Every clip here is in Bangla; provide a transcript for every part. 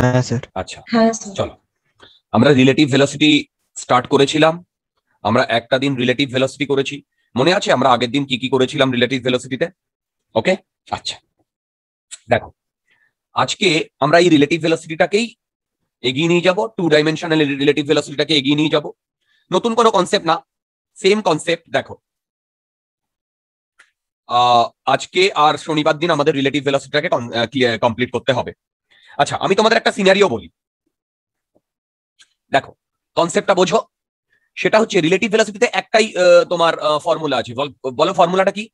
হ্যাঁ, আচ্ছা, হ্যাঁ, আমরা রিলেটিভ ভেলোসিটি স্টার্ট করেছিলাম আমরা একটা দিন রিলেটিভ ভেলোসিটি করেছি মনে আছে আমরা আগের দিন কি কি করেছিলাম রিলেটিভ ভেলোসিটিতে ওকে আচ্ছা দেখো আজকে আমরা এই রিলেটিভ ভেলোসিটিটাকেই এগিয়ে নিয়ে যাব টু ডাইমেনশনাল রিলেটিভ ভেলোসিটিটাকে এগিয়ে নিয়ে যাব নতুন কোনো কনসেপ্ট না সেম কনসেপ্ট দেখো আজকে আর শনিবার দিন আমাদের রিলেটিভ ভেলোসিটিটাকে কমপ্লিট করতে হবে আচ্ছা আমি তোমাদের একটা সিনারিও বলি দেখো কনসেপ্টটা বোঝো সেটা হচ্ছে রিলেটিভ ভেলোসিটিতে একটাই তোমার ফর্মুলা আছে বলো ফর্মুলাটা কি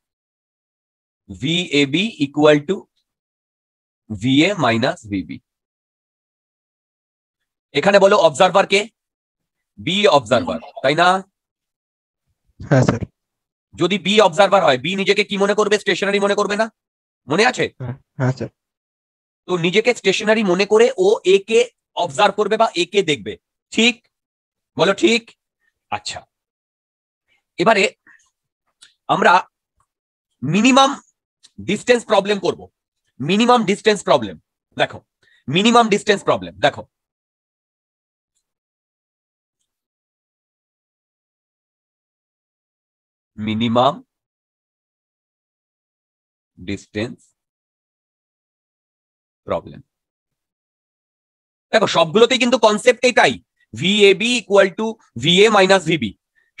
V A B equal to V A minus V B এখানে বলো অবজারভার কে বি অবজারভার তাই না হ্যাঁ স্যার যদি বি অবজারভার হয় বি নিজেকে কি মনে করবে স্টেশনারি মনে করবে না মনে আছে হ্যাঁ, হ্যাঁ স্যার তো নিজেকে স্টেশনারি মনে করে ও একে অবজার্ভ করবে বা একে দেখবে ঠিক বলো ঠিক আচ্ছা এবারে আমরা মিনিমাম ডিস্টেন্স প্রবলেম করব মিনিমাম ডিস্টেন্স প্রবলেম দেখো মিনিমাম ডিস্টেন্স প্রবলেম দেখো মিনিমাম ডিস্টেন্স প্রবলেম দেখো সবগুলোতেই কিন্তু কনসেপ্ট এটাই B equal to V A minus V B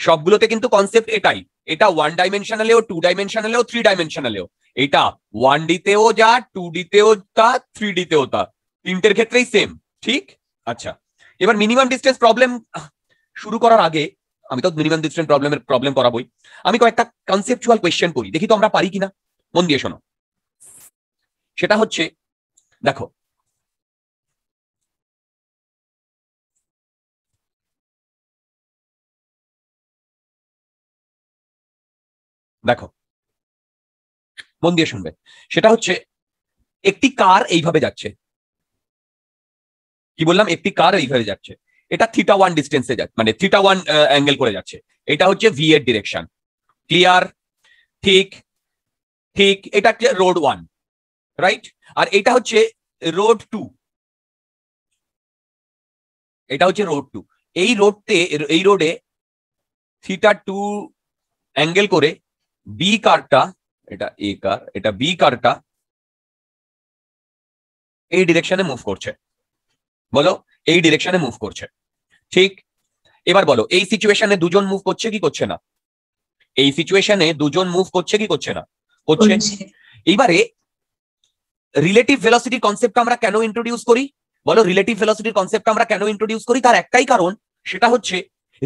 সবগুলোতে কিন্তু কনসেপ্ট এটাই এটা ওয়ান ডাইমেনশনালেও টু ডাইমেনশনালেও থ্রি ডাইমেনশনালেও এটা ওয়ান ডিতেও যা টু ডিতেও তা থ্রি ডিতেও তা তিনটের ক্ষেত্রেই সেম ঠিক আচ্ছা এবার মিনিমাম ডিস্টেন্স প্রবলেম শুরু করার আগে আমি তো মিনিমাম ডিস্টেন্স প্রবলেমের প্রবলেম করাবই আমি কয়েকটা কনসেপচুয়াল কোয়েশ্চেন করি দেখি তো আমরা পারি কিনা মন দিয়ে শোনো সেটা হচ্ছে দেখো দেখো মন দিয়ে শুনবে সেটা হচ্ছে একটি কার এইভাবে যাচ্ছে কি বললাম একটি কার এইভাবে যাচ্ছে এটা থিটা ওয়ান ডিস্টেন্সে যাচ্ছে মানে থিটা ওয়ান অ্যাঙ্গেল করে যাচ্ছে এটা হচ্ছে ভি এর ডিরেকশন ক্লিয়ার ঠিক ঠিক এটা রোড ওয়ান রাইট আর এটা হচ্ছে রোড টু এটা হচ্ছে রোড টু এই রোডতে এই রোডে থিটা টু অ্যাঙ্গেল করে বি কারটা এটা এ কার এটা বি কারটা এই ডিরেকশনে মুভ করছে বলো এই ডিরেকশনে মুভ করছে ঠিক এবার বলো এই সিচুয়েশনে দুজন মুভ করছে কি করছে না এই সিচুয়েশনে দুজন মুভ করছে কি করছে না করছে এবারে রিলেটিভ ভেলোসিটির কনসেপ্ট আমরা কেন ইন্ট্রোডিউস করি বলো রিলেটিভ ভেলোসিটির কনসেপ্ট আমরা কেন ইন্ট্রোডিউস করি তার একটাই কারণ সেটা হচ্ছে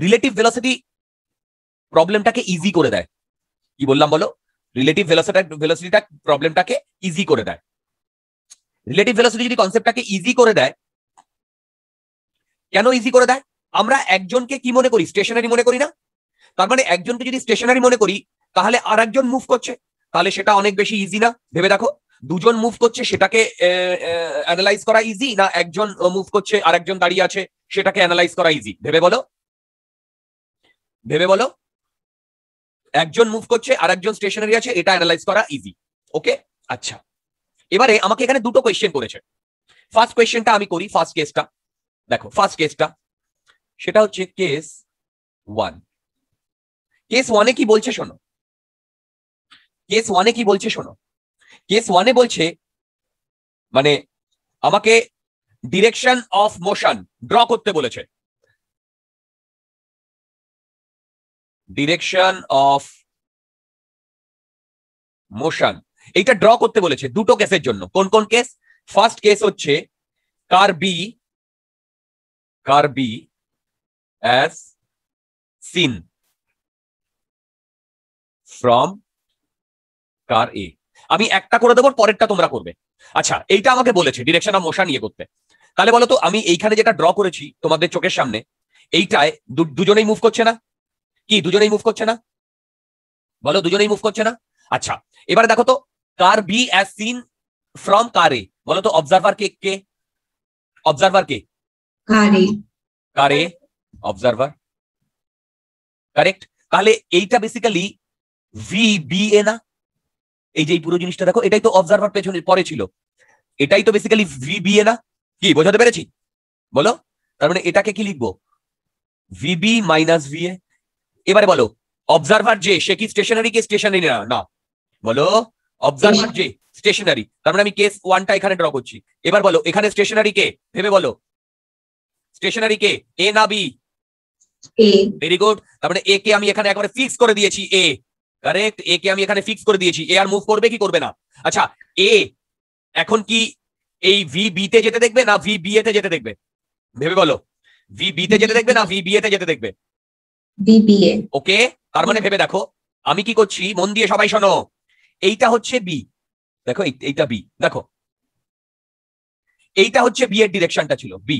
রিলেটিভ ভেলোসিটি প্রবলেমটাকে ইজি করে দেয় কি বললাম বলো রিলেটিভ ভেলোসিটা ভেলোসিটিটা প্রবলেমটাকে ইজি করে দেয় রিলেটিভ ভেলোসিটি যদি কনসেপ্টটাকে ইজি করে দেয় কেন ইজি করে দেয় আমরা একজনকে কি মনে করি স্টেশনারি মনে করি না তার মানে একজনকে যদি স্টেশনারি মনে করি তাহলে আর মুভ করছে তাহলে সেটা অনেক বেশি ইজি না ভেবে দেখো দুজন মুভ করছে সেটাকে অ্যানালাইজ করা ইজি না একজন মুভ করছে আর একজন দাঁড়িয়ে আছে সেটাকে অ্যানালাইজ করা ইজি ভেবে বলো ভেবে বলো একজন মুভ করছে আর একজন স্টেশনারি আছে এটা অ্যানালাইজ করা ইজি ওকে আচ্ছা এবারে আমাকে এখানে দুটো কোয়েশ্চেন করেছে ফার্স্ট কোয়েশ্চেনটা আমি করি ফার্স্ট কেসটা দেখো ফার্স্ট কেসটা সেটা হচ্ছে কেস ওয়ান কেস ওয়ানে কি বলছে শোনো কেস ওয়ানে কি বলছে শোনো কেস ওয়ানে বলছে মানে আমাকে ডিরেকশন অফ মোশন ড্র করতে বলেছে ডিরেকশন অফ মোশন এইটা ড্র করতে বলেছে দুটো কেসের জন্য কোন কোন কেস ফার্স্ট কেস হচ্ছে car B car B as seen from car A আমি একটা করে দেবো পরেরটা তোমরা করবে আচ্ছা এইটা আমাকে বলেছে ডিরেকশন অফ মোশন ইয়ে করতে তাহলে বলো তো আমি এইখানে যেটা ড্র করেছি তোমাদের চোখের সামনে এইটায় দুজনেই মুভ করছে না কি দুজনেই মুভ করছে না বলো দুজনেই মুভ করছে না আচ্ছা এবারে দেখো তো car B as seen from car A বলো তো অবজারভার কে কে অবজারভার কে কার এ অবজারভার কারেক্ট তাহলে এইটা বেসিক্যালি ভি বি এ না এই যে পুরো জিনিসটা দেখো এটাই তো অবজার্ভার পেছনে পরে ছিল এটাই তো বেসিক্যালি ভি এ না কি বোঝাতে পেরেছি বলো তার মানে এটাকে কি লিখবো ভিবি মাইনাস ভিএ এবারে বলো অবজার্ভার যে সে কি স্টেশনারি কে স্টেশনারি না না বলো অবজার্ভার যে স্টেশনারি তার মানে আমি কেস ওয়ানটা এখানে ড্র করছি এবার বলো এখানে স্টেশনারি কে ভেবে বলো স্টেশনারি কে এ না বি ভেরি গুড তার মানে এ কে আমি এখানে একবারে ফিক্স করে দিয়েছি এ কারেক্ট এ কে আমি এখানে ফিক্স করে দিয়েছি এ আর মুভ করবে কি করবে না আচ্ছা এ এখন কি এই ভি বি তে যেতে দেখবে না ভি বি এতে যেতে দেখবে ভেবে বলো ভি বি তে যেতে দেখবে না ভি বি এতে যেতে দেখবে বিবিএ ওকে তার মানে ভেবে দেখো আমি কি করছি মন দিয়ে সবাই শোনো এইটা হচ্ছে বি দেখো এইটা বি দেখো এইটা হচ্ছে বি এর ডিরেকশনটা ছিল বি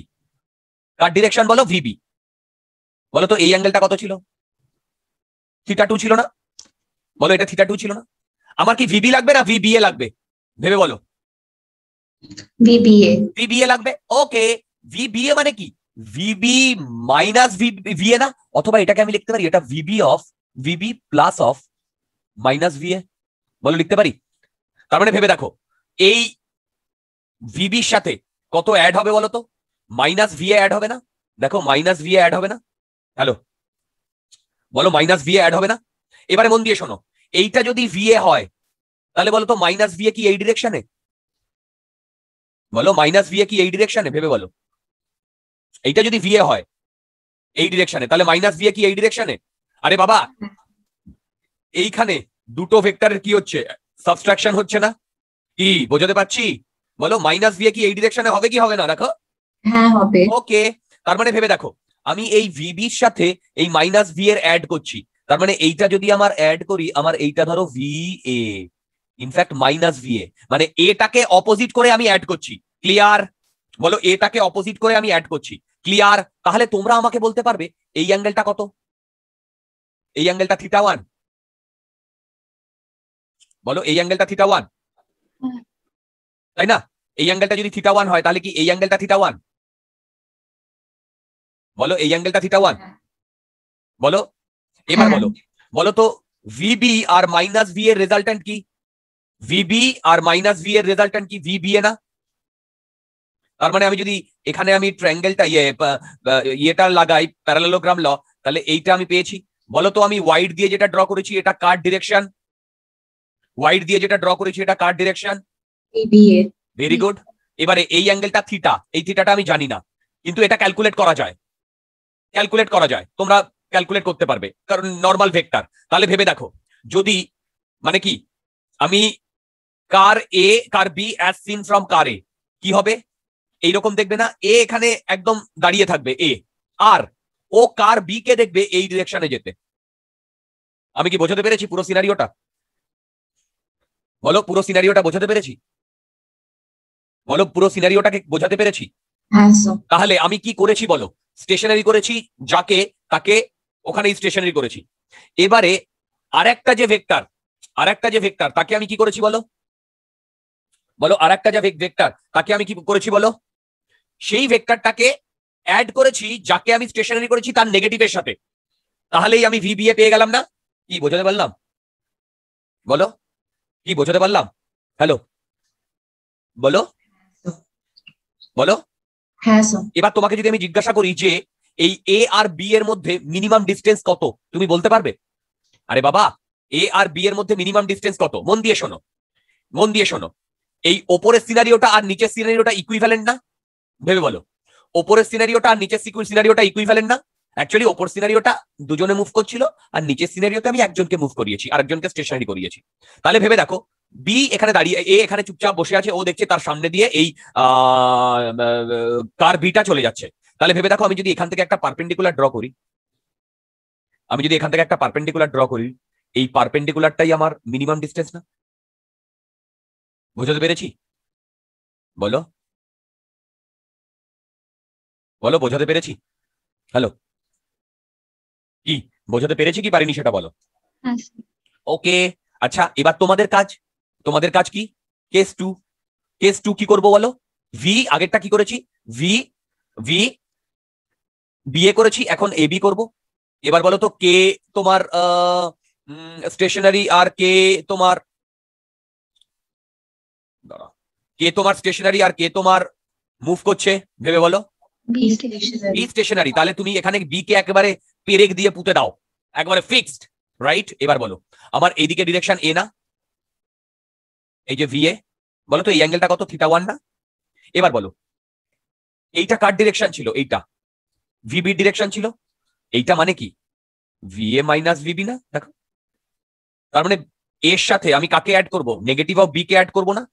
কার ডিরেকশন বলো ভিবি বলো তো এই অ্যাঙ্গেলটা কত ছিল থিটা টু ছিল না বলো এটা থিটা টু ছিল না আমার কি ভিবি লাগবে না ভিবিএ লাগবে ভেবে বলো ভিবিএ ভিবিএ লাগবে ওকে ভিবিএ মানে কি ভিবি মাইনাস ভিএ না অথবা এটাকে আমি লিখতে পারি এটা V B of V B plus of minus V A বলো লিখতে পারি তার মানে ভেবে দেখো এই ভিবির সাথে কত অ্যাড হবে বলো তো মাইনাস ভিএ অ্যাড হবে না দেখো মাইনাস ভিএ অ্যাড হবে না হ্যালো বলো মাইনাস ভিএ অ্যাড হবে না এবারে মন দিয়ে শোনো এইটা যদি ভিএ হয় তাহলে বলো তো মাইনাস ভিএ কি এই ডিরেকশনে বলো মাইনাস ভিএ কি এই ডিরেকশনে ভেবে বলো এইটা যদি ভিএ হয় এই ডিরেকশনে তাহলে মাইনাস ভিএ কি এই ডিরেকশনে আরে বাবা এইখানে দুটো ভেক্টরের কি হচ্ছে সাবস্ট্রাকশন হচ্ছে না কি বোঝাতে পারছি বলো মাইনাস ভিএ কি এই ডিরেকশনে হবে কি হবে না দেখো হ্যাঁ হবে ওকে তার মানে ভেবে দেখো আমি এই ভিবির সাথে এই মাইনাস ভি এর অ্যাড করছি তার মানে এইটা যদি আমার অ্যাড করি আমার এইটা ধরো V A in fact minus V A মানে এটাকে অপোজিট করে আমি অ্যাড করছি ক্লিয়ার বলো এটাকে অপোজিট করে আমি অ্যাড করছি ক্লিয়ার তাহলে তোমরা আমাকে বলতে পারবে এই অ্যাঙ্গেলটা কত এই অ্যাঙ্গেলটা থিটা ওয়ান বলো এই অ্যাঙ্গেলটা থিটা ওয়ান তাই না এই অ্যাঙ্গেলটা যদি থিটা ওয়ান হয় তাহলে কি এই অ্যাঙ্গেলটা থিটা ওয়ান বলো এই অ্যাঙ্গেলটা থিটা ওয়ান বলো এবার হ্যাঁ। বলো বলো তো ভিবি আর মাইনাস ভি এর রেজাল্টেন্ট কি ভিবি আর মাইনাস ভি এর রেজাল্টেন্ট কি ভি বিএ না তার মানে আমি যদি এখানে আমি ট্রায়াঙ্গেলটা ইয়ে ইয়েটা লাগাই প্যারালোগ্রাম ল তাহলে এইটা আমি পেয়েছি বলো তো আমি ওয়াইড দিয়ে যেটা ড্র করেছি এটা কার ডিরেকশন ওয়াইড দিয়ে যেটা ড্র করেছি এটা কার ডিরেকশন ভেরি গুড এবারে এই অ্যাঙ্গেলটা থিটা এই থিটাটা আমি জানি না কিন্তু এটা ক্যালকুলেট করা যায় ক্যালকুলেট করা যায় তোমরা ক্যালকুলেট করতে পারবে কারণ নর্মাল ভেক্টর তাহলে ভেবে দেখো যদি মানে কি আমি car A car B as seen from car A কি হবে এইরকম দেখবে না এ এখানে একদম দাঁড়িয়ে থাকবে এ আর ও কার বি কে দেখবে এই ডিরেকশনে যেতে আমি কি বোঝাতে পেরেছি পুরো সিনারিওটা বলো পুরো সিনারিওটা বোঝাতে পেরেছি বলো পুরো সিনারিওটাকে বোঝাতে পেরেছি হ্যাঁ, তাহলে আমি কি করেছি বলো স্টেশনারি করেছি যাকে তাকে ওখানে স্টেশনারি করেছি এবারে আর একটা যে ভেক্টর আর একটা যে ভেক্টর তাকে আমি কি করেছি বলো বলো আর একটা যে ভেক্টর তাকে আমি কি করেছি বলো সেই ভেক্টরটাকে অ্যাড করেছি যাকে আমি স্টেশনারি করেছি তার নেগেটিভের সাথে তাহলেই আমি ভিবিএ পেয়ে গেলাম না কি বোঝাতে পারলাম বলো কি বোঝাতে পারলাম হ্যালো বলো বলো হ্যাঁ, এবার তোমাকে যদি আমি জিজ্ঞাসা করি যে এই এ আর বি এর মধ্যে মিনিমাম ডিস্টেন্স কত তুমি বলতে পারবে আরে বাবা এ আর বি এর মধ্যে মিনিমাম ডিস্টেন্স কত মন দিয়ে শোনো মন দিয়ে শোনো এই ওপরের সিনারিওটা আর নিচের সিনারিওটা ইকুইভ্যালেন্ট না ভেবে বলো ওপরের সিনারিওটা আর নিচের সিনারিওটা ইকুইভ্যালেন্ট না অ্যাকচুয়ালি ওপর সিনারিওটা দুজনে মুভ করছিল আর নিচের সিনারিওতে আমি একজনকে মুভ করিয়েছি আর একজনকে স্টেশনারি করিয়েছি তাহলে ভেবে দেখো বি এখানে দাঁড়িয়ে এ এখানে চুপচাপ বসে আছে ও দেখছে তার সামনে দিয়ে এই কার বিটা চলে যাচ্ছে তাহলে ভেবে দেখো আমি যদি এখান থেকে একটা পারপেন্ডিকুলার ড্র করি আমি যদি এখান থেকে একটা পারপেন্ডিকুলার ড্র করি এই পারপেন্ডিকুলারটাই আমার মিনিমাম ডিস্টেন্স না বোঝাতে পেরেছি বলো বলো বোঝাতে পেরেছি হ্যালো কি বোঝাতে পেরেছি কি পারিনি সেটা বলো আচ্ছা। ওকে আচ্ছা এবার তোমাদের কাজ তোমাদের কাজ কি কেস টু কেস টু কি করবো বলো ভি আগেরটা কি করেছি ভি ভি বিয়ে করেছি এখন এবি করব এবার বলো তো কে তোমার স্টেশনারি আর কে তোমার কে তোমার স্টেশনারি আর কে তোমার মুভ করছে ভেবে বলো বি স্টেশনারি তাহলে তুমি এখানে বি কে একেবারে পেরেক দিয়ে পুঁতে দাও একবারে ফিক্সড রাইট এবার বলো আমার এইদিকে ডিরেকশন এ না এই যে ভিএ বলো তো এই অ্যাঙ্গেলটা কত থিটা ওয়ান না এবার বলো এইটা কার ডিরেকশন ছিল এইটা ভিবি ডিরেকশন ছিল এইটা মানে কি ভিএ মাইনাস ভিবি না দেখো তার মানে এর সাথে আমি কাকে অ্যাড করব নেগেটিভ অফ বি কে অ্যাড করব না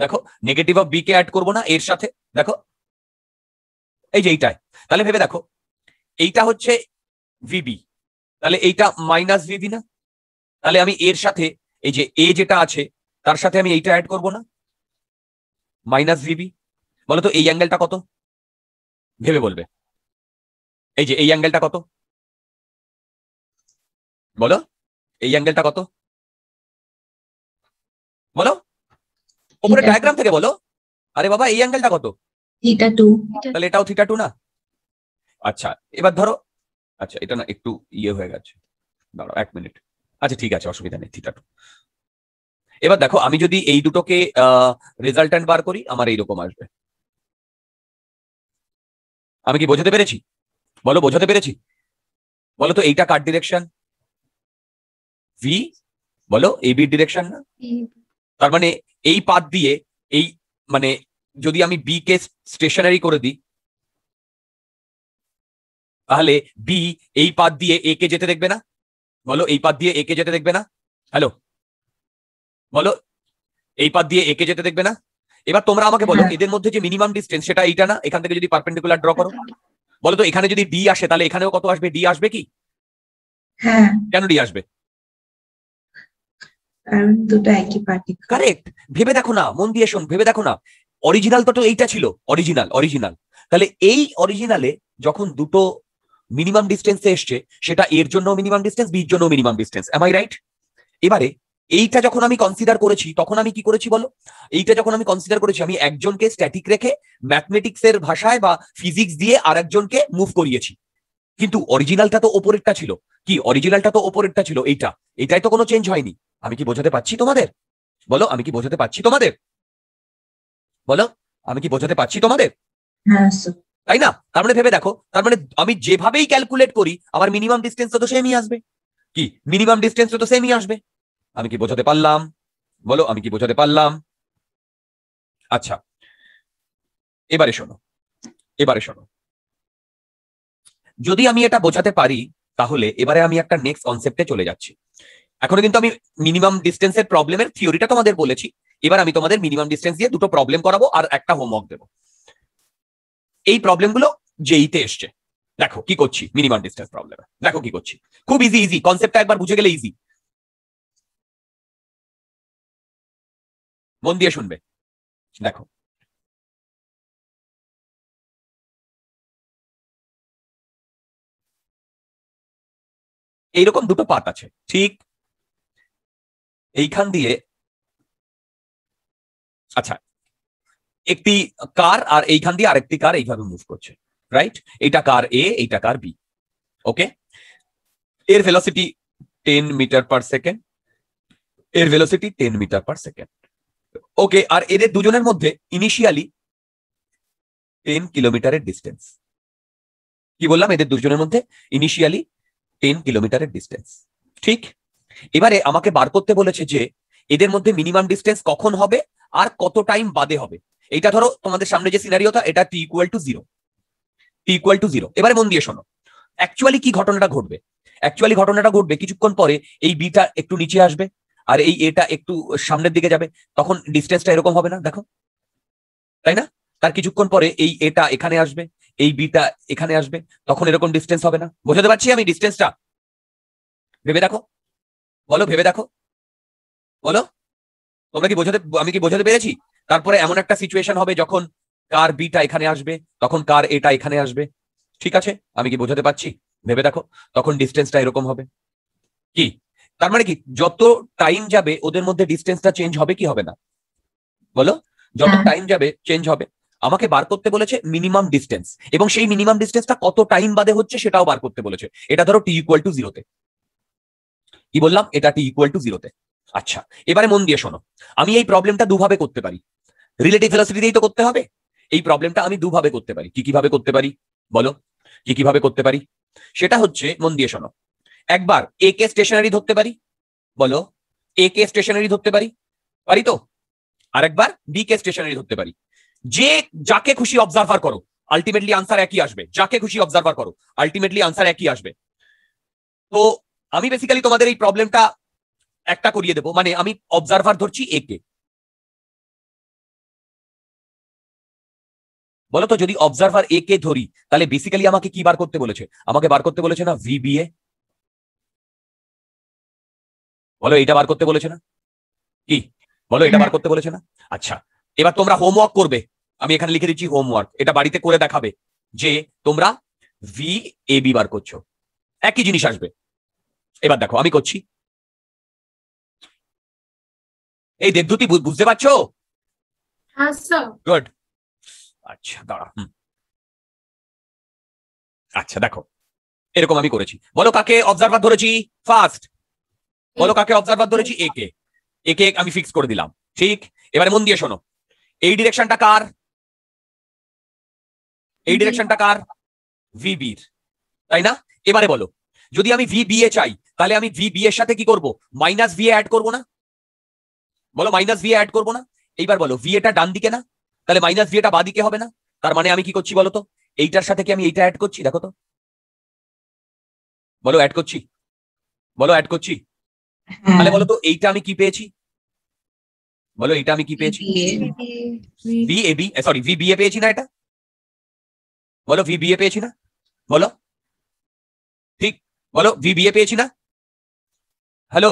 দেখো নেগেটিভ অফ বি কে অ্যাড করব না এর সাথে দেখো এই যে এইটাই তাহলে ভেবে দেখো এইটা হচ্ছে ভিবি তাহলে এইটা মাইনাস ভিবি না তাহলে আমি এর সাথে এই যে এ যেটা আছে তার সাথে আমি এইটা অ্যাড করব না মাইনাস ভিবি বলো তো এই অ্যাঙ্গেলটা কত ভেবে বলবে এই যে এই অ্যাঙ্গেলটা কত বলো এই অ্যাঙ্গেলটা কত বলো ওপরে ডায়াগ্রাম থেকে বলো আরে বাবা এই অ্যাঙ্গেলটা কত তাহলে এটাও থিটা টু না আচ্ছা এবার ধরো আচ্ছা এটা না একটু ইয়ে হয়ে গেছে দাঁড়াও এক মিনিট আচ্ছা ঠিক আছে অসুবিধা নেই থিটা টু এবার দেখো আমি যদি এই দুটোকে রেজাল্টেন্ট বার করি আমার এইরকম আসবে আমি কি বোঝাতে পেরেছি বলো বোঝাতে পেরেছি বলো তো এইটা কার ডিরেকশন ভি বলো এই বির ডিরেকশন না তার মানে এই পাত দিয়ে এই মানে যদি আমি বি কে স্টেশনারি করে দিই তাহলে বি এই পাত দিয়ে এ কে যেতে দেখবে না বলো এই পাত দিয়ে এ কে যেতে দেখবে না হ্যালো বলো এই পাত দিয়ে এ কে যেতে দেখবে না এবার তোমরা আমাকে বলো হ্যাঁ। এদের মধ্যে যে মিনিমাম ডিস্টেন্স সেটা এইটা না এখান থেকে যদি পারপেন্ডিকুলার ড্র করো বলো তো এখানে যদি ডি আসে তাহলে এখানেও কত আসবে ডি আসবে কি হ্যাঁ। কেন ডি আসবে দুটো কারেক্ট ভেবে দেখো না মন দিয়ে শোন ভেবে দেখো না অরিজিনাল তো এইটা ছিল অরিজিনাল অরিজিনাল তাহলে এই অরিজিনালে যখন দুটো মিনিমাম ডিস্টেন্সে এসছে সেটা এর জন্য মিনিমাম ডিস্টেন্স বির জন্য minimum distance am I right এবারে এইটা যখন আমি কনসিডার করেছি তখন আমি কি করেছি বলো এইটা যখন আমি কনসিডার করেছি আমি একজনকে স্ট্যাটিক রেখে ম্যাথমেটিক্স এর ভাষায় বা ফিজিক্স দিয়ে আর একজনকে মুভ করিয়েছি কিন্তু অরিজিনালটা তো ওপরেরটা ছিল কি অরিজিনালটা তো ওপরেরটা ছিল এইটা এটাই তো কোনো চেঞ্জ হয়নি আমি কি বোঝাতে পারছি তোমাদের বলো আমি কি বোঝাতে পারছি তোমাদের বলো আমি কি বোঝাতে পারছি তোমাদের হ্যাঁ, তাই না তার মানে ভেবে দেখো তার মানে আমি যেভাবেই ক্যালকুলেট করি আমার মিনিমাম ডিস্টেন্স তো সেমই আসবে কি মিনিমাম ডিস্টেন্স তো সেমই আসবে আমি কি বোঝাতে পারলাম বলো আমি কি বোঝাতে পারলাম আচ্ছা এবারে শোনো এবারে শোনো যদি আমি এটা বোঝাতে পারি তাহলে এবারে আমি একটা নেক্সট কনসেপ্টে চলে যাচ্ছি এখনো কিন্তু আমি মিনিমাম ডিস্টেন্সের প্রবলেমের থিওরিটা তোমাদের বলেছি এবার আমি তোমাদের মিনিমাম ডিস্টেন্স দিয়ে দুটো প্রবলেম করাবো আর একটা হোমওয়ার্ক দেবো এই প্রবলেমগুলো যেইতে এসছে দেখো কি করছি মিনিমাম ডিস্টেন্স প্রবলেম দেখো কি করছি খুব ইজি ইজি কনসেপ্টটা একবার বুঝে গেলে ইজি মন দিয়ে শুনবে দেখো এইরকম দুটো পার্ট আছে ঠিক এইখান দিয়ে আচ্ছা একটি কার আর এইখান দিয়ে আরেকটি কার এইভাবে মুভ করছে রাইট এইটা কার এ এইটা কার বি ওকে এর velocity ten metre per second এর velocity ten metre per second okay আর এদের দুজনের মধ্যে ইনিশিয়ালি টেন কিলোমিটারের ডিস্টেন্স কি বললাম এদের দুজনের মধ্যে ইনিশিয়ালি টেন কিলোমিটারের ডিস্টেন্স ঠিক এবারে আমাকে বার করতে বলেছে যে এদের মধ্যে মিনিমাম ডিস্টেন্স কখন হবে আর কত টাইম বাদে হবে এটা ধরো তোমাদের সামনে যে তা এটা T equal to zero T equal to zero এবারে মন দিয়ে শোনো অ্যাকচুয়ালি কি ঘটনাটা ঘটবে অ্যাকচুয়ালি ঘটনাটা ঘটবে কিছুক্ষণ পরে এই বিটা একটু নিচে আসবে আর এই এটা একটু সামনের দিকে যাবে তখন ডিস্টেন্সটা এরকম হবে না দেখো তাই না তার কিছুক্ষণ পরে এই এটা এখানে আসবে এই বিটা এখানে আসবে তখন এরকম ডিস্টেন্স হবে না বোঝাতে পারছি আমি ডিস্টেন্সটা ভেবে দেখো বলো ভেবে দেখো বলো তোমরা কি বোঝাতে আমি কি বোঝাতে পেরেছি তারপরে এমন একটা সিচুয়েশন হবে যখন কার বিটা এখানে আসবে তখন কার এটা এখানে আসবে ঠিক আছে আমি কি বোঝাতে পারছি ভেবে দেখো তখন ডিস্টেন্সটা এরকম হবে কি তার মানে কি যত টাইম যাবে ওদের মধ্যে ডিস্টেন্সটা চেঞ্জ হবে কি হবে না বলো যত টাইম হ্যাঁ। যাবে চেঞ্জ হবে আমাকে বার করতে বলেছে মিনিমাম ডিস্টেন্স এবং সেই মিনিমাম ডিস্টেন্সটা কত টাইম বাদে হচ্ছে সেটাও বার করতে বলেছে এটা ধরো টি ইকুয়াল টু জিরোতে কি বললাম এটা টি ইকুয়াল টু জিরোতে আচ্ছা এবারে মন দিয়ে শোনো আমি এই প্রবলেমটা দুভাবে করতে পারি রিলেটিভ ভেলোসিটিতেই তো করতে হবে এই প্রবলেমটা আমি দুভাবে করতে পারি কি কিভাবে করতে পারি বলো কি কিভাবে করতে পারি সেটা হচ্ছে মন দিয়ে শোনো একবার এ কে স্টেশনারি ধরতে পারি বলো এ কে স্টেশনারি ধরতে পারি পারি তো আরেকবার বি কে স্টেশনারি ধরতে পারি যে যাকে খুশি অবজারভার করো আলটিমেটলি আনসার একই আসবে যাকে খুশি অবজারভার করো আলটিমেটলি আনসার একই আসবে তো আমি বেসিক্যালি তোমাদের এই প্রবলেমটা একটা করিয়ে দেবো মানে আমি অবজারভার ধরছি এ কে বলতো যদি অবজারভার এ কে ধরি তাহলে বেসিক্যালি আমাকে কি বার করতে বলেছে আমাকে বার করতে বলেছে না ভিবিএ বলো এটা বার করতে বলেছে না কি বলো এটা বার হ্যাঁ। করতে বলেছে না আচ্ছা এবার তোমরা হোমওয়ার্ক করবে আমি এখানে লিখে দিচ্ছি হোমওয়ার্ক এটা বাড়িতে করে দেখাবে যে তোমরা ভি এ বি বার করছো একই জিনিস আসবে এবার দেখো আমি করছি এই দেবদূতি বুঝতে পারছো গুড হ্যাঁ, আচ্ছা দাঁড়া আচ্ছা দেখো এরকম আমি করেছি বলো কাকে অবজারভার ধরেছি ফার্স্ট বলো কাকে অবজারভার ধরেছি এ কে এ কে আমি ফিক্স করে দিলাম ঠিক এবারে মন দিয়ে শোনো এই ডিরেকশনটা কার এই ডিরেকশনটা কার ভিবির তাই না এবারে বলো যদি আমি ভি বিএ চাই তাহলে আমি ভি বি এর সাথে কি করব মাইনাস ভি অ্যাড করব না বলো মাইনাস ভি অ্যাড করব না এইবার বলো ভি এটা ডান দিকে না তাহলে মাইনাস ভি এটা বা দিকে হবে না তার মানে আমি কি করছি বলো তো এইটার সাথে কি আমি এইটা অ্যাড করছি দেখো তো বলো অ্যাড করছি বলো অ্যাড করছি হ্যাঁ। তাহলে বলো তো এইটা আমি কি পেয়েছি বলো এটা আমি কি পেয়েছি বি সরি বিএ পেয়েছি না এটা বলো ভি বিএ পেয়েছি না বলো ঠিক বলো ভি বিএ পেয়েছি না হ্যালো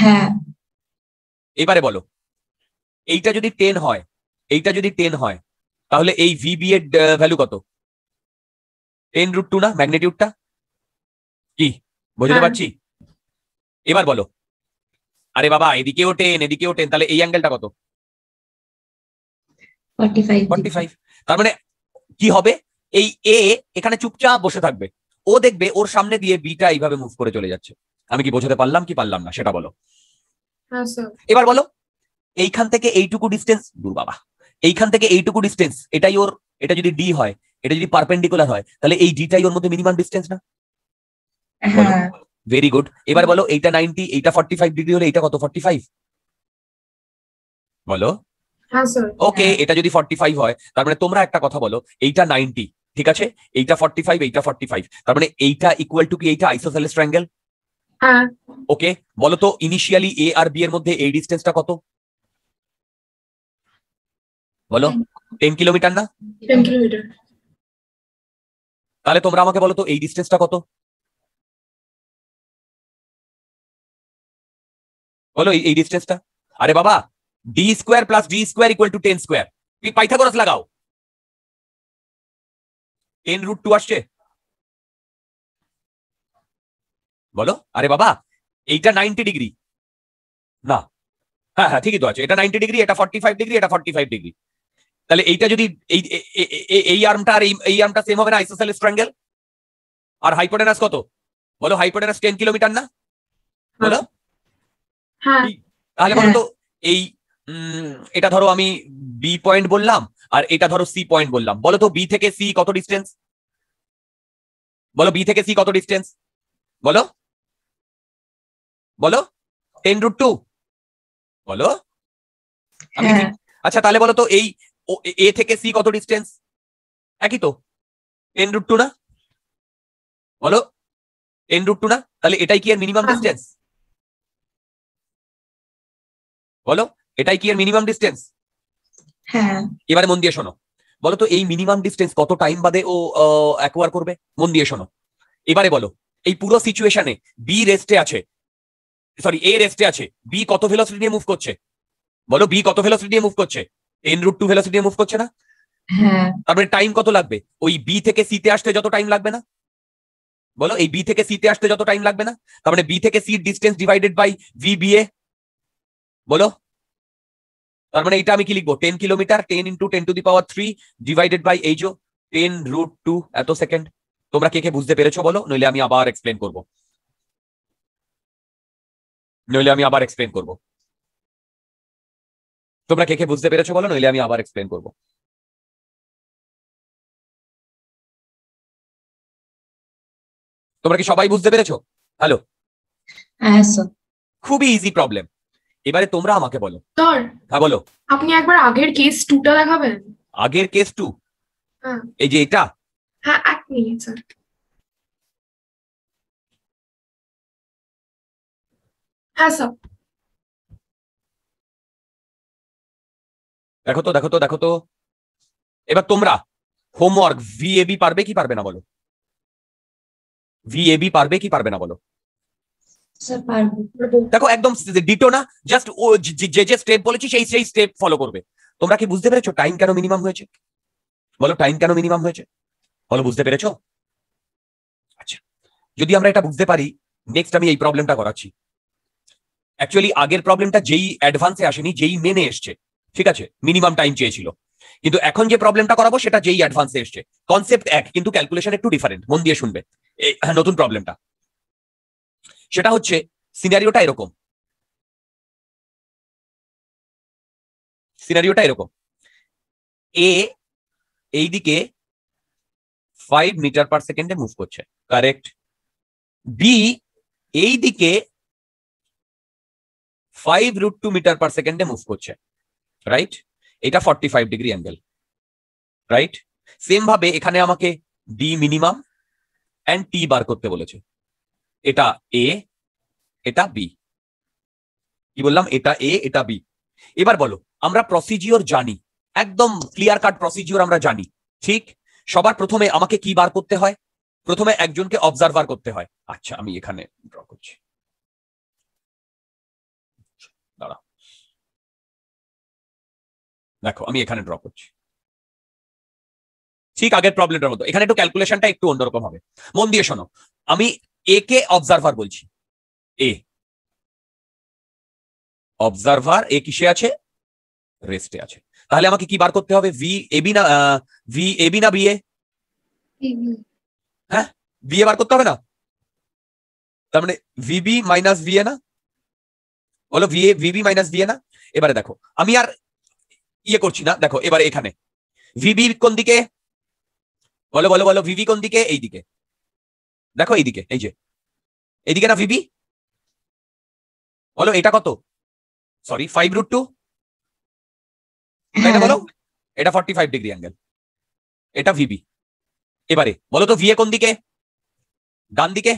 হ্যাঁ এবারে বলো এইটা যদি টেন হয় এইটা যদি টেন হয় তাহলে এই ভিবি এর ভ্যালু কত টেন রুট টু না ম্যাগনেটিউডটা কি বুঝতে হ্যাঁ। পারছি এবার বলো আরে বাবা এদিকে ওঠেন এদিকে ওঠেন তাহলে এই অ্যাঙ্গেলটা কত তার মানে কি হবে এই এ এখানে চুপচাপ বসে থাকবে ও দেখবে ওর সামনে দিয়ে বিটা এইভাবে মুভ করে চলে যাচ্ছে আমি কি বোঝাতে পারলাম কি পারলাম না সেটা বলো হ্যাঁ, এবার বলো এইখান থেকে এইটুকু ডিস্টেন্স দূর বাবা এইখান থেকে এইটুকু ডিস্টেন্স এটাই ওর এটা যদি ডি হয় এটা যদি পারপেন্ডিকুলার হয় তাহলে এই ডিটাই ওর মধ্যে মিনিমাম ডিস্টেন্স না ভেরি গুড এবার বলো এইটা নাইনটি এইটা ফর্টি ফাইভ ডিগ্রি হলে এইটা কত ফর্টি ফাইভ বলো ওকে হ্যাঁ, হ্যাঁ। এটা যদি ফর্টি ফাইভ হয় তার মানে তোমরা একটা কথা বলো এইটা নাইনটি ঠিক আছে এইটা ফর্টি ফাইভ এইটা ফর্টি ফাইভ তার মানে এইটা ইকুয়াল টু কি এইটা আইসোসেলেস ট্রাঙ্গেল ওকে বলো তো ইনিশিয়ালি এ আর বি এর মধ্যে এই ডিস্টেন্সটা কত বলো টেন কিলোমিটার না তাহলে তোমরা আমাকে বলো তো এই ডিস্টেন্সটা কত বলো এই ডিস্টেন্সটা আরে বাবা D square plus D square equal to ten square তুমি পাইথাগোরাস লাগাও টেন রুট টু আসছে বলো আরে বাবা এইটা নাইনটি ডিগ্রি না হ্যাঁ হ্যাঁ ঠিকই তো আছে এটা নাইনটি ডিগ্রি এটা ফর্টি ফাইভ ডিগ্রি এটা ফর্টি ফাইভ ডিগ্রি তাহলে এইটা যদি এই এই আর্মটা আর এই আর্মটা সেম হবে না আইসোসেলিস স্ট্রাঙ্গেল আর হাইপোটেনাস কত বলো হাইপোটেনাস টেন কিলোমিটার না বলো হ্যাঁ। তাহলে হ্যাঁ। বলতো এই হ্যাঁ। এটা ধরো আমি বি পয়েন্ট বললাম আর এটা ধরো সি পয়েন্ট বললাম বলো তো বি থেকে সি কত ডিস্টেন্স বলো বি থেকে সি কত ডিস্টেন্স বলো বলো টেন রুট টু বলো হ্যাঁ। আচ্ছা তাহলে বলো তো এই এ থেকে সি কত ডিস্টেন্স একই তো টেন রুট টু না বলো টেন রুট টু না তাহলে এটাই কি আর মিনিমাম ডিস্টেন্স বলো এটাই কি এর মিনিমাম ডিস্টেন্স হ্যাঁ এবারে মন দিয়ে শোনো বলো তো এই মিনিমাম ডিস্টেন্স কত টাইম বাদে ও অ্যাকোয়ার করবে মন দিয়ে শোনো এবারে বলো এই পুরো সিচুয়েশনে বি রেস্টে আছে সরি এ রেস্টে আছে বি কত ভেলোসিটি নিয়ে মুভ করছে বলো বি কত ভেলোসিটি নিয়ে মুভ করছে এন রুট টু ভেলোসিটি নিয়ে মুভ করছে না হ্যাঁ। তারপরে মানে টাইম কত লাগবে ওই বি থেকে সিতে আসতে যত টাইম লাগবে না বলো এই বি থেকে সিতে আসতে যত টাইম লাগবে না তারপরে মানে বি থেকে C distance divided by V B A বলো তার মানে এটা আমি কি লিখবো ten kilometre ten into ten to the power three divided by এই যে টেন রুট টু এত সেকেন্ড তোমরা কে কে বুঝতে পেরেছো বলো নইলে আমি আবার এক্সপ্লেন করব নইলে আমি আবার এক্সপ্লেন করব তোমরা কে কে বুঝতে পেরেছো বলো নইলে আমি আবার এক্সপ্লেন করব তোমরা কি সবাই বুঝতে পেরেছো হ্যালো হ্যাঁ, খুবই ইজি প্রবলেম এবারে তোমরা আমাকে বলো হ্যাঁ বলো আপনি একবার আগের কেস টুটা দেখাবেন আগের কেস টু হ্যাঁ। এই যে এটা হ্যাঁ এক মিনিট স্যার দেখো তো দেখো তো দেখো তো এবার তোমরা হোমওয়ার্ক ভিএবি পারবে কি পারবে না বলো ভিএবি পারবে কি পারবে না বলো দেখো একদম ডিটো না জাস্ট ও যে যে স্টেপ বলেছি সেই সেই স্টেপ ফলো করবে তোমরা কি বুঝতে পেরেছো টাইম কেন মিনিমাম হয়েছে বলো টাইম কেন মিনিমাম হয়েছে বলো বুঝতে পেরেছো আচ্ছা যদি আমরা এটা বুঝতে পারি নেক্সট আমি এই প্রবলেমটা করাচ্ছি অ্যাকচুয়ালি আগের প্রবলেমটা যেই অ্যাডভান্সে আসেনি যেই মেনে এসছে ঠিক আছে মিনিমাম টাইম চেয়েছিল কিন্তু এখন যে প্রবলেমটা করাবো সেটা যেই অ্যাডভান্সে এসছে কনসেপ্ট এক কিন্তু ক্যালকুলেশন একটু ডিফারেন্ট মন দিয়ে শুনবে হ্যাঁ, নতুন প্রবলেমটা সেটা হচ্ছে সিনারিওটা এরকম সিনারিওটা এরকম এ এইদিকে ফাইভ মিটার পার সেকেন্ডে মুভ করছে কারেক্ট বি এইদিকে five root two metre per সেকেন্ডে মুভ করছে রাইট এটা forty five degree angle right same ভাবে এখানে আমাকে ডি মিনিমাম অ্যান্ড টি বার করতে বলেছে এটা এ এটা বি কি বললাম এটা এ এটা বি এবার বলো আমরা প্রসিজিওর জানি একদম ক্লিয়ার কাট প্রসিজিওর আমরা জানি ঠিক সবার প্রথমে আমাকে কি বার করতে হয় প্রথমে একজনকে অবজারভার করতে হয় আচ্ছা আমি এখানে ড্র করছি দেখো আমি এখানে ড্র করছি ঠিক আগের প্রবলেমটার মতো এখানে একটু ক্যালকুলেশনটা একটু অন্যরকম হবে মন দিয়ে শোনো আমি এ কে অবজারভার বলছি এ অবজারভার এ কিসে আছে রেস্টে আছে তাহলে আমাকে কি বার করতে হবে ভি এবি না ভি এবি না বিএ হ্যাঁ বিএ বার করতে হবে না তার মানে ভিবি মাইনাস বিএ না বলো ভিএ ভিবি মাইনাস এ না এবারে দেখো আমি আর ইয়ে করছি না দেখো এবারে এখানে ভিবি কোন দিকে বলো বলো বলো ভিবি কোন দিকে এই দিকে দেখো এইদিকে এই যে এদিকে না ভিবি বলো এটা কত সরি ফাইভ রুট টু এটা বলো এটা ফর্টি ফাইভ ডিগ্রি অ্যাঙ্গেল এটা ভিবি এবারে বলো তো ভিএ কোন দিকে ডান দিকে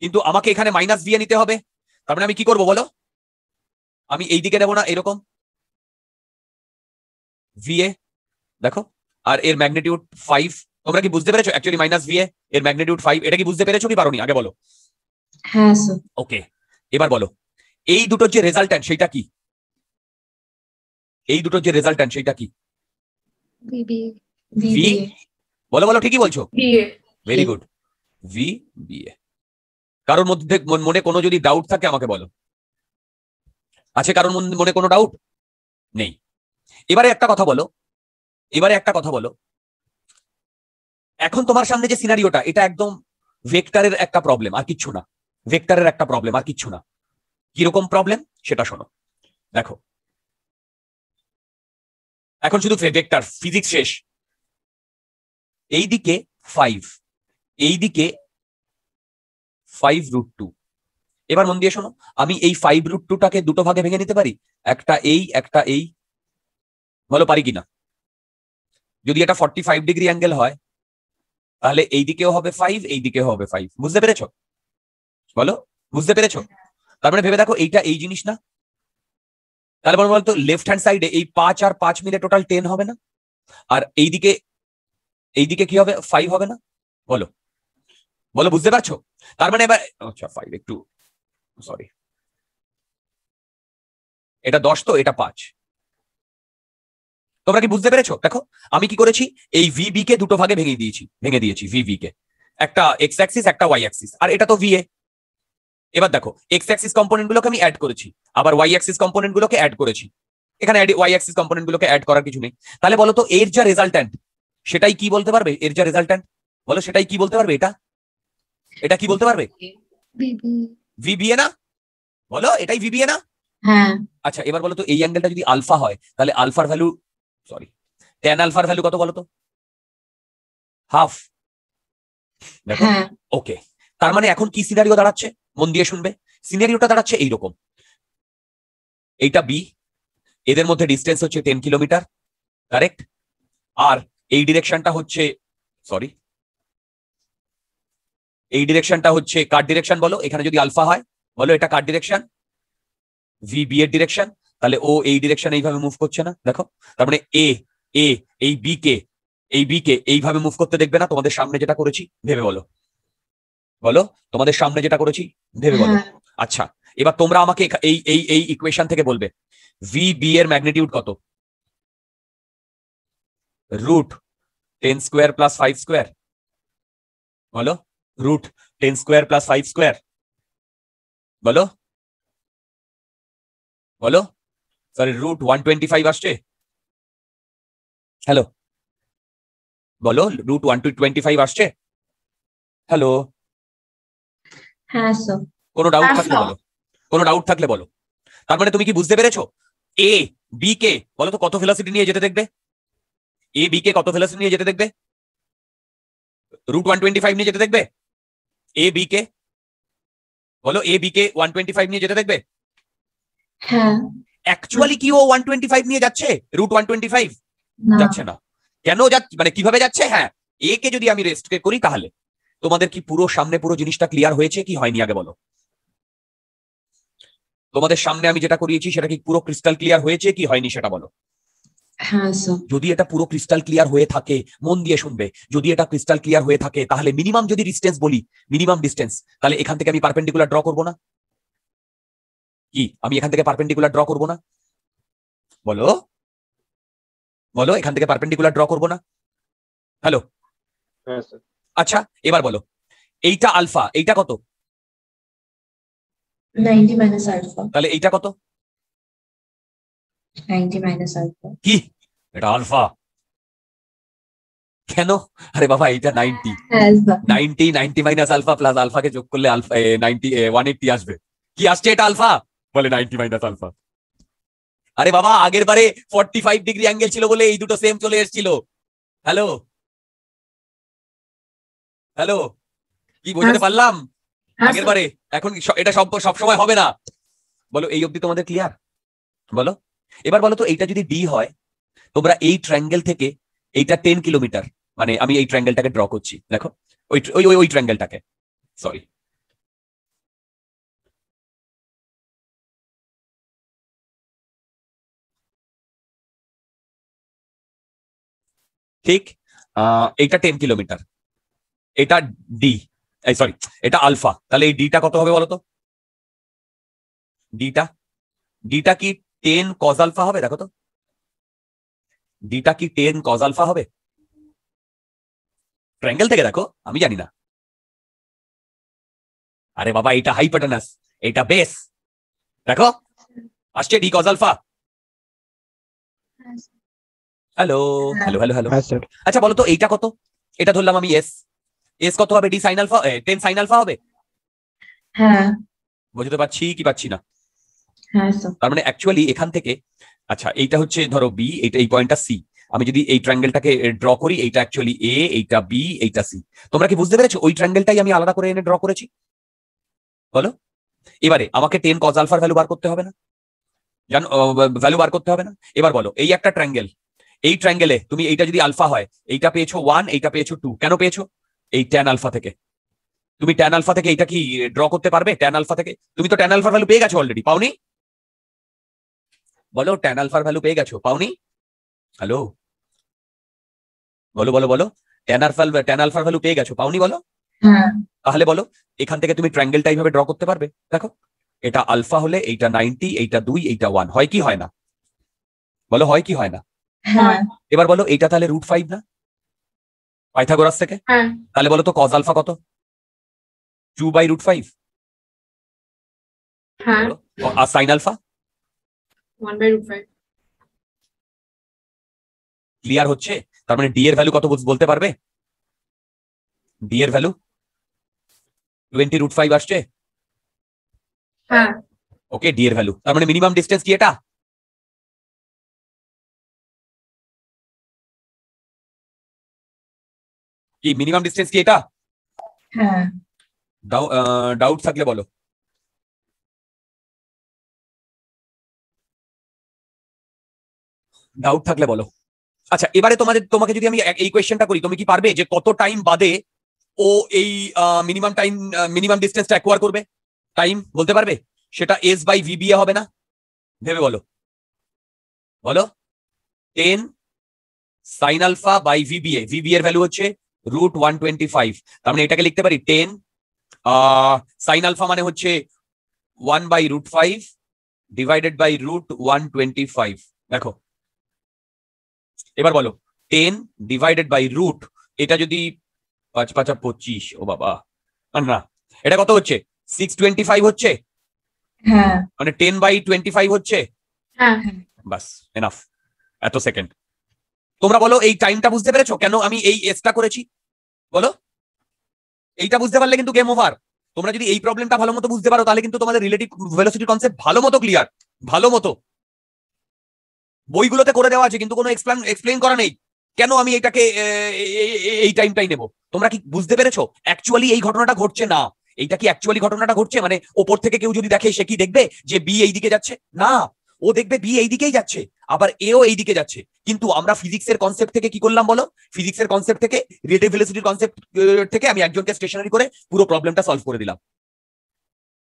কিন্তু আমাকে এখানে মাইনাস ভিএ নিতে হবে তারপরে মানে আমি কি করব বলো আমি এই দিকে নেবো না এরকম ভিএ দেখো আর এর ম্যাগনিটিউড ফাইভ তোমরা কি বুঝতে পেরেছো অ্যাকচুয়ালি মাইনাস ভি এর ম্যাগনিটিউড ফাইভ এটা কি বুঝতে পেরেছো কি পারোনি আগে বলো হ্যাঁ স্যার ওকে এবার বলো এই দুটোর যে রেজাল্টেন্ট সেটা কি এই দুটোর যে রেজাল্টেন্ট সেটা কি ভি বলো বলো ঠিকই বলছো very good V B A কারোর মধ্যে মনে কোনো যদি ডাউট থাকে আমাকে বলো আছে কারোর মনে কোনো ডাউট নেই এবারে একটা কথা বলো এবারে একটা কথা বলো এখন তোমার সামনে যে সিনারিওটা এটা একদম ভেক্টরের একটা প্রবলেম আর কিচ্ছু না ভেক্টরের একটা প্রবলেম আর কিচ্ছু না কিরকম প্রবলেম সেটা শোনো দেখো এখন শুধু ভেক্টর ফিজিক্স শেষ এইদিকে ফাইভ এইদিকে ফাইভ রুট টু এবার মন দিয়ে শোনো আমি এই ফাইভ রুট টুটাকে দুটো ভাগে ভেঙে নিতে পারি একটা এই একটা এই বলো পারি কিনা যদি এটা ফর্টি ফাইভ ডিগ্রি অ্যাঙ্গেল হয় তাহলে এইদিকেও হবে ফাইভ এইদিকেও হবে ফাইভ বুঝতে পেরেছ বলো বুঝতে পেরেছ তার মানে ভেবে দেখো এইটা এই জিনিস না তাহলে বলতো লেফট হ্যান্ড সাইডে এই পাঁচ আর পাঁচ মিলে টোটাল টেন হবে না আর এইদিকে এইদিকে কি হবে ফাইভ হবে না বলো বলো বুঝতে পারছো তার মানে এবার আচ্ছা ফাইভ একটু সরি এটা দশ তো এটা পাঁচ তোমরা কি বুঝতে পেরেছো দেখো আমি কি করেছি এই ভিবি কে দুটো ভাগে ভেঙে দিয়েছি ভেঙে দিয়েছি ভিবি কে একটা এক্স অ্যাক্সিস একটা ওয়াই অ্যাক্সিস আর এটা তো ভিএ এবার দেখো এক্স অ্যাক্সিস কম্পোনেন্ট গুলোকে আমি অ্যাড করেছি আবার ওয়াই অ্যাক্সিস কম্পোনেন্ট গুলোকে অ্যাড করেছি এখানে ওয়াই অ্যাক্সিস কম্পোনেন্ট গুলোকে অ্যাড করার কিছু নেই তাহলে বলো তো এর যা রেজাল্টেন্ট সেটাই কি বলতে পারবে এর যা রেজাল্টেন্ট বলো সেটাই কি বলতে পারবে এটা এটা কি বলতে পারবে ভিবিএ না বলো এটাই ভিবিএ না হ্যাঁ। আচ্ছা এবার বলো তো এই অ্যাঙ্গেলটা যদি আলফা হয় তাহলে আলফার ভ্যালু সরি ট্যান আলফার ভ্যালু কত বলতো হাফ হ্যাঁ। ওকে তার মানে এখন কি সিনারিও দাঁড়াচ্ছে মন দিয়ে শুনবে সিনারিওটা দাঁড়াচ্ছে এইরকম এইটা বি এদের মধ্যে ডিস্টেন্স হচ্ছে টেন কিলোমিটার কারেক্ট আর এই ডিরেকশনটা হচ্ছে সরি এই ডিরেকশনটা হচ্ছে কার ডিরেকশন বলো এখানে যদি আলফা হয় বলো এটা কার ডিরেকশন ভি বি এর ডিরেকশন তাহলে ও এই ডিরেকশন এইভাবে মুভ করছে না দেখো তার মানে এ এ এই বি কে এই বি কে এইভাবে মুভ করতে দেখবে না তোমাদের সামনে যেটা করেছি ভেবে বলো বলো তোমাদের সামনে যেটা করেছি ভেবে বলো হ্যাঁ। আচ্ছা এবার তোমরা আমাকে এই এই এই ইকুয়েশন থেকে বলবে ভি বি এর ম্যাগনিটিউড কত root ten square plus five square বলো root ten square plus five square বলো বলো sorry root one twenty five আসছে হ্যালো বলো root one two twenty five আসছে হ্যালো কোনো ডাউট হ্যাঁ, থাকলে বলো কোনো ডাউট থাকলে বলো তার মানে তুমি কি বুঝতে পেরেছো এ বি কে বলো তো কত ফিলোসিটি নিয়ে যেতে দেখবে এ বি কে কত ফিলোসিটি নিয়ে যেতে দেখবে রুট ওয়ান টোয়েন্টি ফাইভ নিয়ে যেতে দেখবে এ বি কে বলো এ বি কে ওয়ান টোয়েন্টি ফাইভ নিয়ে যেতে দেখবে হ্যাঁ অ্যাকচুয়ালি কি ও ওয়ান টোয়েন্টি ফাইভ নিয়ে যাচ্ছে রুট ওয়ান টোয়েন্টি ফাইভ যাচ্ছে না কেন যাচ্ছে মানে কিভাবে যাচ্ছে হ্যাঁ এ কে যদি আমি রেস্ট করি তাহলে তোমাদের কি পুরো সামনে পুরো জিনিসটা ক্লিয়ার হয়েছে কি হয়নি আগে বলো তোমাদের সামনে আমি যেটা করিয়েছি সেটা কি পুরো ক্রিস্টাল ক্লিয়ার হয়েছে কি হয়নি সেটা বলো হ্যাঁ, যদি এটা পুরো ক্রিস্টাল ক্লিয়ার হয়ে থাকে মন দিয়ে শুনবে যদি এটা ক্রিস্টাল ক্লিয়ার হয়ে থাকে তাহলে মিনিমাম যদি ডিস্টেন্স বলি মিনিমাম ডিস্টেন্স তাহলে এখান থেকে আমি পারপেন্ডিকুলার ড্র করবো না কি আমি এখান থেকে পারপেন্ডিকুলার ড্র করবো না বলো বলো এখান থেকে পারপেন্ডিকুলার ড্র করবো না হ্যালো আচ্ছা এবার বলো এইটা আলফা এইটা কত তাহলে এইটা কত কি এটা আলফা কেন আরে বাবা এইটা ninety ninety ninety minus alpha plus আলফাকে যোগ করলে আলফা নাইনটি ওয়ান এইটটি আসবে কি আসছে এটা আলফা বলে নাইনটি মাইনাস আলফা আরে বাবা আগের বারে ফর্টি ফাইভ ডিগ্রি অ্যাঙ্গেল ছিল বলে এই দুটো সেম চলে এসেছিল হ্যালো হ্যালো কি বোঝাতে হ্যাঁ। পারলাম হ্যাঁ, আগের বারে এখন এটা সব সবসময় হবে না বলো এই অবধি তোমাদের ক্লিয়ার বলো এবার বলো তো এইটা যদি ডি হয় তোমরা এই ট্র্যাঙ্গেল থেকে এইটা টেন কিলোমিটার মানে আমি এই ট্র্যাঙ্গেলটাকে ড্র করছি দেখো ওই ওই ওই ট্র্যাঙ্গেলটাকে সরি ঠিক এটা টেন কিলোমিটার এটা ডি এই সরি এটা আলফা তাহলে এই ডিটা কত হবে বলতো ডিটা ডিটা কি টেন কজ আলফা হবে দেখো তো ডিটা কি টেন কজ আলফা হবে ট্রাঙ্গেল থেকে দেখো আমি জানি না আরে বাবা এটা হাইপাটানাস এটা বেস দেখো আসছে D cos alpha hello hello hello hello আচ্ছা বলো তো এইটা কত এটা ধরলাম আমি এস এস কত হবে D sine alpha ten sine alpha হবে হ্যাঁ বুঝতে পারছি কি পাচ্ছি না হ্যাঁ, তার মানে অ্যাকচুয়ালি এখান থেকে আচ্ছা এইটা হচ্ছে ধরো বি এইটা এই পয়েন্টটা সি আমি যদি এই ট্রাঙ্গেলটাকে ড্র করি এইটা অ্যাকচুয়ালি এ এইটা বি এইটা সি তোমরা কি বুঝতে পেরেছো ওই ট্রাঙ্গেলটাই আমি আলাদা করে এনে ড্র করেছি বলো এবারে আমাকে টেন কজ আলফার ভ্যালু বার করতে হবে না জানো ভ্যালু বার করতে হবে না এবার বলো এই একটা ট্রাঙ্গেল এই ট্রাঙ্গেলে তুমি এইটা যদি আলফা হয় এইটা পেয়েছো ওয়ান এইটা পেয়েছো টু কেন পেয়েছো এই ট্যান আলফা থেকে তুমি ট্যান আলফা থেকে এইটা কি ড্র করতে পারবে ট্যান আলফা থেকে তুমি তো ট্যান আলফার ভ্যালু পেয়ে গেছো অলরেডি পাওনি বলো ট্যান আলফার ভ্যালু পেয়ে গেছো পাওনি হ্যালো বলো বলো বলো ট্যান আলফা ট্যান আলফার ভ্যালু পেয়ে গেছো পাওনি বলো হ্যাঁ। তাহলে বলো এখান থেকে তুমি ট্র্যাঙ্গেলটা এইভাবে ড্র করতে পারবে দেখো এটা আলফা হলে এইটা নাইনটি এইটা দুই এইটা ওয়ান হয় কি হয় না বলো হয় কি হয় না হ্যাঁ। এবার বলো এটা তাহলে রুট ফাইভ না পাইথাগোরাস থেকে হ্যাঁ। তাহলে বলো তো কজ আলফা কত টু বাই রুট ফাইভ আর সাইন আলফা ক্লিয়ার হচ্ছে তার মানে ডি এর ভ্যালু কত বলতে পারবে ডি এর ভ্যালু টোয়েন্টি রুট ফাইভ আসছে ওকে হ্যাঁ। ডি এর ভ্যালু তার মানে মিনিমাম ডিস্টেন্স কি এটা কি মিনিমাম ডিসটেন্স কি এটা হ্যাঁ ডাউট থাকলে বলো ডাউট থাকলে বলো আচ্ছা এবারে তোমাদের তোমাকে যদি আমি এই কোয়েশ্চেনটা করি তুমি কি পারবে যে কত টাইম বাদে ও এই মিনিমাম টাইম মিনিমাম ডিসটেন্সটা অ্যাকোয়ার করবে টাইম বলতে পারবে সেটা এস বাই বিএ হবে না ভেবে বলো বলো then sine alpha by VBA VBA এর ভ্যালু হচ্ছে রুট ওয়ান টোয়েন্টি ফাইভ তার মানে এটাকে লিখতে পারি টেন সাইন আলফা মানে হচ্ছে one by root five divided by root one twenty five দেখো এবার বলো টেন ডিভাইডেড বাই রুট এটা যদি পাঁচ পাঁচা পঁচিশ ও বাবা মানে না এটা কত হচ্ছে সিক্স টোয়েন্টি ফাইভ হচ্ছে হ্যাঁ। মানে টেন বাই টোয়েন্টি ফাইভ হচ্ছে হ্যাঁ, হ্যাঁ। বাস এনাফ এত সেকেন্ড তোমরা বলো এই টাইমটা বুঝতে পেরেছো কেন আমি এই এসটা করেছি বলো এইটা বুঝতে পারলে কিন্তু গেম ওভার তোমরা যদি এই প্রবলেমটা ভালো মতো বুঝতে পারো তাহলে কিন্তু তোমাদের রিলেটিভ ভেলোসিটি কনসেপ্ট ভালো মতো ক্লিয়ার ভালো মতো বইগুলোতে করে দেওয়া আছে কিন্তু কোনো এক্সপ্লেন এক্সপ্লেন করা নেই কেন আমি এটাকে এই টাইমটাই নেব তোমরা কি বুঝতে পেরেছো অ্যাকচুয়ালি এই ঘটনাটা ঘটছে না এইটা কি অ্যাকচুয়ালি ঘটনাটা ঘটছে মানে ওপর থেকে কেউ যদি দেখে সে কি দেখবে যে বি এইদিকে যাচ্ছে না ও দেখবে বি এইদিকেই যাচ্ছে আবার এও এইদিকে যাচ্ছে কিন্তু আমরা ফিজিক্সের কনসেপ্ট থেকে কি করলাম বলো ফিজিক্সের কনসেপ্ট থেকে রিলেটিভ ভেলোসিটির কনসেপ্ট থেকে আমি একজনকে স্টেশনারি করে পুরো প্রবলেমটা সলভ করে দিলাম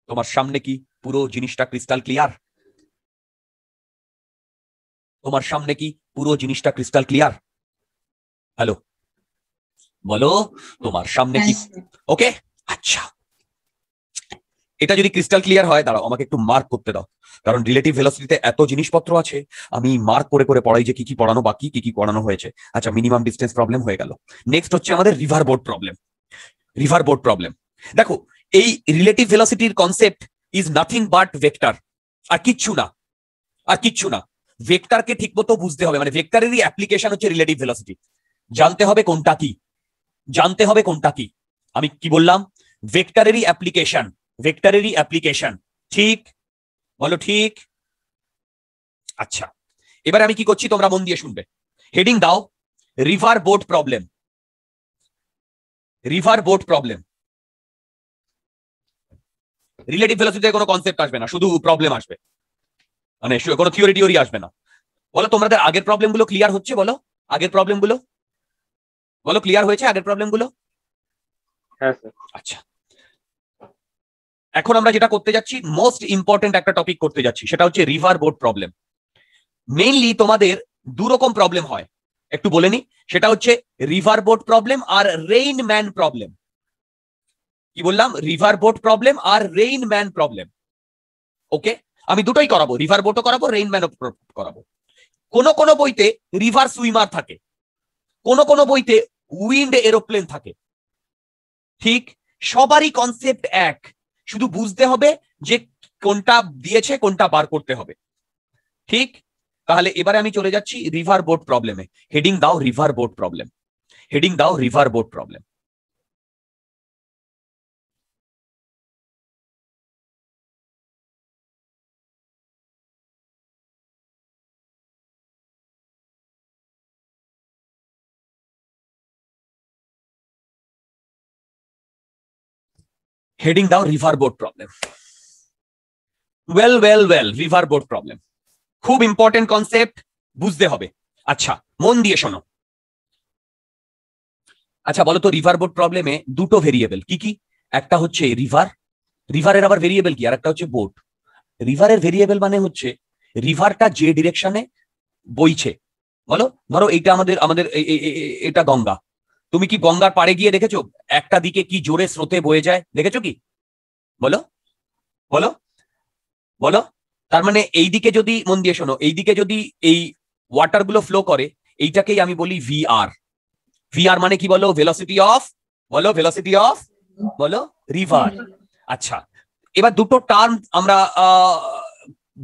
তোমার সামনে কি পুরো জিনিসটা ক্রিস্টাল ক্লিয়ার তোমার সামনে কি পুরো জিনিসটা ক্রিস্টাল ক্লিয়ার হ্যালো বলো তোমার সামনে কি ওকে হ্যাঁ। আচ্ছা এটা যদি ক্রিস্টাল ক্লিয়ার হয় দাঁড়াও আমাকে একটু মার্ক করতে দাও কারণ রিলেটিভ ভেলোসিটিতে এত জিনিসপত্র আছে আমি মার্ক করে করে পড়াই যে কি কি পড়ানো বাকি কি কি পড়ানো হয়েছে আচ্ছা মিনিমাম ডিস্টেন্স প্রবলেম হয়ে গেল নেক্সট হচ্ছে আমাদের river boat problem river boat problem দেখো এই রিলেটিভ ভেলোসিটির concept is nothing but vector আর কিচ্ছু না আর কিচ্ছু না ভেক্টরকে ঠিকমতো বুঝতে হবে মানে ভেক্টরেরই অ্যাপ্লিকেশন হচ্ছে রিলেটিভ ভেলোসিটি জানতে হবে কোনটা কি জানতে হবে কোনটা কি আমি কি বললাম ভেক্টরেরই অ্যাপ্লিকেশন ভেক্টারেরই অ্যাপ্লিকেশন ঠিক বলো ঠিক আচ্ছা এবার আমি কি করছি তোমরা মন দিয়ে শুনবে হেডিং দাও river boat problem river boat problem relative ভেলোসিটিতে কোনো কনসেপ্ট আসবে না শুধু প্রবলেম আসবে মানে কোনো থিওরি টিওরি আসবে না বলো তোমাদের আগের প্রবলেমগুলো ক্লিয়ার হচ্ছে বলো আগের প্রবলেমগুলো বলো ক্লিয়ার হয়েছে আগের প্রবলেমগুলো হ্যাঁ আচ্ছা এখন আমরা যেটা করতে যাচ্ছি মোস্ট ইম্পর্টেন্ট একটা টপিক করতে যাচ্ছি সেটা হচ্ছে রিভার বোট প্রবলেম মেইনলি তোমাদের দু রকম প্রবলেম হয় একটু বলে নি সেটা হচ্ছে রিভার বোট প্রবলেম আর রেইন ম্যান প্রবলেম কি বললাম রিভার বোট প্রবলেম আর রেইন ম্যান প্রবলেম ওকে আমি দুটোই করাবো রিভার বোটও করাবো রেইন ম্যানও করাবো কোন কোন বইতে রিভার সুইমার থাকে কোন কোন বইতে উইন্ড এরোপ্লেন থাকে ঠিক সবারই কনসেপ্ট এক শুধু বুঝতে হবে যে কোনটা দিয়েছে কোনটা বার করতে হবে ঠিক তাহলে এবারে আমি চলে যাচ্ছি রিভার বোট প্রবলেমে হেডিং দাও রিভার বোট প্রবলেম হেডিং দাও river boat problem heading down riverboat problem. Well well well river boat problem খুব ইম্পর্টেন্ট কনসেপ্ট বুঝতে হবে আচ্ছা মন দিয়ে শোনো আচ্ছা বলতো রিভার বোট প্রবলেমে দুটো ভেরিয়েবল কি কি একটা হচ্ছে রিভার রিভারের আবার ভেরিয়েবল কি আর একটা হচ্ছে বোট রিভারের ভেরিয়েবল মানে হচ্ছে রিভারটা যে ডিরেকশনে বইছে বলো ধরো এইটা আমাদের আমাদের এটা গঙ্গা তুমি কি গঙ্গার পাড়ে গিয়ে দেখেছো একটা দিকে কি জোরে স্রোতে বয়ে যায় দেখেছো কি বলো বলো বলো তার মানে এই দিকে যদি মন দিয়ে শোনো এই দিকে যদি এই ওয়াটার গুলো ফ্লো করে এইটাকেই আমি বলি ভি আর ভি আর মানে কি বলো ভেলোসিটি অফ বলো ভেলোসিটি অফ বলো রিভার আচ্ছা এবার দুটো টার্ম আমরা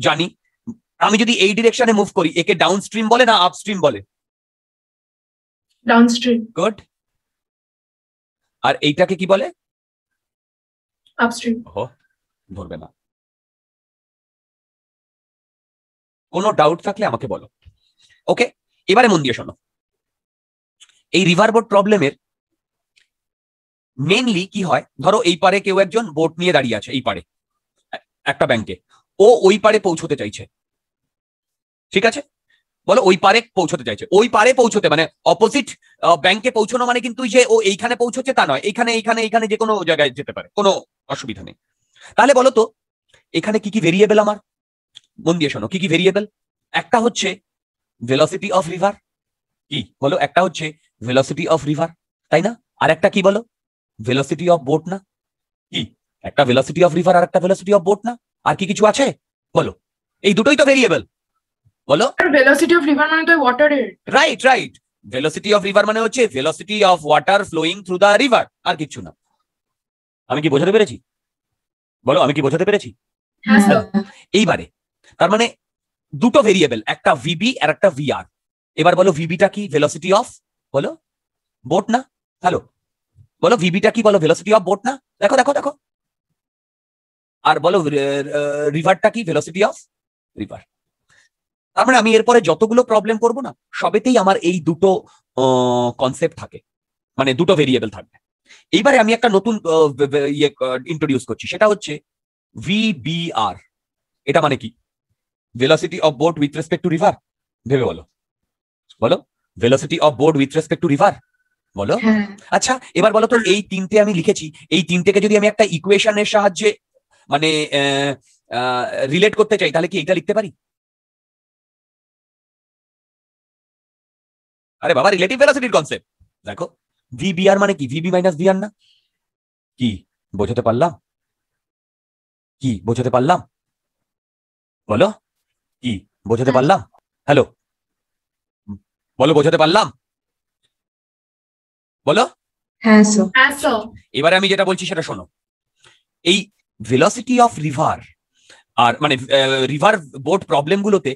জানি আমি যদি এই ডিরেকশনে মুভ করি একে ডাউনস্ট্রিম বলে না আপস্ট্রিম বলে ডাউনস্ট্রিম গুড আর এইটাকে কি বলে ধরবে না কোনো ডাউট থাকলে আমাকে বলো ওকে এবারে মন দিয়ে শোনো এই রিভার বোট প্রবলেমের মেনলি কি হয় ধরো এই পারে কেউ একজন বোট নিয়ে দাঁড়িয়ে আছে এই পারে একটা ব্যাংকে ও ওই পারে পৌঁছতে চাইছে ঠিক আছে বলো ওই পারে পৌঁছতে চাইছে ওই পারে পৌঁছতে মানে অপোজিট ব্যাংকে পৌঁছানো মানে কিন্তু যে ও এইখানে পৌঁছচ্ছে তা নয় এখানে এইখানে এইখানে যে কোনো জায়গায় যেতে পারে কোনো অসুবিধা নেই তাহলে বলো তো এখানে কি কি ভেরিয়েবল আমার মন দিয়ে শোনো কি কি ভেরিয়েবল একটা হচ্ছে ভেলোসিটি অফ রিভার কি বলো একটা হচ্ছে ভেলোসিটি অফ রিভার তাই না আর একটা কি বলো ভেলোসিটি অফ বোট না কি একটা ভেলোসিটি অফ রিভার আর একটা ভেলোসিটি অফ বোট না আর কি কিছু আছে বলো এই দুটোই তো ভেরিয়েবল বলো ভেলোসিটি অফ রিভার মানে তো ওয়াটারের right right velocity of river মানে হচ্ছে velocity of water flowing through the river আর কিছু না আমি কি বোঝাতে পেরেছি বলো আমি কি বোঝাতে পেরেছি হ্যাঁ, এইবারে তার মানে দুটো ভেরিয়েবল একটা ভিবি আর একটা ভিআর এবার বলো ভিবিটা কি ভেলোসিটি অফ বলো বোট না হ্যালো বলো ভিবিটা কি বলো ভেলোসিটি অফ বোট না দেখো দেখো দেখো আর বলো রিভারটা কি ভেলোসিটি অফ রিভার তার মানে আমি এরপরে যতগুলো প্রবলেম করব না সবেতেই আমার এই দুটো কনসেপ্ট থাকে মানে দুটো ভেরিয়েবল থাকবে এইবারে আমি একটা নতুন ইন্ট্রোডিউস ইয়ে, করছি সেটা হচ্ছে ভিবিআর এটা মানে কি velocity of boat with respect to river ভেবে বলো বলো velocity of boat with respect to river বলো হ্যাঁ। আচ্ছা এবার বলো তো এই তিনটে আমি লিখেছি এই তিনটেকে যদি আমি একটা ইকুয়েশনের সাহায্যে মানে রিলেট করতে চাই তাহলে কি এটা লিখতে পারি আরে বাবা রিলেটিভ ভেলোসিটির কনসেপ্ট দেখো ভি আর মানে কি ভিবি মাইনাস আর না কি বোঝাতে পারলাম কি বোঝাতে পারলাম বলো কি বোঝাতে পারলাম হ্যালো বলো বোঝাতে পারলাম বলো হ্যাঁ, হ্যাঁ, এবারে আমি যেটা বলছি সেটা শোনো এই ভেলোসিটি অফ রিভার আর মানে রিভার বোট প্রবলেমগুলোতে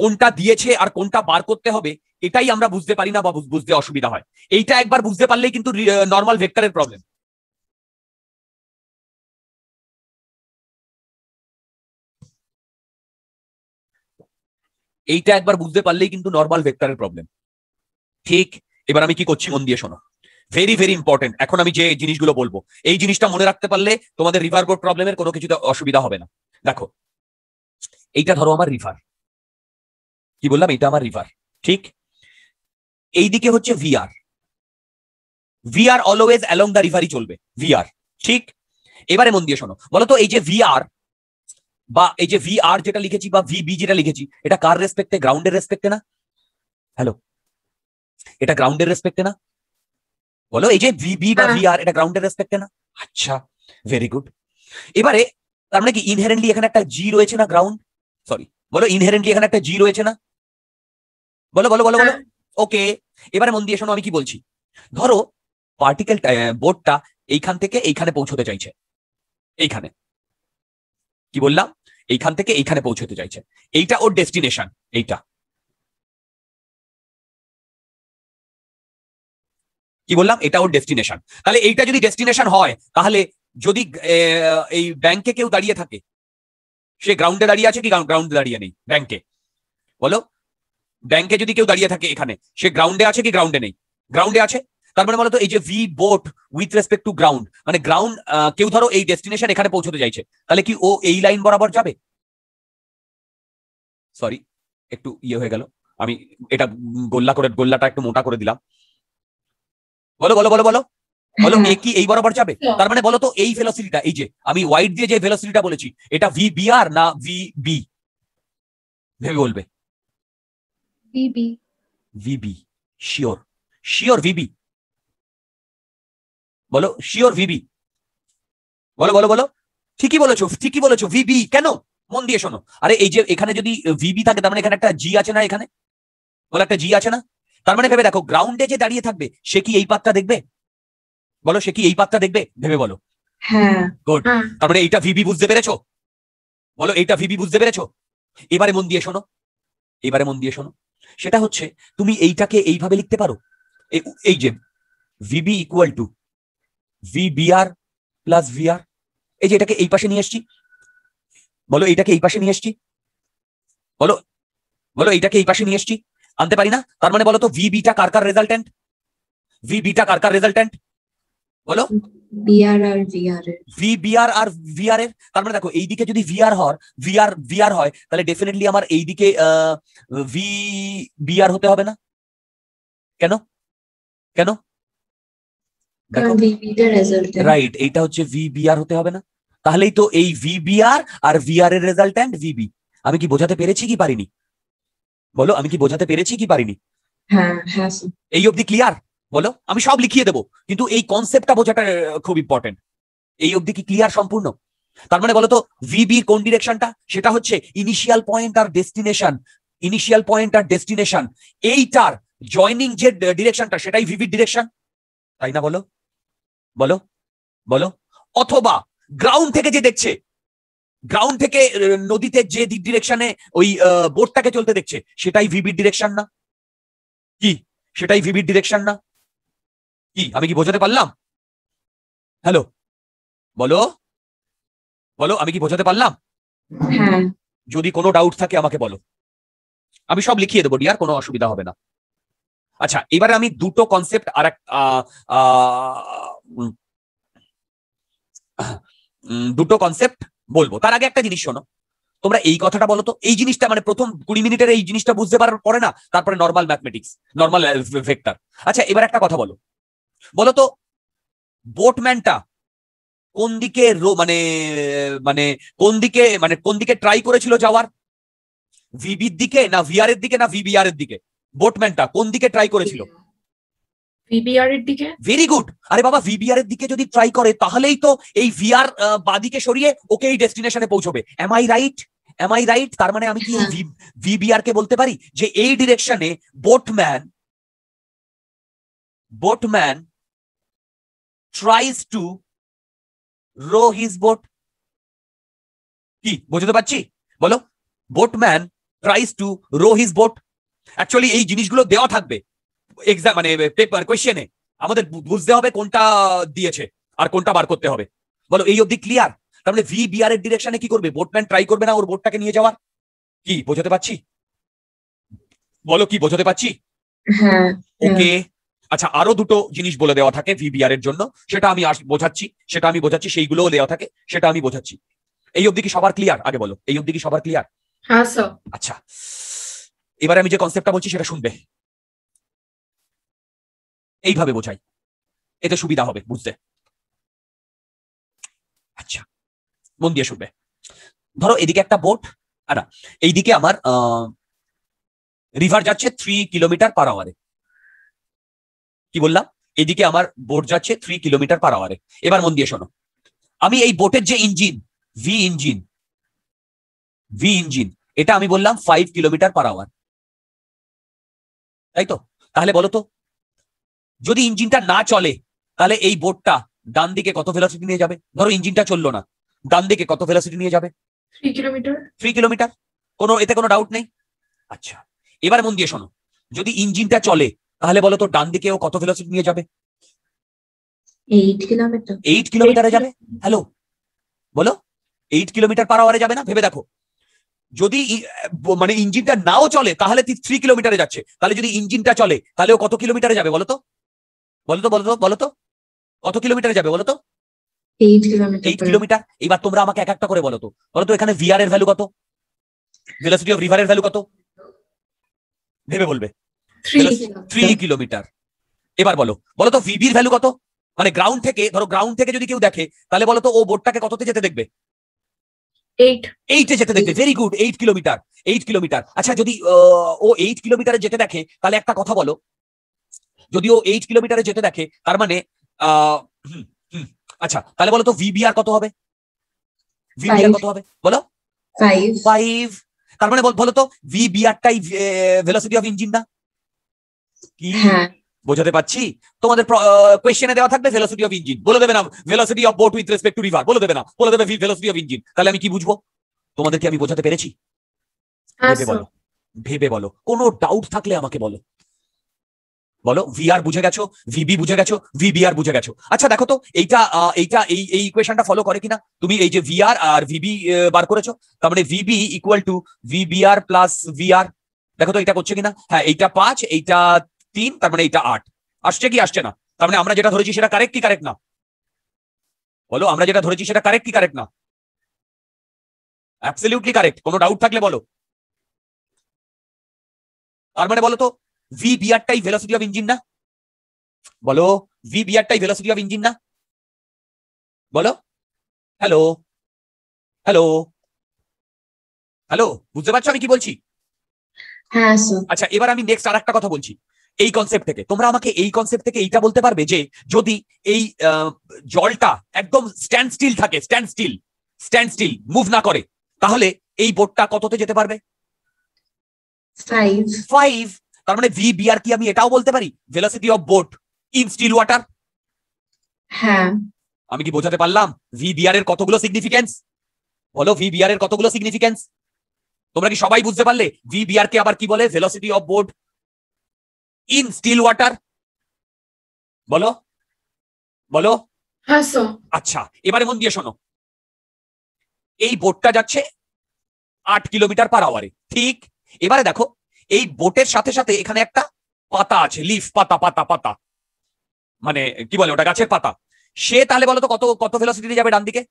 কোনটা দিয়েছে আর কোনটা বার করতে হবে এটাই আমরা বুঝতে পারি না বা বুঝতে অসুবিধা হয় এইটা একবার বুঝতে পারলেই কিন্তু নর্মাল ভেক্টরের প্রবলেম এইটা একবার বুঝতে পারলেই কিন্তু নর্মাল ভেক্টরের প্রবলেম ঠিক এবার আমি কি করছি মন দিয়ে শোনো ভেরি ভেরি ইম্পর্টেন্ট এখন আমি যে জিনিসগুলো বলবো এই জিনিসটা মনে রাখতে পারলে তোমাদের রিভার বোর্ড প্রবলেমের কোনো কিছুতে অসুবিধা হবে না দেখো এইটা ধরো আমার রিভার কি বললাম এটা আমার রিভার ঠিক এইদিকে হচ্ছে VR VR always along the রিভারই চলবে ভিআর ঠিক এবারে মন দিয়ে শোনো বলতো এই যে ভিআর বা এই যে ভিআর যেটা লিখেছি বা ভিবি যেটা লিখেছি এটা কার রেসপেক্টে গ্রাউন্ডের রেসপেক্টে না হ্যালো এটা গ্রাউন্ডের রেসপেক্টে না বলো এই যে ভিবি বা ভিআর হ্যাঁ। এটা গ্রাউন্ডের রেসপেক্টে না আচ্ছা ভেরি গুড এবারে তার মানে কি ইনহেরেন্টলি এখানে একটা জি রয়েছে না গ্রাউন্ড সরি বলো ইনহেরেন্টলি এখানে একটা জি রয়েছে না বলো বলো বলো বলো হ্যাঁ। ওকে এবারে মন দিয়ে শোনো আমি কি বলছি ধরো পার্টিকেল বোর্ডটা এইখান থেকে এইখানে পৌঁছতে চাইছে এইখানে কি বললাম এইখান থেকে এইখানে পৌঁছতে চাইছে এইটা ওর ডেস্টিনেশন এইটা কি বললাম এটা ওর ডেস্টিনেশন তাহলে এইটা যদি ডেস্টিনেশন হয় তাহলে যদি এই ব্যাংকে কেউ দাঁড়িয়ে থাকে সে গ্রাউন্ডে দাঁড়িয়ে আছে কি গ্রাউন্ডে দাঁড়িয়ে নেই ব্যাংকে বলো ব্যাংকে যদি কেউ দাঁড়িয়ে থাকে এখানে সে গ্রাউন্ডে আছে কি গ্রাউন্ডে নেই গ্রাউন্ডে আছে তার মানে বলতো এই যে V boat with respect to ground মানে গ্রাউন্ড কেউ ধরো এই ডেস্টিনেশন এখানে পৌঁছতে চাইছে তাহলে কি ও এই লাইন বরাবর যাবে সরি একটু ইয়ে হয়ে গেল আমি এটা গোল্লা করে গোল্লাটা একটু মোটা করে দিলাম বলো বলো বলো বলো বলো এ কি এই বরাবর যাবে তার মানে বলো তো এই ভেলোসিটিটা এই যে আমি হোয়াইট দিয়ে যে ভেলোসিটিটা বলেছি এটা ভি বি আর না ভি বি ভেবে বলবে VB. VB. Sure sure VB বলো শিওর ভিবি বলো বলো বলো ঠিকই বলেছো ঠিকই বলেছো ভিবি কেন মন দিয়ে শোনো আরে এই যে এখানে যদি ভিবি থাকে তার মানে এখানে একটা জি আছে না এখানে বলো একটা জি আছে না তার মানে ভেবে দেখো গ্রাউন্ডে যে দাঁড়িয়ে থাকবে সে কি এই পাতটা দেখবে বলো সে কি এই পাতটা দেখবে ভেবে বলো গুড হ্যাঁ। হ্যাঁ। তারপরে মানে এইটা ভিবি বুঝতে পেরেছো বলো এইটা ভিবি বুঝতে পেরেছো এবারে মন দিয়ে শোনো এবারে মন দিয়ে শোনো সেটা হচ্ছে তুমি এইটাকে এইভাবে লিখতে পারো এই যে VB equal to VBR plus VR এই যে এটাকে এই পাশে নিয়ে এসছি বলো এইটাকে এই পাশে নিয়ে এসছি বলো বলো এইটাকে এই পাশে নিয়ে এসছি আনতে পারি না তার মানে বলো তো ভিবিটা কার কার রেজাল্টেন্ট ভিবিটা কার কার রেজাল্টেন্ট বলো ভিআর আর ভিআর ভি আর এর তার মানে দেখো এইদিকে যদি ভিআর হর ভিআর ভিআর হয় তাহলে ডেফিনেটলি আমার এইদিকে ভি ভিআর হতে হবে না কেন কেন রাইট এইটা হচ্ছে ভিবিআর হতে হবে না তাহলেই তো এই ভিবিআর আর ভিআর এর রেজাল্টেন্ট ভিবি আমি কি বোঝাতে পেরেছি কি পারিনি বলো আমি কি বোঝাতে পেরেছি কি পারিনি হ্যাঁ, হ্যাঁ, এই অবধি ক্লিয়ার বলো আমি সব লিখিয়ে দেবো কিন্তু এই কনসেপ্টটা বোঝাটা খুব ইম্পর্টেন্ট এই অবধি কি ক্লিয়ার সম্পূর্ণ তার মানে বলতো ভিবি কোন ডিরেকশনটা সেটা হচ্ছে ইনিশিয়াল পয়েন্ট আর ডেস্টিনেশন ইনিশিয়াল পয়েন্ট আর ডেস্টিনেশন এইটার জয়নিং যে ডিরেকশনটা সেটাই ভিভি ডিরেকশন তাই না বলো বলো বলো অথবা গ্রাউন্ড থেকে যে দেখছে গ্রাউন্ড থেকে নদীতে যে দিক ডিরেকশনে ওই বোর্ডটাকে চলতে দেখছে সেটাই ভিবির ডিরেকশন না কি সেটাই ভিভির ডিরেকশন না কি আমি কি বোঝাতে পারলাম হ্যালো বলো বলো আমি কি বোঝাতে পারলাম হ্যাঁ। যদি কোনো ডাউট থাকে আমাকে বলো আমি সব লিখিয়ে দেবো ডিয়ার কোনো অসুবিধা হবে না আচ্ছা এবারে আমি দুটো কনসেপ্ট আর এক দুটো কনসেপ্ট বলবো তার আগে একটা জিনিস শোনো তোমরা এই কথাটা বলো তো এই জিনিসটা মানে প্রথম কুড়ি মিনিটের এই জিনিসটা বুঝতে পারার পরে না তারপরে নর্মাল ম্যাথমেটিক্স নর্মাল ভেক্টর আচ্ছা এবার একটা কথা বলো বলতো বোটম্যানটা কোন দিকে মানে মানে কোন দিকে মানে কোন দিকে ট্রাই করেছিল যাওয়ার ভিবির দিকে না ভিআর এর দিকে না ভিবিআর এর দিকে বোটম্যানটা কোন দিকে ট্রাই করেছিল ভিবিআর এর দিকে ভেরি গুড আরে বাবা ভিবিআর এর দিকে যদি ট্রাই করে তাহলেই তো এই ভিআর বাদিকে সরিয়ে ওকে এই ডেস্টিনেশনে পৌঁছবে am I right am I right তার মানে আমি কি ভিবিআর হ্যাঁ। কে বলতে পারি যে এই ডিরেকশনে boatman boatman tries to row his boat কি বুঝতে পারছি বলো boatman tries to row his boat actually এই জিনিসগুলো দেওয়া থাকবে এক্সাম মানে পেপার কোয়েশ্চেনে আমাদের বুঝতে হবে কোনটা দিয়েছে আর কোনটা বার করতে হবে বলো এই অবধি ক্লিয়ার তাহলে ভি বিআর এর ডিরেকশনে কি করবে বোটম্যান ট্রাই করবে না ওর বোটটাকে নিয়ে যাওয়ার কি বোঝাতে পারছি বলো কি বোঝাতে পারছি ওকে হ্যাঁ, হ্যাঁ। আচ্ছা আরো দুটো জিনিস বলে দেওয়া থাকে ভিবিআর এর জন্য সেটা আমি বোঝাচ্ছি সেটা আমি বোঝাচ্ছি সেইগুলোও দেওয়া থাকে সেটা আমি বোঝাচ্ছি এই অবধি কি সবার ক্লিয়ার আগে বলো এই অবধি কি সবার ক্লিয়ার আচ্ছা এবারে আমি যে কনসেপ্টটা বলছি সেটা শুনবে এইভাবে বোঝাই এতে সুবিধা হবে বুঝতে আচ্ছা মন দিয়ে শুনবে ধরো এদিকে একটা বোট আর এইদিকে আমার রিভার যাচ্ছে থ্রি কিলোমিটার পার আওয়ারে কি বললাম এদিকে আমার বোট যাচ্ছে থ্রি কিলোমিটার পার আওয়ারে এবার মন দিয়ে শোনো আমি এই বোটের যে engine V engine V engine এটা আমি বললাম ফাইভ কিলোমিটার পার আওয়ার তাই তো তাহলে বলো তো যদি ইঞ্জিনটা না চলে তাহলে এই বোটটা ডান দিকে কত ফেলাসিটি নিয়ে যাবে ধরো ইঞ্জিনটা চললো না ডান দিকে কত ফেলাসিটি নিয়ে যাবে থ্রি কিলোমিটার থ্রি কিলোমিটার কোনো এতে কোনো ডাউট নেই আচ্ছা এবার মন দিয়ে শোনো যদি ইঞ্জিনটা চলে তাহলে বলো তো ডান ও কত ভেলোসিটি নিয়ে যাবে এইট কিলোমিটারে যাবে হ্যালো বলো এইট কিলোমিটার পার আওয়ারে যাবে না ভেবে দেখো যদি মানে ইঞ্জিনটা নাও চলে তাহলে থ্রি কিলোমিটারে যাচ্ছে তাহলে যদি ইঞ্জিনটা চলে তাহলে ও কত কিলোমিটারে যাবে বলতো বলতো বলতো বলতো কত কিলোমিটারে যাবে বলতো এইট কিলোমিটার এবার তোমরা আমাকে এক একটা করে বলো তো বলো তো এখানে ভিআর এর ভ্যালু কত ভেলোসিটি অফ রিভারের ভ্যালু কত ভেবে বলবে থ্রি কিলোমিটার এবার বলো বলো তো ভিবির ভ্যালু কত মানে গ্রাউন্ড থেকে ধরো গ্রাউন্ড থেকে যদি কেউ দেখে তাহলে বলো তো ও বোর্ডটাকে কততে যেতে দেখবে এইটে যেতে দেখবে very good eight kilometre eight kilometre আচ্ছা যদি ও এইট যেতে দেখে তাহলে একটা কথা বলো যদি ও এইট কিলোমিটারে যেতে দেখে তার মানে আচ্ছা তাহলে বলো তো ভিবিআর কত হবে ভিবিআর কত হবে বলো ফাইভ তার মানে বলো তো ভেলোসিটি অফ ইঞ্জিন না কি হ্যাঁ। বোঝাতে পারছি তোমাদের কোয়েশ্চেনে দেওয়া থাকবে ভেলোসিটি অফ ইঞ্জিন বলে দেবে না velocity of boat with respect to river বলে দেবে না বলে দেবে ভেলোসিটি অফ ইঞ্জিন তাহলে আমি কি বুঝবো তোমাদেরকে আমি বোঝাতে পেরেছি হ্যাঁ, ভেবে বলো ভেবে বলো কোনো ডাউট থাকলে আমাকে বলো বলো ভিআর বুঝে গেছো ভিবি বুঝে গেছো ভিবিআর বুঝে গেছো আচ্ছা দেখো তো এইটা এইটা এই এই ইকুয়েশনটা ফলো করে কিনা তুমি এই যে ভিআর আর ভিবি বার করেছো তার মানে VB equal to VBR plus VR দেখো তো এটা করছে কিনা হ্যাঁ এইটা পাঁচ এইটা তিন তার মানে এইটা আট আসছে কি আসছে না তার মানে আমরা যেটা ধরেছি সেটা কারেক্ট কি কারেক্ট না বলো আমরা যেটা ধরেছি সেটা কারেক্ট কি কারেক্ট না অ্যাবসলিউটলি কারেক্ট কোনো ডাউট থাকলে বলো তার মানে বলো তো ভি বিআরটাই ভেলোসিটি অফ ইঞ্জিন না বলো ভি বিআরটাই ভেলোসিটি অফ ইঞ্জিন না বলো হ্যালো হ্যালো হ্যালো বুঝতে পারছো আমি কি বলছি হ্যাঁ, আচ্ছা এবার আমি নেক্সট আর একটা কথা বলছি এই কনসেপ্ট থেকে তোমরা আমাকে এই কনসেপ্ট থেকে এইটা বলতে পারবে যে যদি এই জলটা একদম স্ট্যান্ড স্টিল থাকে stand still stand still move না করে তাহলে এই বোর্ডটা কততে যেতে পারবে তার মানে ভি বিআর কি আমি এটাও বলতে পারি velocity of boat in still water হ্যাঁ আমি কি বোঝাতে পারলাম ভি বিআর এর কতগুলো সিগনিফিকেন্স বলো ভি বিআর এর কতগুলো সিগনিফিকেন্স তোমরা কি সবাই বুঝতে পারলে ভি বিআর কে আবার কি বলে velocity of boat in still water বলো বলো হ্যাঁ, আচ্ছা এবারে মন দিয়ে শোনো এই বোটটা যাচ্ছে আট কিলোমিটার পার আওয়ারে ঠিক এবারে দেখো এই বোটের সাথে সাথে এখানে একটা পাতা আছে লিফ পাতা পাতা পাতা মানে কি বলে ওটা গাছের পাতা সে তাহলে বলো তো কত কত ফেলোসিটিতে যাবে ডান দিকে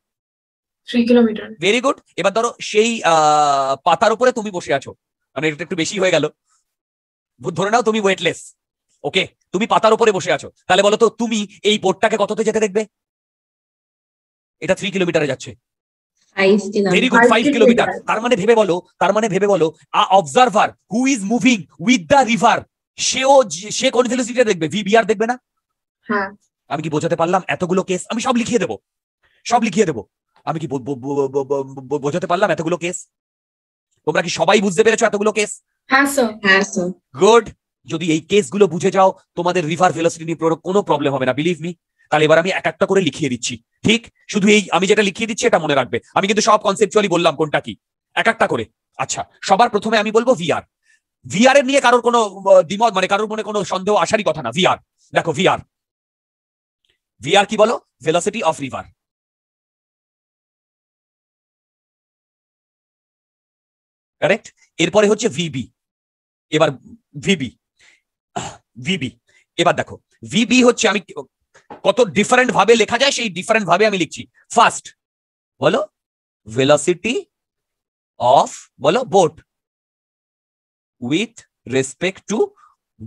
ভেরি গুড এবার ধরো সেই পাতার উপরে তুমি বসে আছো মানে এটা একটু বেশি হয়ে গেল ধরে নাও তুমি ওয়েটলেস ওকে তুমি পাতার উপরে বসে আছো তাহলে বলো তো তুমি এই বোর্ডটাকে কততে যেতে দেখবে এটা থ্রি কিলোমিটারে যাচ্ছে ভেরি গুড ফাইভ কিলোমিটার তার মানে ভেবে বলো তার মানে ভেবে বলো a observer who is moving with the river সেও সে কোন ভেলোসিটিটা দেখবে ভিবিআর দেখবে না হ্যাঁ। আমি কি বোঝাতে পারলাম এতগুলো কেস আমি সব লিখিয়ে দেবো সব লিখিয়ে দেবো আমি কি বোঝাতে পারলাম এতগুলো কেস তোমরা কি সবাই বুঝতে পেরেছো এতগুলো কেস গুড হ্যাঁ, হ্যাঁ, যদি এই কেসগুলো বুঝে যাও তোমাদের রিভার ভেলোসিটি নিয়ে কোনো প্রবলেম হবে না বিলিভ মি তাহলে এবার আমি এক একটা করে লিখিয়ে দিচ্ছি ঠিক শুধু এই আমি যেটা লিখিয়ে দিচ্ছি এটা মনে রাখবে আমি কিন্তু সব কনসেপচুয়ালি বললাম কোনটা কি এক একটা করে আচ্ছা সবার প্রথমে আমি বলবো ভিআর ভিআর এর নিয়ে কারোর কোনো দ্বিমত মানে কারোর মনে কোনো সন্দেহ আসারই কথা না ভিআর দেখো ভিআর ভিআর কি বলো ভেলোসিটি অফ রিভার কারেক্ট এরপরে হচ্ছে ভিবি এবার ভিবি ভিবি এবার দেখো ভিবি হচ্ছে আমি কত ডিফারেন্ট ভাবে লেখা যায় সেই ডিফারেন্ট ভাবে আমি লিখছি ফার্স্ট বলো ভেলোসিটি অফ বলো boat with respect to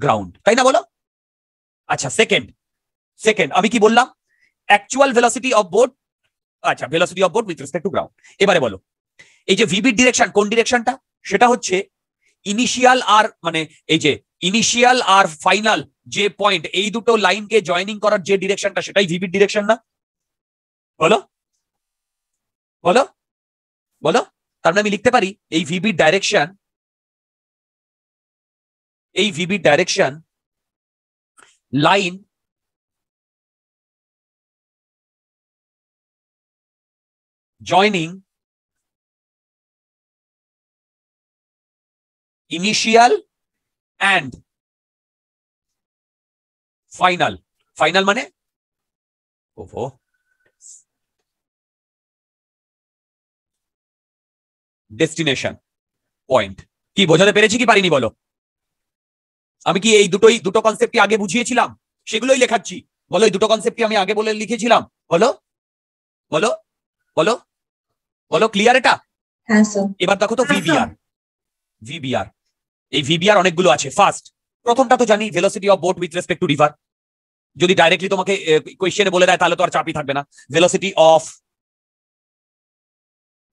ground তাই না বলো আচ্ছা সেকেন্ড সেকেন্ড আমি কি বললাম অ্যাকচুয়াল ভেলোসিটি অফ বোট আচ্ছা velocity of boat with respect to ground এবারে বলো এই যে ভিবি ডিরেকশন কোন ডিরেকশনটা সেটা হচ্ছে ইনিশিয়াল আর মানে এই যে ইনিশিয়াল আর ফাইনাল যে পয়েন্ট এই দুটো লাইনকে জয়নিং করার যে ডিরেকশনটা সেটাই ভিভিড ডিরেকশন না বলো বলো বলো তার মানে আমি লিখতে পারি এই ভিবি ডাইরেকশন এই VB direction line joining initial and final final মানে ওহো ডেস্টিনেশন পয়েন্ট কি বোঝাতে পেরেছি কি পারিনি বলো আমি কি এই দুটোই দুটো কনসেপ্টই আগে বুঝিয়েছিলাম সেগুলোই লেখাচ্ছি বলো এই দুটো কনসেপ্টই আমি আগে বলে লিখেছিলাম বলো বলো বলো বলো ক্লিয়ার এটা হ্যাঁ, এবার দেখো তো ভিভিআর হ্যাঁ, ভিবিআর এই ভিবিআর অনেকগুলো আছে ফার্স্ট প্রথমটা তো জানি velocity of boat with respect to river যদি ডাইরেক্টলি তোমাকে কোয়েশ্চেনে বলে দেয় তাহলে তো আর চাপই থাকবে না velocity of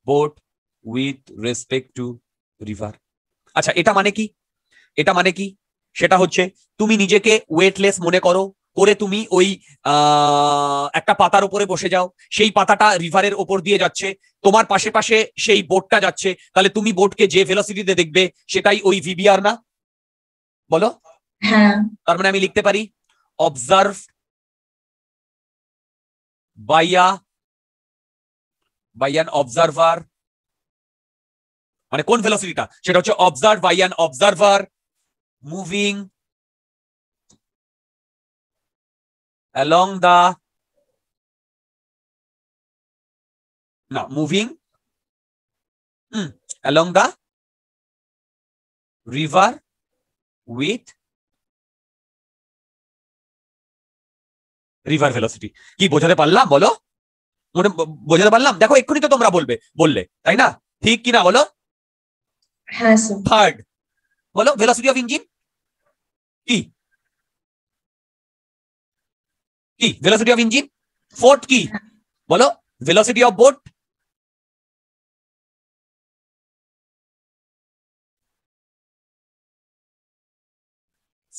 boat with respect to river আচ্ছা এটা মানে কি এটা মানে কি সেটা হচ্ছে তুমি নিজেকে ওয়েটলেস মনে করো করে তুমি ওই একটা পাতার উপরে বসে যাও সেই পাতাটা রিভারের ওপর দিয়ে যাচ্ছে তোমার পাশে পাশে সেই বোটটা যাচ্ছে তাহলে তুমি বোটকে যে ভেলোসিটিতে দেখবে সেটাই ওই ভিবিআর না বলো হ্যাঁ। তার মানে আমি লিখতে পারি অবজার্ভ বাইয়া বাই অ্যান মানে কোন ভেলোসিটিটা সেটা হচ্ছে observe by an observer moving along the now moving mm, along the river with river velocity কি বোঝাতে পারলাম বলো মনে বোঝাতে পারলাম দেখো এক্ষুনি তো তোমরা বলবে বললে তাই না ঠিক কি না বলো হ্যাঁ থার্ড বলো ভেলোসিটি অফ ইঞ্জিন কি কি ভেলোসিটি অফ ইঞ্জিন ফোর্থ কি বলো velocity of boat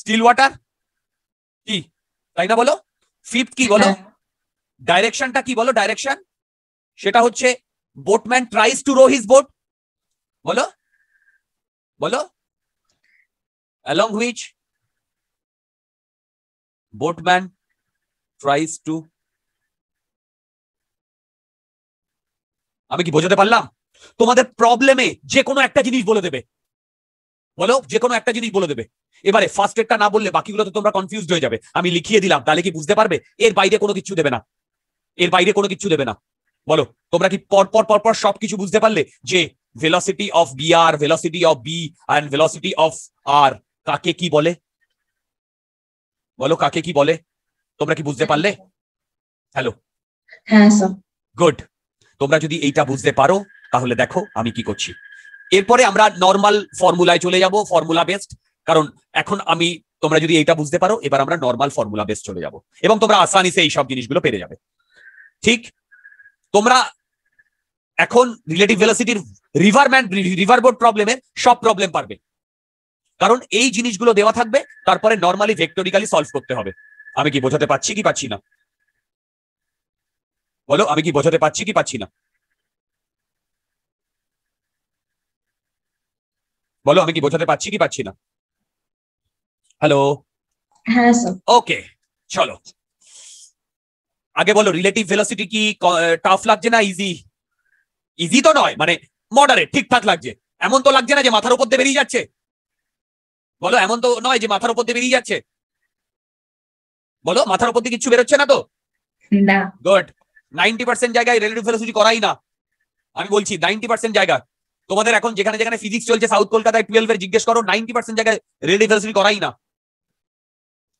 still water কি তাই না বলো ফিফথ কি বলো ডাইরেকশনটা কি বলো ডাইরেকশন সেটা হচ্ছে boatman tries to row his boat বলো বলো along which boatman tries to আমি কি বোঝাতে পারলাম তোমাদের প্রবলেমে যে কোনো একটা জিনিস বলে দেবে বলো যে কোনো একটা জিনিস বলে দেবে এবারে ফার্স্ট এডটা না বললে বাকিগুলো তো তোমরা কনফিউজ হয়ে যাবে আমি লিখিয়ে দিলাম তাহলে কি বুঝতে পারবে এর বাইরে কোনো কিছু দেবে না এর বাইরে কোনো কিছু দেবে না বলো তোমরা কি পরপর পরপর সবকিছু বুঝতে পারলে যে velocity of B R velocity of B and velocity of R কাকে কি বলে বলো কাকে কি বলে তোমরা কি বুঝতে পারলে হ্যালো হ্যাঁ স্যার গুড তোমরা যদি এইটা বুঝতে পারো তাহলে দেখো আমি কি করছি এরপরে আমরা নর্মাল ফর্মুলায় চলে যাব ফর্মুলা বেসড কারণ এখন আমি তোমরা যদি এইটা বুঝতে পারো এবার আমরা নর্মাল ফর্মুলা বেসড চলে যাব এবং তোমরা আসানিসে এই সব জিনিসগুলো পেরে যাবে ঠিক তোমরা এখন রিলেটিভ ভেলোসিটির রিভারম্যান রিভারবোর্ড প্রবলেমের সব প্রবলেম পারবে কারণ এই জিনিসগুলো দেওয়া থাকবে তারপরে নর্মালি ভেক্টোরিক্যালি সলভ করতে হবে আমি কি বোঝাতে পারছি কি পাচ্ছি না বলো আমি কি বোঝাতে পারছি কি পাচ্ছি না বলো আমি কি বোঝাতে পারছি কি পাচ্ছি না হ্যালো ওকে চলো আগে বলো রিলেটিভ ভেলোসিটি কি টাফ লাগছে না ইজি ইজি তো নয় মানে মডারেট ঠিকঠাক লাগছে এমন তো লাগছে না যে মাথার উপর দিয়ে বেরিয়ে যাচ্ছে বলো এমন তো নয় যে মাথার উপর দিয়ে বেরিয়ে যাচ্ছে বলো মাথার উপর দিয়ে কিছু বেরোচ্ছে না তো না গুড নাইনটি পার্সেন্ট জায়গায় রিলেটিভ ফেলোসিটি করাই না আমি বলছি নাইনটি পার্সেন্ট জায়গা তোমাদের এখন যেখানে যেখানে ফিজিক্স চলছে সাউথ কলকাতায় টুয়েলভ এর জিজ্ঞেস করো নাইনটি পার্সেন্ট জায়গায় রিলেটিভ ফেলোসিটি করাই না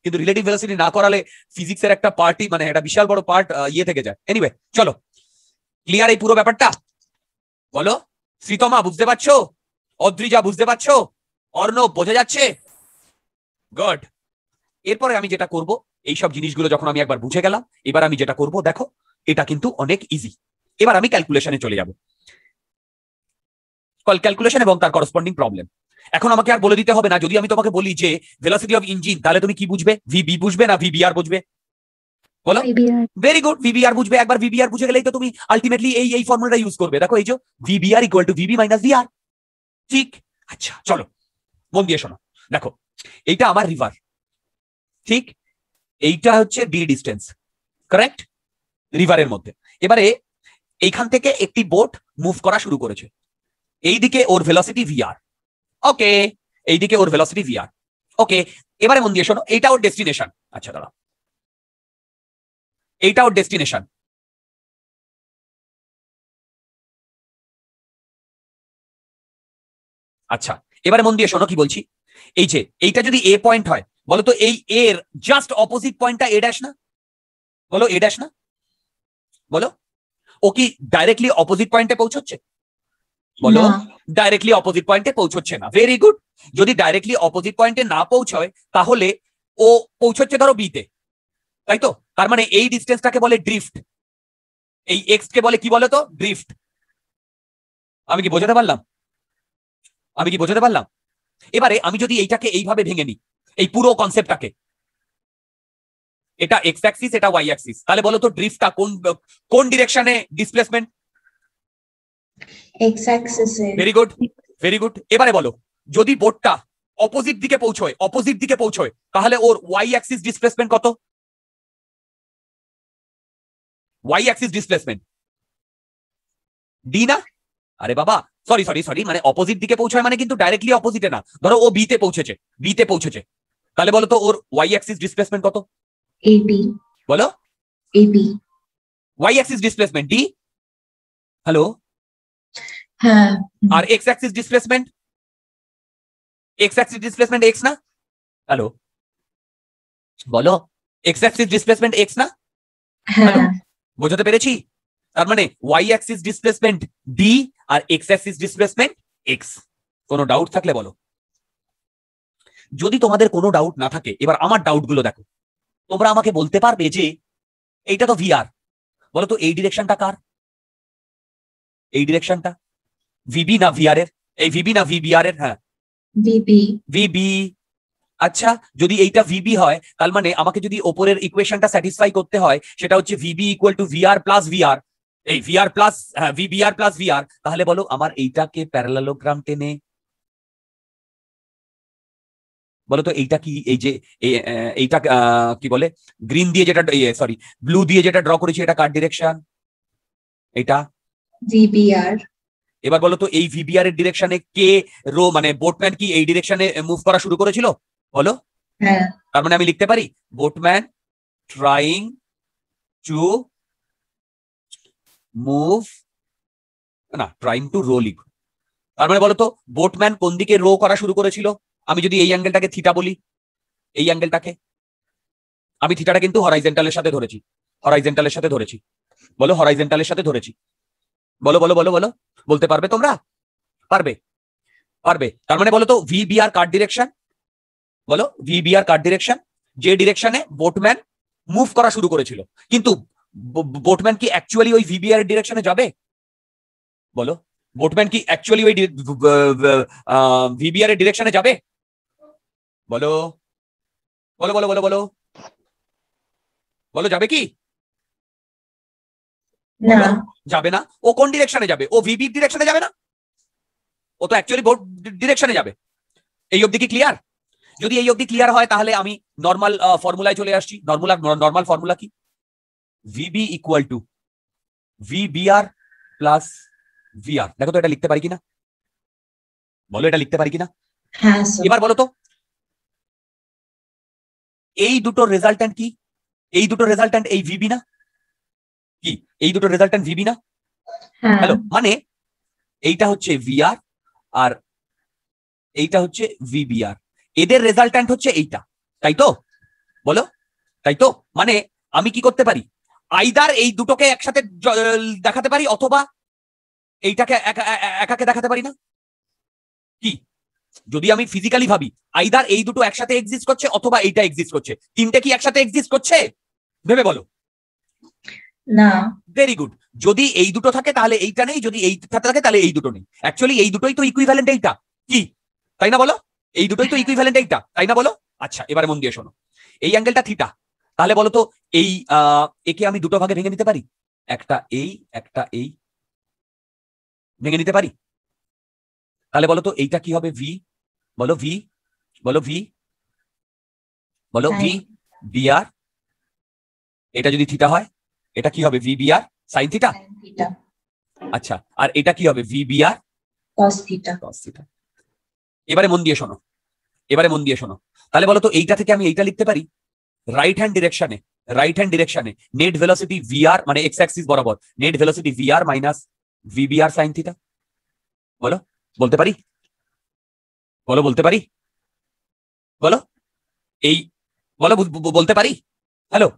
কিন্তু রিলেটিভ ভেলোসিটি না করালে ফিজিক্সের একটা পার্টি মানে একটা বিশাল বড় পার্ট ইয়ে থেকে যায় এনিওয়ে চলো ক্লিয়ার এই পুরো ব্যাপারটা বলো শ্রীতমা বুঝতে পারছো অদ্রিজা বুঝতে পারছো অর্ণব বোঝা যাচ্ছে গড এরপরে আমি যেটা করব এইসব জিনিসগুলো যখন আমি একবার বুঝে গেলাম এবার আমি যেটা করব দেখো এটা কিন্তু অনেক ইজি এবার আমি ক্যালকুলেশনে চলে যাব ক্যালকুলেশন এবং তার করসপন্ডিং প্রবলেম এখন আমাকে আর বলে দিতে হবে না যদি আমি তোমাকে বলি যে ভেলোসিটি অফ ইঞ্জিন তাহলে তুমি কি বুঝবে ভিবি বুঝবে না ভিবিআর বুঝবে বলো ভেরি গুড ভিবিআর বুঝবে একবার ভিবিআর বুঝে গেলেই তো তুমি আলটিমেটলি এই এই ফর্মুলাটা ইউজ করবে দেখো এই যে VBR equal to VB minus VR ঠিক আচ্ছা চলো মন দিয়ে শোনো দেখো এইটা আমার রিভার ঠিক এইটা হচ্ছে ডি ডিস্টেন্স কারেক্ট রিভারের মধ্যে এবারে এইখান থেকে একটি বোট মুভ করা শুরু করেছে এইদিকে ওর ভেলোসিটি ভিআর ওকে এইদিকে ওর ভেলোসিটি ভিআর ওকে এবারে মন দিয়ে শোনো এইটা ওর ডেস্টিনেশন আচ্ছা দাঁড়া এইটা ওর ডেস্টিনেশন আচ্ছা এবারে মন দিয়ে শোনো কি বলছি এই যে এইটা যদি এ পয়েন্ট হয় বলতো এই এর জাস্ট অপোজিট পয়েন্টটা এ ড্যাশ না বলো এ ড্যাশ না বলো ও কি ডাইরেক্টলি অপোজিট পয়েন্টে পৌঁছচ্ছে বলো ডাইরেক্টলি অপোজিট পয়েন্টে পৌঁছচ্ছে না ভেরি গুড যদি ডাইরেক্টলি অপোজিট পয়েন্টে না পৌঁছয় তাহলে ও পৌঁছচ্ছে ধরো বিতে তাই তো তার মানে এই ডিস্টেন্সটাকে বলে ড্রিফট এই এক্স কে বলে কি বলে তো ড্রিফট আমি কি বোঝাতে পারলাম আমি কি বোঝাতে পারলাম এবারে আমি যদি এইটাকে এইভাবে ভেঙে নিই এই পুরো কনসেপ্টটাকে এটা এক্স অ্যাক্সিস এটা ওয়াই অ্যাক্সিস তাহলে বলো তো ড্রিফটটা কোন কোন ডিরেকশনে displacement X axis very good very good এবারে বলো যদি বোর্ডটা অপোজিট দিকে পৌঁছয় অপোজিট দিকে পৌঁছয় তাহলে ওর ওয়াই অ্যাক্সিস ডিসপ্লেসমেন্ট কত ওয়াই অ্যাক্সিস ডিসপ্লেসমেন্ট ডি না আরে বাবা সরি সরি সরি মানে অপোজিট দিকে পৌঁছায় মানে কিন্তু ডাইরেক্টলি অপোজিটে না ধরো ও বিতে পৌঁছেছে বিতে পৌঁছেছে তাহলে বলো তো ওর ওয়াই অ্যাক্সিস ডিসপ্লেসমেন্ট কত এবি বলো AB Y axis displacement D hello হ্যাঁ আর X axis displacement X axis displacement X না হ্যালো বলো এক্স অ্যাক্সিস ডিসপ্লেসমেন্ট এক্স না হ্যাঁ। বোঝাতে পেরেছি তার মানে ওয়াই অ্যাক্সিস ডিসপ্লেসমেন্ট ডি আর এক্স অ্যাক্সিস ডিসপ্লেসমেন্ট এক্স কোনো ডাউট থাকলে বলো যদি তোমাদের কোনো ডাউট না থাকে এবার আমার ডাউটগুলো দেখো তোমরা আমাকে বলতে পারবে যে এইটা তো ভিআর বলো তো এই ডিরেকশনটা কার এই ডিরেকশনটা ভিবি না ভিআর এর এই ভিবি না ভিবিআর এর হ্যাঁ ভিবি ভিবি আচ্ছা যদি এইটা ভিবি হয় তার মানে আমাকে যদি ওপরের ইকুয়েশনটা স্যাটিসফাই করতে হয় সেটা হচ্ছে VB equal to VR plus VR এই VR plus VBR plus VR তাহলে বলো আমার এইটাকে প্যারালালোগ্রাম টেনে বলতো এইটা কি এই যে এইটা কি বলে গ্রিন দিয়ে যেটা সরি ব্লু দিয়ে যেটা ড্র করেছি এটা কার ডিরেকশন এটা ভিবিআর এবার বলো তো এই ভিবিআর এর ডিরেকশনে কে রো মানে বোটম্যান কি এই ডিরেকশনে মুভ করা শুরু করেছিল বলো হ্যাঁ। তার মানে আমি লিখতে পারি বোটম্যান ট্রাইং টু মুভ না ট্রাইং টু রো লিখো তার মানে বলতো বোটম্যান কোন দিকে রো করা শুরু করেছিল আমি যদি এই অ্যাঙ্গেলটাকে থিটা বলি এই অ্যাঙ্গেলটাকে আমি থিটাটা কিন্তু হরাইজেন্টালের সাথে ধরেছি হরাইজেন্টালের সাথে ধরেছি বলো হরাইজেন্টালের সাথে ধরেছি বলো বলো বলো বলো বলতে পারবে তোমরা পারবে পারবে তার মানে বলো তো ভি বি আর কার ডিরেকশন বলো ভি বি আর কার ডিরেকশন যে ডিরেকশনে বোটম্যান মুভ করা শুরু করেছিল কিন্তু বোটম্যান কি অ্যাকচুয়ালি ওই ভিবিআর ডিরেকশনে যাবে বলো বোটম্যান কি অ্যাকচুয়ালি ওই ভিবিআর এর ডিরেকশনে যাবে বলো বলো বলো বলো বলো বলো যাবে কি যাবে না ও কোন ডিরেকশনে যাবে ও ভিবি ডিরেকশনে যাবে না ও তো অ্যাকচুয়ালি ভোট ডিরেকশনে যাবে এই অবধি কি ক্লিয়ার যদি এই অবধি ক্লিয়ার হয় তাহলে আমি নর্মাল ফর্মুলায় চলে আসছি নর্মুলা নর্মাল ফর্মুলা কি VB equal to VBR plus VR দেখো তো এটা লিখতে পারি কিনা বলো এটা লিখতে পারি কিনা হ্যাঁ, এবার বলো তো এই দুটো রেজাল্টেন্ট কি এই দুটো রেজাল্টেন্ট এই ভিবি না কি এই দুটো রেজাল্টেন্ট ভিবি না হ্যালো মানে এইটা হচ্ছে ভিআর আর এইটা হচ্ছে ভিবিআর এদের রেজাল্টেন্ট হচ্ছে এইটা তাই তো বলো তাই তো মানে আমি কি করতে পারি আইদার এই দুটোকে একসাথে দেখাতে পারি অথবা এইটাকে একাকে দেখাতে পারি না কি যদি আমি ফিজিক্যালি ভাবি আইদার এই দুটো একসাথে এক্সিস্ট করছে অথবা এইটা এক্সিস্ট করছে তিনটে কি একসাথে এক্সিস্ট করছে ভেবে বলো না ভেরি গুড যদি এই দুটো থাকে তাহলে এইটা নেই যদি সাথে থাকে তাহলে এই দুটো নেই অ্যাকচুয়ালি এই দুটোই তো ইকুইভ্যালেন্ট এইটা কি তাই না বলো এই দুটোই তো ইকুইভ্যালেন্ট এইটা তাই না বলো আচ্ছা এবারে মন দিয়ে শোনো এই অ্যাঙ্গেলটা থিটা তাহলে বলো তো এই একে আমি দুটো ভাগে ভেঙে নিতে পারি একটা এই একটা এই ভেঙে নিতে পারি তাহলে বলো তো এইটা কি হবে ভি বলো ভি বলো ভি বলো ভি বিআর এটা যদি থিটা হয় এটা কি হবে ভি বিআর সাইন থিটা আচ্ছা আর এটা কি হবে V BR cos theta cos theta এবারে মন দিয়ে শোনো এবারে মন দিয়ে শোনো তাহলে বলো তো এইটা থেকে আমি এইটা লিখতে পারি রাইট হ্যান্ড ডিরেকশনে রাইট হ্যান্ড ডিরেকশনে নেট ভেলোসিটি ভিআর মানে এক্স অ্যাক্সিস বরাবর net velocity VR minus V VBR sine theta বলো বলতে পারি বলো বলতে পারি বলো এই বলো বলতে পারি হ্যালো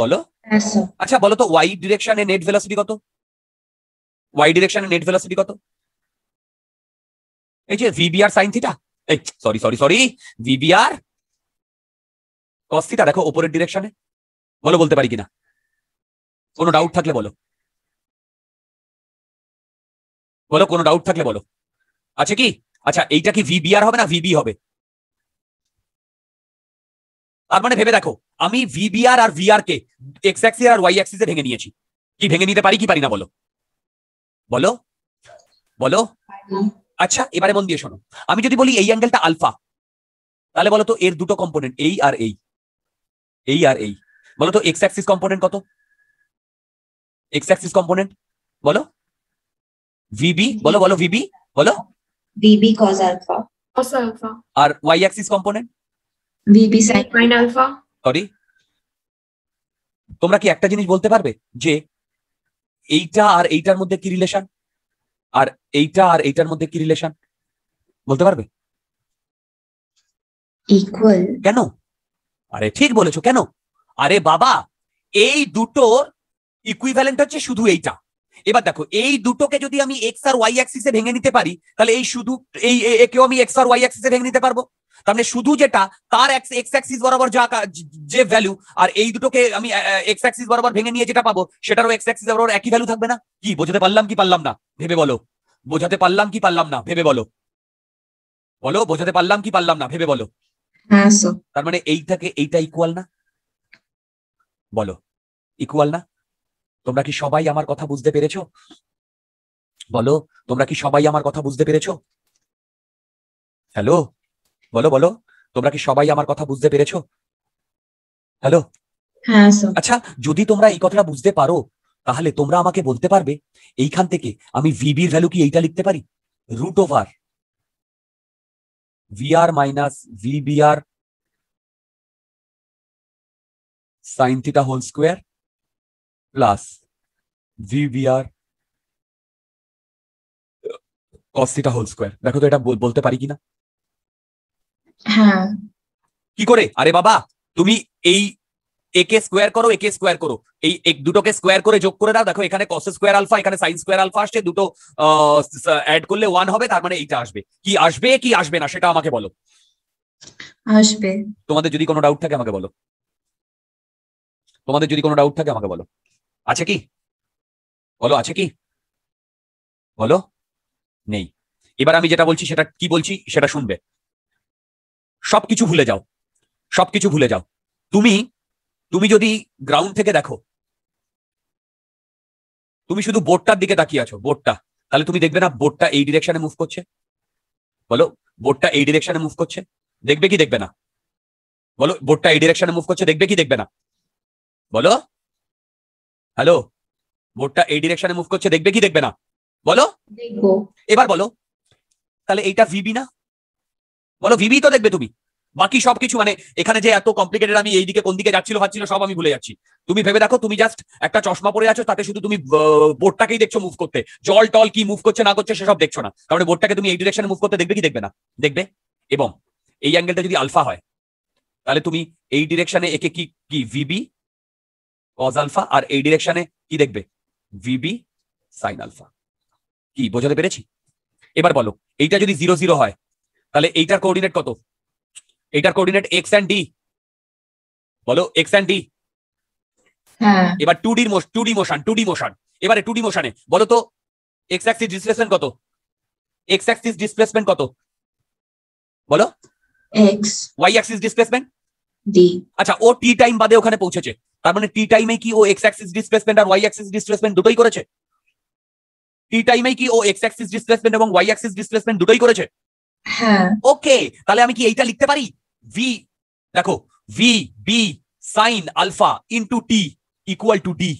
বলো হ্যাঁ, আচ্ছা বলো তো ওয়াই ডিরেকশনে নেট ভেলোসিটি কত ওয়াই ডিরেকশনে নেট ভেলোসিটি কত এই যে ভিবিআর সাইন থিটা এই sorry sorry sorry VBR cos theta দেখো ওপরের ডিরেকশনে বলো বলতে পারি কিনা কোনো ডাউট থাকলে বলো বলো কোনো ডাউট থাকলে বলো আছে কি আচ্ছা এইটা কি ভিবিআর হবে না ভিবি হবে তার মানে ভেবে দেখো আমি ভিবিআর আর ভিআর কে এক্স অ্যাক্সিস আর ওয়াই অ্যাক্সিসে ভেঙে নিয়েছি কি ভেঙে নিতে পারি কি পারি না বলো বলো বলো আচ্ছা এবারে মন দিয়ে শোনো আমি যদি বলি এই অ্যাঙ্গেলটা আলফা তাহলে বলো তো এর দুটো কম্পোনেন্ট এই আর এই এই আর এই বলো তো এক্স অ্যাক্সিস কম্পোনেন্ট কত এক্স অ্যাক্সিস কম্পোনেন্ট বলো ভিবি বলো বলো ভিবি বলো VB cos alpha. Cos alpha. Our y-axis component? VB sin sin alpha. Sorry তোমরা কি একটা জিনিস বলতে পারবে যে এইটা আর এইটার মধ্যে কি রিলেশন আর এইটা আর এইটার মধ্যে কি রিলেশন বলতে পারবে ইকুয়াল কেন আরে ঠিক বলেছো কেন আরে বাবা এই দুটো ইকুইভ্যালেন্ট হচ্ছে শুধু এইটা এবার দেখো এই দুটোকে যদি আমি এক্স আর ওয়াই অ্যাক্সিসে ভেঙে নিতে পারি তাহলে এই শুধু এই একেও আমি এক্স আর ওয়াই অ্যাক্সিসে ভেঙে নিতে পারবো তাহলে মানে শুধু যেটা তার এক্স অ্যাক্সিস বরাবর যা যে ভ্যালু আর এই দুটোকে আমি এক্স অ্যাক্সিস বরাবর ভেঙে নিয়ে যেটা পাবো সেটারও এক্স অ্যাক্সিস বরাবর একই ভ্যালু থাকবে না কি বোঝাতে পারলাম কি পারলাম না ভেবে বলো বোঝাতে পারলাম কি পারলাম না ভেবে বলো বলো বোঝাতে পারলাম কি পারলাম না ভেবে বলো হ্যাঁ, তার মানে এইটাকে এইটা ইকুয়াল না বলো ইকুয়াল না তোমরা কি সবাই আমার কথা বুঝতে পেরেছো বলো তোমরা কি সবাই আমার কথা বুঝতে পেরেছো হ্যালো বলো বলো তোমরা কি সবাই আমার কথা বুঝতে পেরেছো হ্যালো হ্যাঁ, আচ্ছা যদি তোমরা এই কথাটা বুঝতে পারো তাহলে তোমরা আমাকে বলতে পারবে এইখান থেকে আমি ভিবির ভ্যালু কি এইটা লিখতে পারি root over VR minus VBR sine theta whole square plus G VR cos theta whole square দেখো তো এটা বলতে পারি কিনা হ্যাঁ। কি করে আরে বাবা তুমি এই একে স্কোয়ার করো একে স্কোয়ার করো এই এক দুটোকে স্কোয়ার করে যোগ করে দাও দেখো এখানে কস স্কোয়ার আলফা এখানে সাইন স্কোয়ার আলফা আসছে দুটো অ্যাড করলে ওয়ান হবে তার মানে এইটা আসবে কি আসবে কি আসবে না সেটা আমাকে বলো আসবে তোমাদের যদি কোনো ডাউট থাকে আমাকে বলো তোমাদের যদি কোনো ডাউট থাকে আমাকে বলো আছে কি বলো আছে কি বলো নেই এবার আমি যেটা বলছি সেটা কি বলছি সেটা শুনবে সবকিছু ভুলে যাও সবকিছু ভুলে যাও তুমি তুমি যদি গ্রাউন্ড থেকে দেখো তুমি শুধু বোর্ডটার দিকে তাকিয়ে আছো বোর্ডটা তাহলে তুমি দেখবে না বোর্ডটা এই ডিরেকশনে মুভ করছে বলো বোর্ডটা এই ডিরেকশনে মুভ করছে দেখবে কি দেখবে না বলো বোর্ডটা এই ডিরেকশনে মুভ করছে দেখবে কি দেখবে না বলো হ্যালো বোর্ডটা এই ডিরেকশনে মুভ করছে দেখবে কি দেখবে না বলো এবার বলো তাহলে এইটা ভিবি না বলো ভিবি তো দেখবে তুমি বাকি সবকিছু মানে এখানে যে এত কমপ্লিকেটেড আমি এইদিকে কোন দিকে যাচ্ছিল ভাবছিল সব আমি ভুলে যাচ্ছি তুমি ভেবে দেখো তুমি জাস্ট একটা চশমা পরে আছো তাতে শুধু তুমি বোর্ডটাকেই দেখছো মুভ করতে জল টল কি মুভ করছে না করছে সেসব দেখছো না কারণ বোর্ডটাকে মানে তুমি এই ডিরেকশনে মুভ করতে দেখবে কি দেখবে না দেখবে এবং এই অ্যাঙ্গেলটা যদি আলফা হয় তাহলে তুমি এই ডিরেকশনে একে কি কি ভিবি cos আলফা আর এই ডিরেকশনে কি দেখবে ভিবি সাইন আলফা কি বোঝাতে পেরেছি এবার বলো এইটা যদি জিরো জিরো হয় তাহলে এইটার কোঅর্ডিনেট কত এইটার কোঅর্ডিনেট এক্স এন্ড ডি বলো এক্স d ডি হ্যাঁ। এবার two D two D motion two D motion এবারে টু ডি মোশনে বলো তো এক্স অ্যাক্সিস ডিসপ্লেসমেন্ট কত এক্স অ্যাক্সিস ডিসপ্লেসমেন্ট কত বলো x y axis displacement d আচ্ছা ও টি টাইম বাদে ওখানে পৌঁছেছে তার মানে টি টাইমে কি ও এক্স অ্যাক্সিস ডিসপ্লেসমেন্ট আর ওয়াই অ্যাক্সিস ডিসপ্লেসমেন্ট দুটোই করেছে টি টাইমে কি ও এক্স অ্যাক্সিস ডিসপ্লেসমেন্ট এবং ওয়াই অ্যাক্সিস ডিসপ্লেসমেন্ট দুটোই করেছে হ্যাঁ ওকে তাহলে আমি কি এইটা লিখতে পারি ভি দেখো v b sine alpha into t equal to d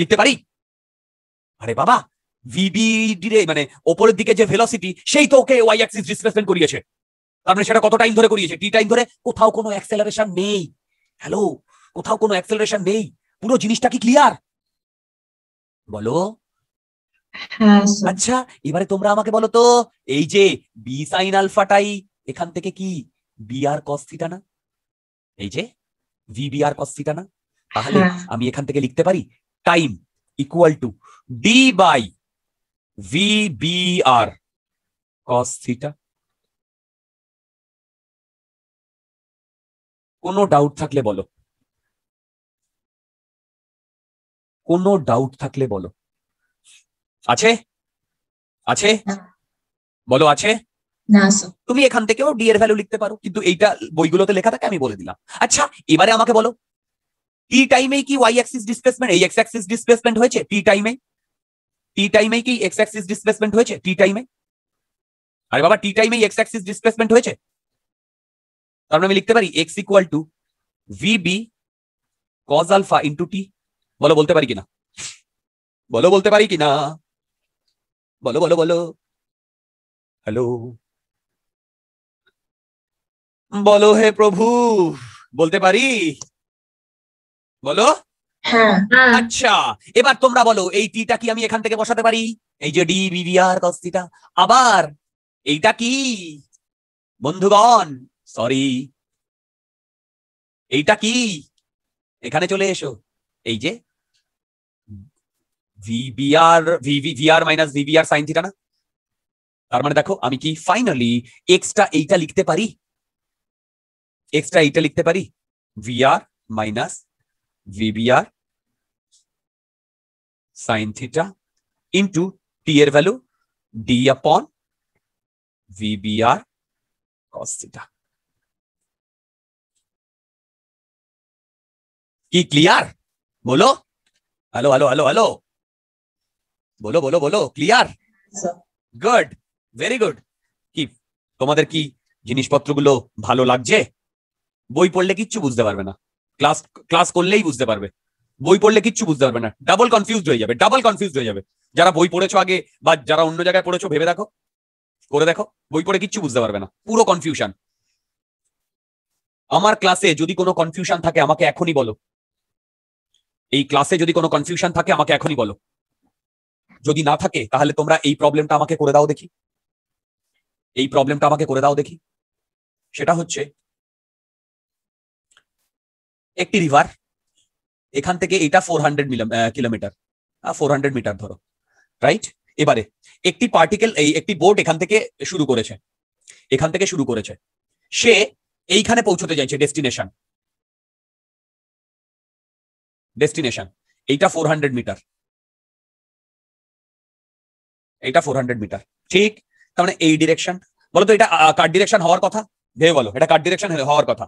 লিখতে পারি আরে বাবা ভিবি মানে ওপরের দিকে যে ভেলোসিটি সেই তো ওকে ওয়াই অ্যাক্সিস ডিসপ্লেসমেন্ট করিয়েছে আপনি মানে সেটা কত টাইম ধরে করিয়েছে টি টাইম ধরে কোথাও কোনো অ্যাক্সেলারেশন নেই হ্যালো কোথাও কোনো অ্যাক্সেলারেশন নেই পুরো জিনিসটা কি ক্লিয়ার বলো হ্যাঁ, আচ্ছা এবারে তোমরা আমাকে বলো তো এই যে বি সাইন আলফাটাই এখান থেকে কি বি আর কস থিটা না এই যে v B r cos theta না তাহলে হ্যাঁ। আমি এখান থেকে লিখতে পারি time equal to d by V B r cos theta কোনো ডাউট থাকলে বলো কোনো ডাউট থাকলে বলো আছে আছে বলো আছে তুমি এখান থেকেও ডি এর ভ্যালু লিখতে পারো কিন্তু এইটা বইগুলোতে লেখা থাকে আমি বলে দিলাম আচ্ছা এবারে আমাকে বলো টি টাইমে কি ওয়াই অ্যাক্সিস ডিসপ্লেসমেন্ট এই এক্স অ্যাক্সিস ডিসপ্লেসমেন্ট হয়েছে টি টাইমে টি টাইমে কি এক্স অ্যাক্সিস ডিসপ্লেসমেন্ট হয়েছে টি টাইমে আরে বাবা টি টাইমে এক্স অ্যাক্সিস ডিসপ্লেসমেন্ট হয়েছে তার আমি লিখতে পারি x equal to v b cos alpha into t বলো বলতে পারি কিনা বলো বলতে পারি কিনা বলো বলো বলো হ্যালো বলো হে প্রভু বলতে পারি বলো হ্যাঁ। হ্যাঁ। আচ্ছা এবার তোমরা বলো এই টিটা কি আমি এখান থেকে বসাতে পারি এই যে ডি বিবিআর কস্তিটা আবার এইটা কি বন্ধুগণ সরি এইটা কি এখানে চলে এসো এই যে v b r v v r minus VBR sine theta না তার মানে দেখো আমি কি ফাইনালি এক্সট্রা এইটা লিখতে পারি এক্সট্রা এইটা লিখতে পারি v r minus VBR sine theta into t এর value d upon v b r cos theta কি ক্লিয়ার বলো হ্যালো হ্যালো হ্যালো হ্যালো বলো বলো বলো ক্লিয়ার গুড ভেরি গুড কি তোমাদের কি জিনিসপত্রগুলো ভালো লাগছে বই পড়লে কিচ্ছু বুঝতে পারবে না ক্লাস ক্লাস করলেই বুঝতে পারবে বই পড়লে কিচ্ছু বুঝতে পারবে না ডাবল কনফিউজ হয়ে যাবে ডাবল কনফিউজ হয়ে যাবে যারা বই পড়েছো আগে বা যারা অন্য জায়গায় পড়েছো ভেবে দেখো করে দেখো বই পড়ে কিচ্ছু বুঝতে পারবে না পুরো কনফিউশন আমার ক্লাসে যদি কোনো কনফিউশন থাকে আমাকে এখনই বলো এই ক্লাসে যদি কোনো কনফিউশন থাকে আমাকে এখনই বলো যদি না থাকে তাহলে তোমরা এই প্রবলেমটা আমাকে করে দাও দেখি এই প্রবলেমটা আমাকে করে দাও দেখি সেটা হচ্ছে একটি রিভার এখান থেকে এটা four hundred kilometre four hundred metre ধরো রাইট এবারে একটি পার্টিকেল এই একটি বোট এখান থেকে শুরু করেছে এখান থেকে শুরু করেছে সে এইখানে পৌঁছতে চাইছে ডেস্টিনেশন ডেস্টিনেশন এইটা ফোর হান্ড্রেড মিটার এইটা ফোর হান্ড্রেড মিটার ঠিক তার মানে এই ডিরেকশন বলো তো এটা কার ডিরেকশন হওয়ার কথা ভেবে বলো এটা কার ডিরেকশন হওয়ার কথা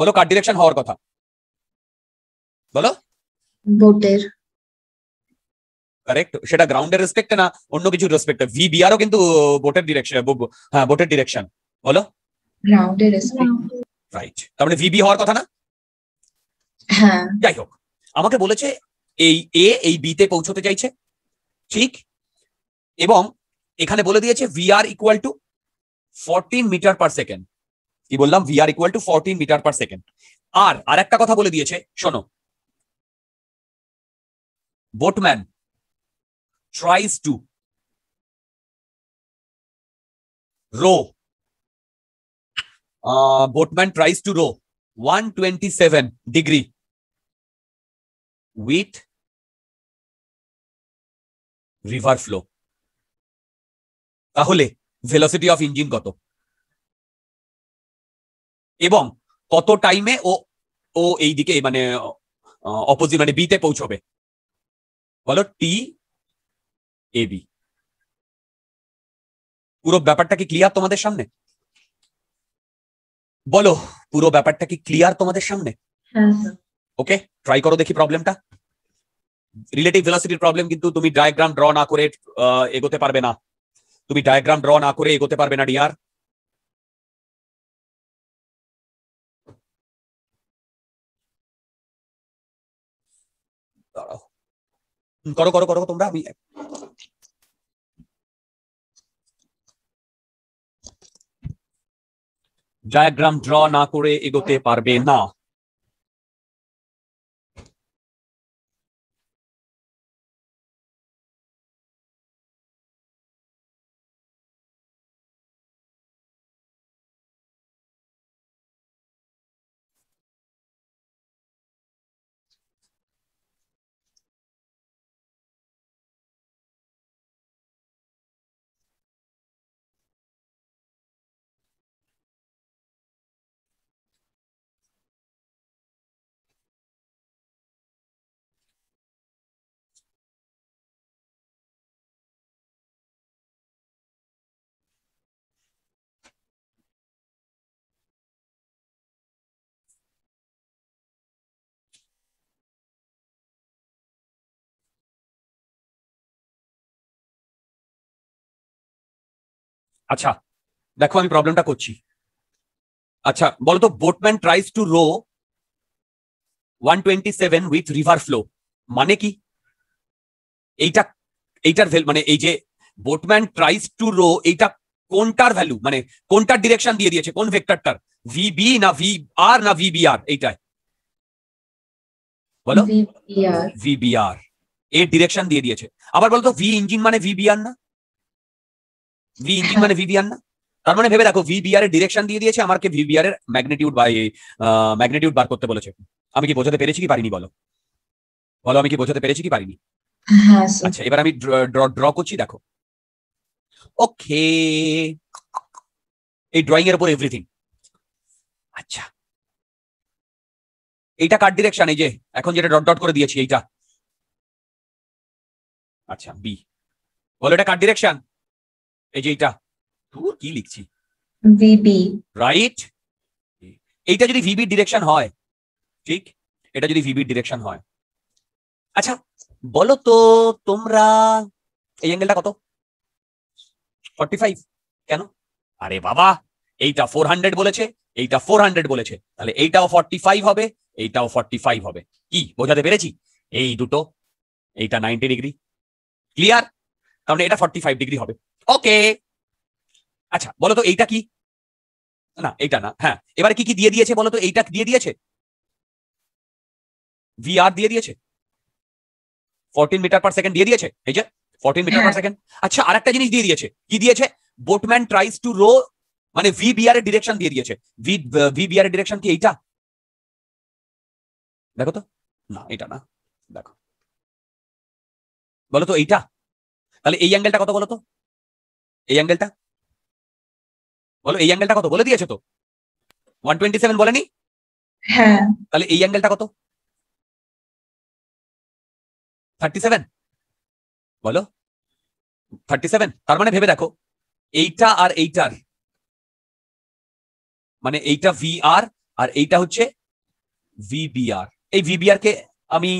বলো কার ডিরেকশন হওয়ার কথা বলো বোটের কারেক্ট সেটা গ্রাউন্ডের রেসপেক্টে না অন্য কিছু রেসপেক্টে ভি বিআরও কিন্তু বোটের ডিরেকশন হ্যাঁ বোটের ডিরেকশন বলো গ্রাউন্ডের রেসপেক্ট রাইট তার মানে ভিবি হওয়ার কথা না হ্যাঁ। যাই হোক আমাকে বলেছে এই এ এই বি তে পৌঁছতে চাইছে ঠিক এবং এখানে বলে দিয়েছে v r equal to fourteen metre per second কি বললাম v r equal to fourteen metre per second আর আর একটা কথা বলে দিয়েছে শোনো boatman to row boatman tries to row one twenty seven degree with river flow তাহলে ভেলোসিটি অফ ইঞ্জিন কত এবং কত টাইমে ও ও এই দিকে মানে অপোজিট মানে বিতে পৌঁছবে বলো টি এ বি পুরো ব্যাপারটা কি ক্লিয়ার তোমাদের সামনে বলো পুরো ব্যাপারটা কি ক্লিয়ার তোমাদের সামনে হ্যাঁ ওকে ট্রাই করো দেখি প্রবলেমটা রিলেটিভ ভেলোসিটির প্রবলেম কিন্তু তুমি ডায়াগ্রাম ড্র না করে এগোতে পারবে না তুমি ডায়াগ্রাম ড্র না করে এগোতে পারবে না ডিয়ার করো করো করো তোমরা আমি ডায়াগ্রাম ড্র না করে এগোতে পারবে না আচ্ছা দেখো আমি প্রবলেমটা করছি আচ্ছা বলতো boatman tries to row one twenty seven with river flow মানে কি এইটা এইটার ভ্যালু মানে এই যে বোটম্যান ট্রাইস টু রো এইটা কোনটার ভ্যালু মানে কোনটার ডিরেকশন দিয়ে দিয়েছে কোন ভেক্টরটার ভি বি না ভি আর না ভি বি আর এইটাই বলো ভি বি আর এর ডিরেকশন দিয়ে দিয়েছে আবার বলতো ভি ইঞ্জিন মানে ভি বি আর না ভিইজি মানে ভিবিআর না তার মানে ভেবে রাখো ভিবিআর এর ডিরেকশন দিয়ে দিয়েছে আমাকে ভিবিআর এর ম্যাগনিটিউড বা ম্যাগনিটিউড বার করতে বলেছে আমি কি বোঝাতে পেরেছি কি পারিনি বলো বলো আমি কি বোঝাতে পেরেছি কি পারিনি হ্যাঁ, আচ্ছা এবার আমি ড্র ড্র করছি দেখো ওকে এই ড্রয়িং এর উপর এভরিথিং আচ্ছা এইটা কার ডিরেকশন এই যে এখন যেটা ডট ডট করে দিয়েছি এইটা আচ্ছা বি বলো এটা কার ডিরেকশন এই যে এইটা তোর কি লিখছি ভিবি রাইট এইটা যদি ভিবি ডিরেকশন হয় ঠিক এটা যদি ভিবি ডিরেকশন হয় আচ্ছা বলো তো তোমরা এই অ্যাঙ্গেলটা কত 45 ফাইভ কেন আরে বাবা এইটা ফোর হান্ড্রেড বলেছে এইটা ফোর হান্ড্রেড বলেছে তাহলে এইটাও 45 ফাইভ হবে এইটাও ফর্টি ফাইভ হবে কি বোঝাতে পেরেছি এই দুটো এইটা 90 ডিগ্রি ক্লিয়ার তাহলে এটা 45 ফাইভ ডিগ্রি হবে ওকে আচ্ছা বলো তো এইটা কি না এইটা না হ্যাঁ এবারে কি কি দিয়ে দিয়েছে বলো তো এইটা দিয়ে দিয়েছে ভিআর দিয়ে দিয়েছে ফোরটিন মিটার পার সেকেন্ড দিয়ে দিয়েছে এই যে ফোরটিন মিটার পার সেকেন্ড আচ্ছা আর একটা জিনিস দিয়ে দিয়েছে কি দিয়েছে বোটম্যান ট্রাইস টু রো মানে ভি বিআর এর ডিরেকশন দিয়ে দিয়েছে ভি বিআর এর ডিরেকশন কি এইটা দেখো তো না এটা না দেখো বলো তো এইটা তাহলে এই অ্যাঙ্গেলটা কত বলো তো এই অ্যাঙ্গেলটা বলো এই অ্যাঙ্গেলটা কত বলে দিয়েছো তো ওয়ান টোয়েন্টি সেভেন বলেনি হ্যাঁ তাহলে এই অ্যাঙ্গেলটা কত থার্টি সেভেন বলো থার্টি সেভেন তার মানে ভেবে দেখো এইটা আর এইটার মানে এইটা ভি আর আর এইটা হচ্ছে ভিবিআর এই ভিবিআর কে আমি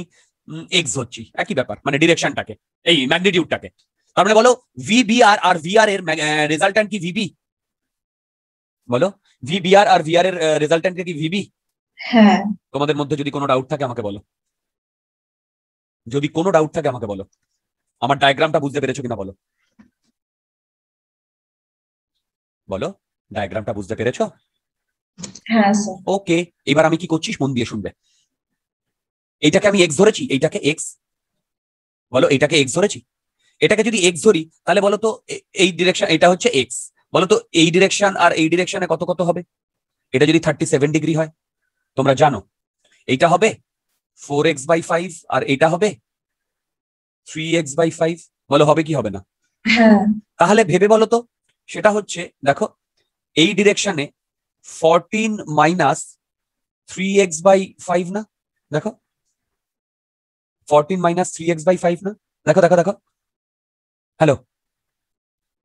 এক্স হচ্ছি একই ব্যাপার মানে ডিরেকশনটাকে এই ম্যাগনিটিউডটাকে তারপরে বলো ভিবিআর আর ভিআর এর রেজাল্টেন্ট কি ভিবি বলো ভিবিআর আর ভিআর এর রেজাল্টেন্ট কি ভিবি হ্যাঁ তোমাদের মধ্যে যদি কোনো ডাউট থাকে আমাকে বলো যদি কোনো ডাউট থাকে আমাকে বলো আমার ডায়াগ্রামটা বুঝতে পেরেছো কিনা বলো বলো ডায়াগ্রামটা বুঝতে পেরেছো হ্যাঁ স্যার ওকে এবার আমি কি করছিস মন দিয়ে শুনবে এইটাকে আমি এক্স ধরেছি এইটাকে এক্স বলো এটাকে এক্স ধরেছি এটাকে যদি এক্স ধরি তাহলে বলতো এই ডিরেকশন এটা হচ্ছে এক্স বলতো এই ডিরেকশন আর এই ডিরেকশনে কত কত হবে এটা যদি থার্টি সেভেন ডিগ্রি হয় তোমরা জানো এইটা হবে ফোর এক্স বাই ফাইভ আর এটা হবে থ্রি এক্স বাই ফাইভ বলো হবে কি হবে না হ্যাঁ। তাহলে ভেবে বলো তো সেটা হচ্ছে দেখো এই ডিরেকশনে fourteen minus three x by five না দেখো fourteen minus three x by five না দেখো দেখো দেখো হ্যালো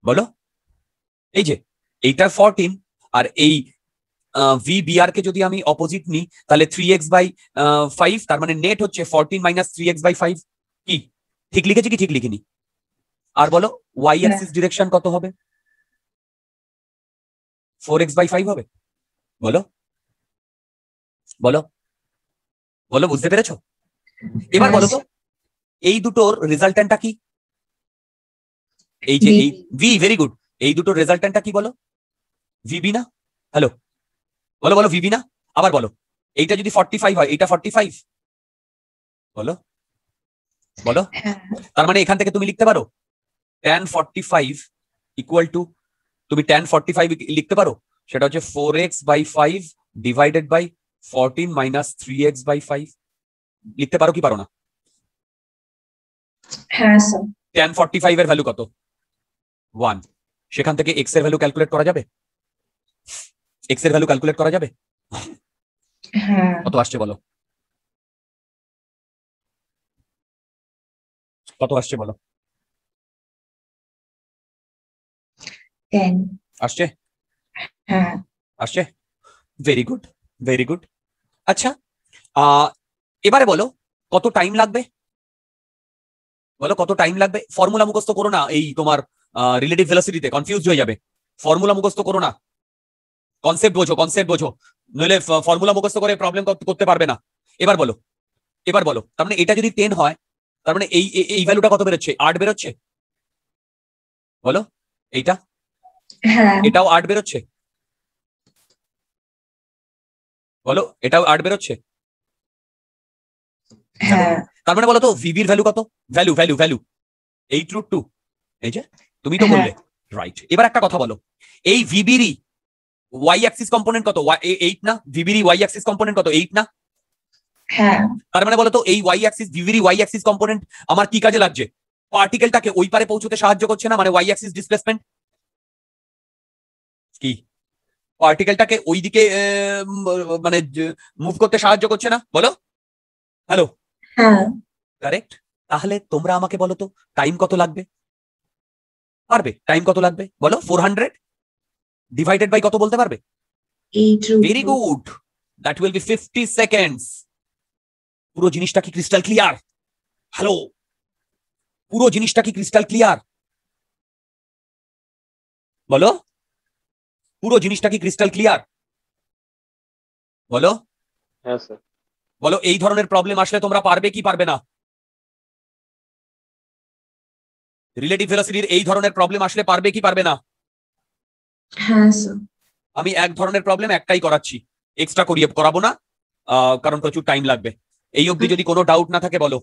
বলো এই যে এইটা ফরটিন আর এই ভিবিআরকে যদি আমি অপোজিট নিই তাহলে থ্রি এক্স বাই ফাইভ তার মানে নেট হচ্ছে fourteen minus three x by five কি ঠিক লিখেছি কি ঠিক লিখিনি আর বলো ওয়াই অ্যাক্সিস ডিরেকশন কত হবে ফোর এক্স বাই ফাইভ হবে বলো বলো বলো বুঝতে পেরেছ এবার বলো তো এই দুটোর রেজাল্টেন্টটা কি এই যে এই ভি ভেরি গুড এই দুটো রেজাল্টেন্টটা কি বলো ভিবি না হ্যালো বলো বলো ভিবি না আবার বলো এইটা যদি ফর্টি ফাইভ হয় এইটা ফর্টি ফাইভ বলো বলো হ্যাঁ। তার মানে এখান থেকে তুমি লিখতে পারো tan forty five equal to তুমি টেন ফর্টি ফাইভ লিখতে পারো সেটা হচ্ছে four x by five divided by fourteen minus three x by five লিখতে পারো কি পারো না টেন ফর্টি ফাইভ এর ভ্যালু কত ওয়ান সেখান থেকে এক্স এর ভ্যালু ক্যালকুলেট করা যাবে এক্স এর ভ্যালু ক্যালকুলেট করা যাবে হ্যাঁ। কত আসছে বলো কত আসছে বলো আসছে হ্যাঁ। আসছে ভেরি গুড ভেরি গুড আচ্ছা এবারে বলো কত টাইম লাগবে বলো কত টাইম লাগবে ফর্মুলা মুখস্থ করো না এই তোমার রিলেটিভ ভেলোসিটিতে কনফিউজ হয়ে যাবে ফর্মুলা মুখস্থ করো না কনসেপ্ট বোঝো কনসেপ্ট বোঝো নইলে ফর্মুলা মুখস্থ করে প্রবলেম করতে পারবে না এবার বলো এবার বলো তার মানে এটা যদি টেন হয় তার মানে এই এই ভ্যালুটা কত বেরোচ্ছে আট বেরোচ্ছে বলো এইটা হ্যাঁ। এটাও আট বেরোচ্ছে বলো এটাও আট বেরোচ্ছে হ্যাঁ। তার মানে বলো তো ভিভির ভ্যালু কত value value value eight root two এই যে তুমি তো বললে রাইট হ্যাঁ। এবার একটা কথা বলো এই ভিবিরি ওয়াই অ্যাক্সিস কম্পোনেন্ট কত এইট না ভিবিরি ওয়াই অ্যাক্সিস কম্পোনেন্ট কত এইট না হ্যাঁ। তার মানে বলতো এই ওয়াই অ্যাক্সিস ভিভিরি ওয়াই অ্যাক্সিস কম্পোনেন্ট আমার কি কাজে লাগছে পার্টিকেলটাকে ওই পারে পৌঁছতে সাহায্য করছে না মানে ওয়াই অ্যাক্সিস ডিসপ্লেসমেন্ট কি পার্টিকেলটাকে ওইদিকে দিকে মানে মুভ করতে সাহায্য করছে না বলো হ্যালো কারেক্ট তাহলে তোমরা আমাকে বলো তো টাইম কত লাগবে পারবে টাইম কত লাগবে বলো ফোর হান্ড্রেড ডিভাইডেড বাই কত বলতে পারবে very good that will be fifty seconds পুরো জিনিসটা কি ক্রিস্টাল ক্লিয়ার হ্যালো পুরো জিনিসটা কি ক্রিস্টাল ক্লিয়ার বলো পুরো জিনিসটা কি ক্রিস্টাল ক্লিয়ার বলো হ্যাঁ, বলো এই ধরনের প্রবলেম আসলে তোমরা পারবে কি পারবে না রিলেটিভ ভেলোসিটির এই ধরনের প্রবলেম আসলে পারবে কি পারবে না হ্যাঁ স্যার আমি এক ধরনের প্রবলেম একটাই করাচ্ছি এক্সট্রা করিয়ে করাবো না কারণ প্রচুর টাইম লাগবে এই অবধি যদি কোনো ডাউট না থাকে বলো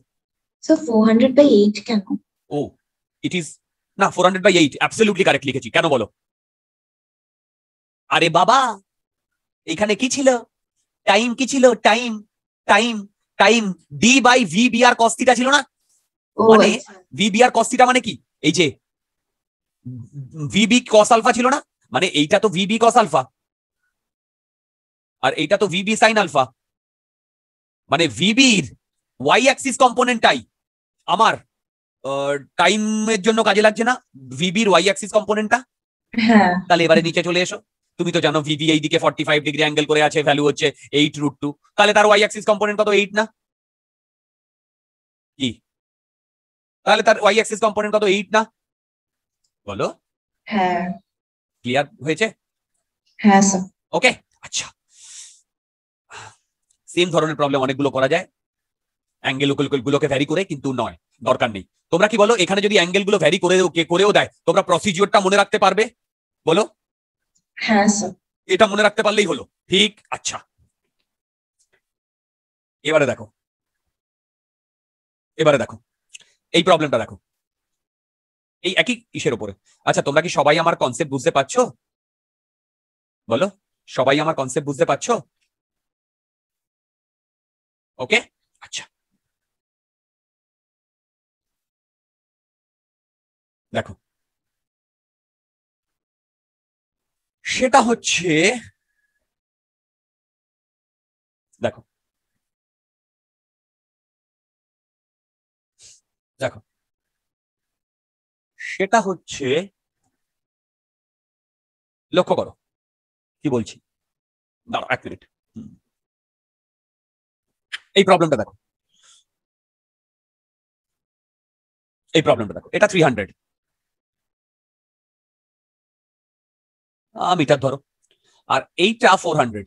স্যার 400 8 কেন ও ইট ইজ না 400 বাই 8 অ্যাবসলিউটলি কারেক্ট লিখেছি কেন বলো আরে বাবা এখানে কি ছিল টাইম কি ছিল time time time d by V B r cos theta ছিল না মানে ভি বি আর কস্তিটা মানে কি এই যে ভিবি কস আলফা ছিল না মানে এইটা তো ভিবি কস আলফা আর এইটা তো ভিবি সাইন আলফা মানে ভিবির ওয়াই অ্যাক্সিস কম্পোনেন্টটাই আমার টাইমের জন্য কাজে লাগছে না ভিবির ওয়াই অ্যাক্সিস কম্পোনেন্টটা তাহলে এবারে নিচে চলে এসো তুমি তো জানো ভিবি এই দিকে ফর্টি ফাইভ ডিগ্রি অ্যাঙ্গেল করে আছে ভ্যালু হচ্ছে এইট রুট টু তাহলে তার ওয়াই অ্যাক্সিস কম্পোনেন্ট কত এইট না কি তাহলে তার ওয়াই অ্যাক্সিস কম্পোনেন্ট কত এইট না বলো হ্যাঁ ক্লিয়ার হয়েছে হ্যাঁ স্যার ওকে আচ্ছা সেম ধরনের প্রবলেম অনেকগুলো করা যায় অ্যাঙ্গেল গুলোকে ভ্যারি করে কিন্তু নয় দরকার নেই তোমরা কি বলো এখানে যদি অ্যাঙ্গেল গুলো ভ্যারি করে করেও দেয় তোমরা প্রসিজিওরটা মনে রাখতে পারবে বলো হ্যাঁ স্যার এটা মনে রাখতে পারলেই হলো ঠিক আচ্ছা এবারে দেখো এবারে দেখো এই প্রবলেমটা দেখো এই একই ইসের ওপরে আচ্ছা তোমরা কি সবাই আমার কনসেপ্ট বুঝতে পারছো বলো সবাই আমার কনসেপ্ট বুঝতে পারছো ওকে আচ্ছা দেখো সেটা হচ্ছে দেখো দেখো সেটা হচ্ছে লক্ষ্য করো কি বলছি এই প্রবলেমটা দেখো এই প্রবলেমটা দেখো এটা থ্রি হান্ড্রেড মিটার ধরো আর এইটা ফোর হান্ড্রেড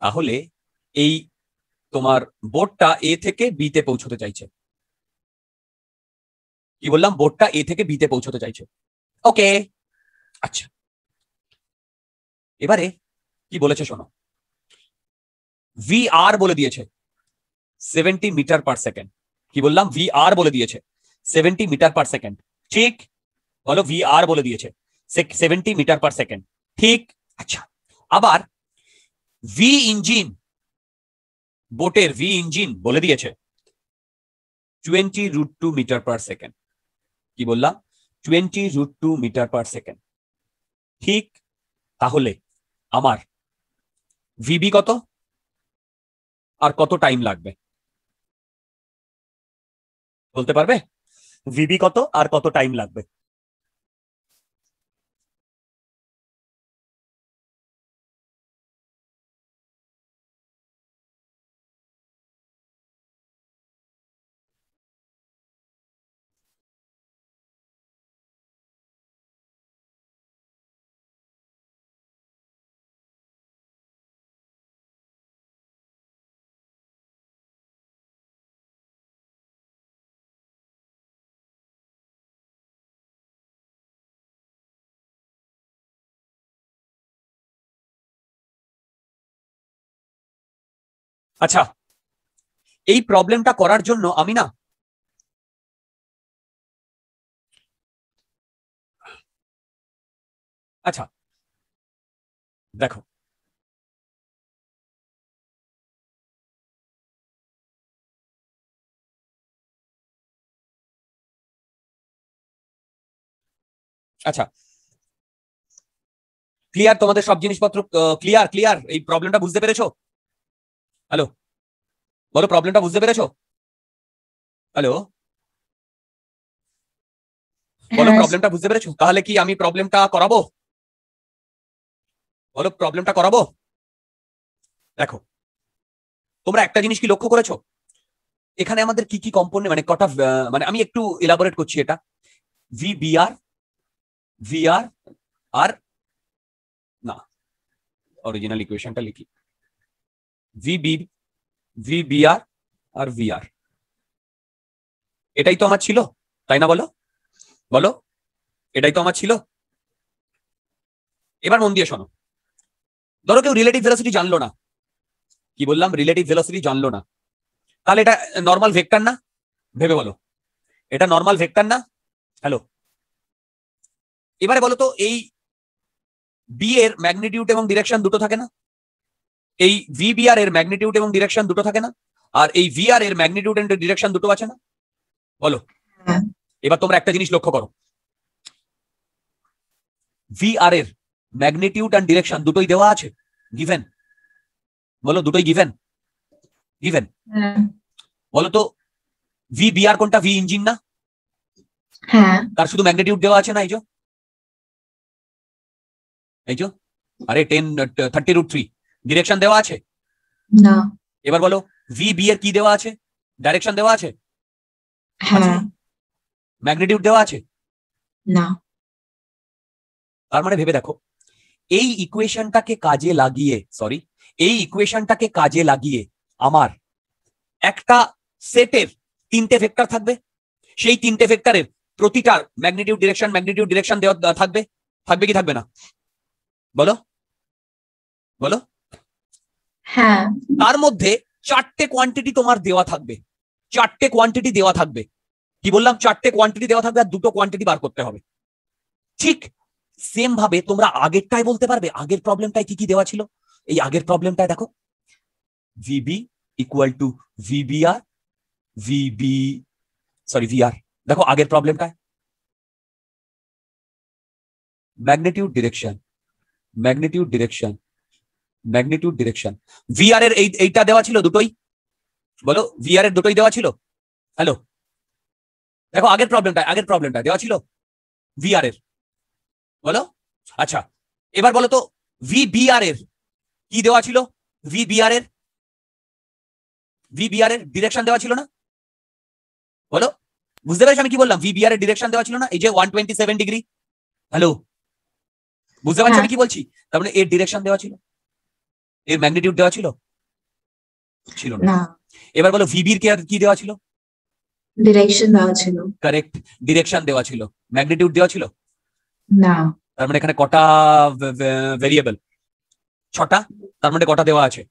তাহলে এই তোমার বোর্ডটা এ থেকে বিতে পৌঁছতে চাইছে কি বললাম বোর্ডটা এ থেকে বিতে পৌঁছতে চাইছে ওকে আচ্ছা এবারে কি বলেছে শোনো ভি আর বলে দিয়েছে সেভেন্টি মিটার পার সেকেন্ড কি বললাম ভি আর বলে দিয়েছে সেভেন্টি মিটার পার সেকেন্ড ঠিক বলো ভি আর বলে দিয়েছে সেভেন্টি মিটার পার সেকেন্ড ঠিক আচ্ছা আবার ভি ইঞ্জিন বোটের ভি ইঞ্জিন বলে দিয়েছে twenty root two metre per second কি বললাম twenty root two metre per second ঠিক তাহলে আমার ভিবি কত আর কত টাইম লাগবে বলতে পারবে ভিবি কত আর কত টাইম লাগবে আচ্ছা এই প্রবলেমটা করার জন্য আমি না আচ্ছা দেখো আচ্ছা ক্লিয়ার তোমাদের সব জিনিসপত্র ক্লিয়ার ক্লিয়ার এই প্রবলেমটা বুঝতে পেরেছো হ্যালো বলো প্রবলেমটা বুঝতে পেরেছো হ্যালো বলো প্রবলেমটা বুঝতে পেরেছো তাহলে কি আমি প্রবলেমটা করাবো বলো প্রবলেমটা করাবো দেখো তোমরা একটা জিনিস কি লক্ষ্য করেছো এখানে আমাদের কি কি কম্পোনেন্ট মানে কটা মানে আমি একটু এলাবোরেট করছি এটা ভি ভিআর আর না অরিজিনাল ইকুয়েশনটা লিখি ভিবি ভিবিআর আর ভিআর এটাই তো আমার ছিল তাই না বলো বলো এটাই তো আমার ছিল এবার মন দিয়ে শোনো ধরো কেউ রিলেটিভ ভেলোসিটি জানলো না কি বললাম রিলেটিভ ভেলোসিটি জানলো না তাহলে এটা নর্মাল ভেক্টর না ভেবে বলো এটা নর্মাল ভেক্টর না হ্যালো এবারে বলো তো এই বি এর ম্যাগনিটিউড এবং ডিরেকশন দুটো থাকে না এই ভিবিআর এর ম্যাগনিটিউড এবং ডিরেকশন দুটো থাকে না আর এই ভিআর এর ম্যাগনিটিউড এন্ড ডিরেকশন দুটো আছে না বলো হ্যাঁ। এবার তোমরা একটা জিনিস লক্ষ্য করো ভিআর এর ম্যাগনিটিউড অ্যান্ড ডিরেকশন দুটোই দেওয়া আছে গিভেন বলো দুটোই গিভেন গিভেন হ্যাঁ। বলো তো ভি বিআর কোনটা ভি ইঞ্জিন না হ্যাঁ। তার শুধু ম্যাগনিটিউড দেওয়া আছে না এই যে এই যে আরে tan thirty root three direction দেওয়া আছে না এবার বলো ভি বি এর কি দেওয়া আছে ডাইরেকশন দেওয়া আছে হ্যাঁ ম্যাগনিটিউড দেওয়া আছে না তার মানে ভেবে দেখো এই ইকুয়েশনটাকে কাজে লাগিয়ে সরি এই ইকুয়েশনটাকে কাজে লাগিয়ে আমার একটা সেটের তিনটে ভেক্টর থাকবে সেই তিনটে ভেক্টরের প্রতিটার ম্যাগনিটিউড ডিরেকশন ম্যাগনিটিউড ডিরেকশন দেওয়া থাকবে থাকবে কি থাকবে না বলো বলো হ্যাঁ তার মধ্যে চারটে কোয়ান্টিটি তোমার দেওয়া থাকবে চারটে কোয়ান্টিটি দেওয়া থাকবে কি বললাম চারটে কোয়ান্টিটি দেওয়া থাকবে আর দুটো কোয়ান্টিটি বার করতে হবে ঠিক সেম ভাবে তোমরা আগেরটাই বলতে পারবে আগের প্রবলেমটায় কি কি দেওয়া ছিল এই আগের প্রবলেমটায় দেখো v b equal to v b r v b sorry v r দেখো আগের প্রবলেমটায় magnitude direction magnitude direction magnitude direction v r এর এইটা দেওয়া ছিল দুটোই বলো ভিআর এর দুটোই দেওয়া ছিল হ্যালো দেখো আগের প্রবলেমটা আগের প্রবলেমটা দেওয়া ছিল ভিআর এর বলো আচ্ছা এবার বলো তো ভিবিআর এর কি দেওয়া ছিল ভিবিআর এর ভিবিআর এর ডিরেকশন দেওয়া ছিল না বলো বুঝতে পারছো আমি কি বললাম ভিবিআর এর ডিরেকশন দেওয়া ছিল না এই যে one twenty seven degree hello বুঝতে পারছো হ্যাঁ। আমি কি বলছি তার মানে এর ডিরেকশন দেওয়া ছিল এর ম্যাগনিটিউড দেওয়া ছিল ছিল না এবার বলো ভিবির কে কি দেওয়া ছিল ডিরেকশন দেওয়া ছিল কারেক্ট ডিরেকশন দেওয়া ছিল ম্যাগনিটিউড দেওয়া ছিল না তার মানে এখানে কটা ভেরিয়েবল ছটা তার মানে কটা দেওয়া আছে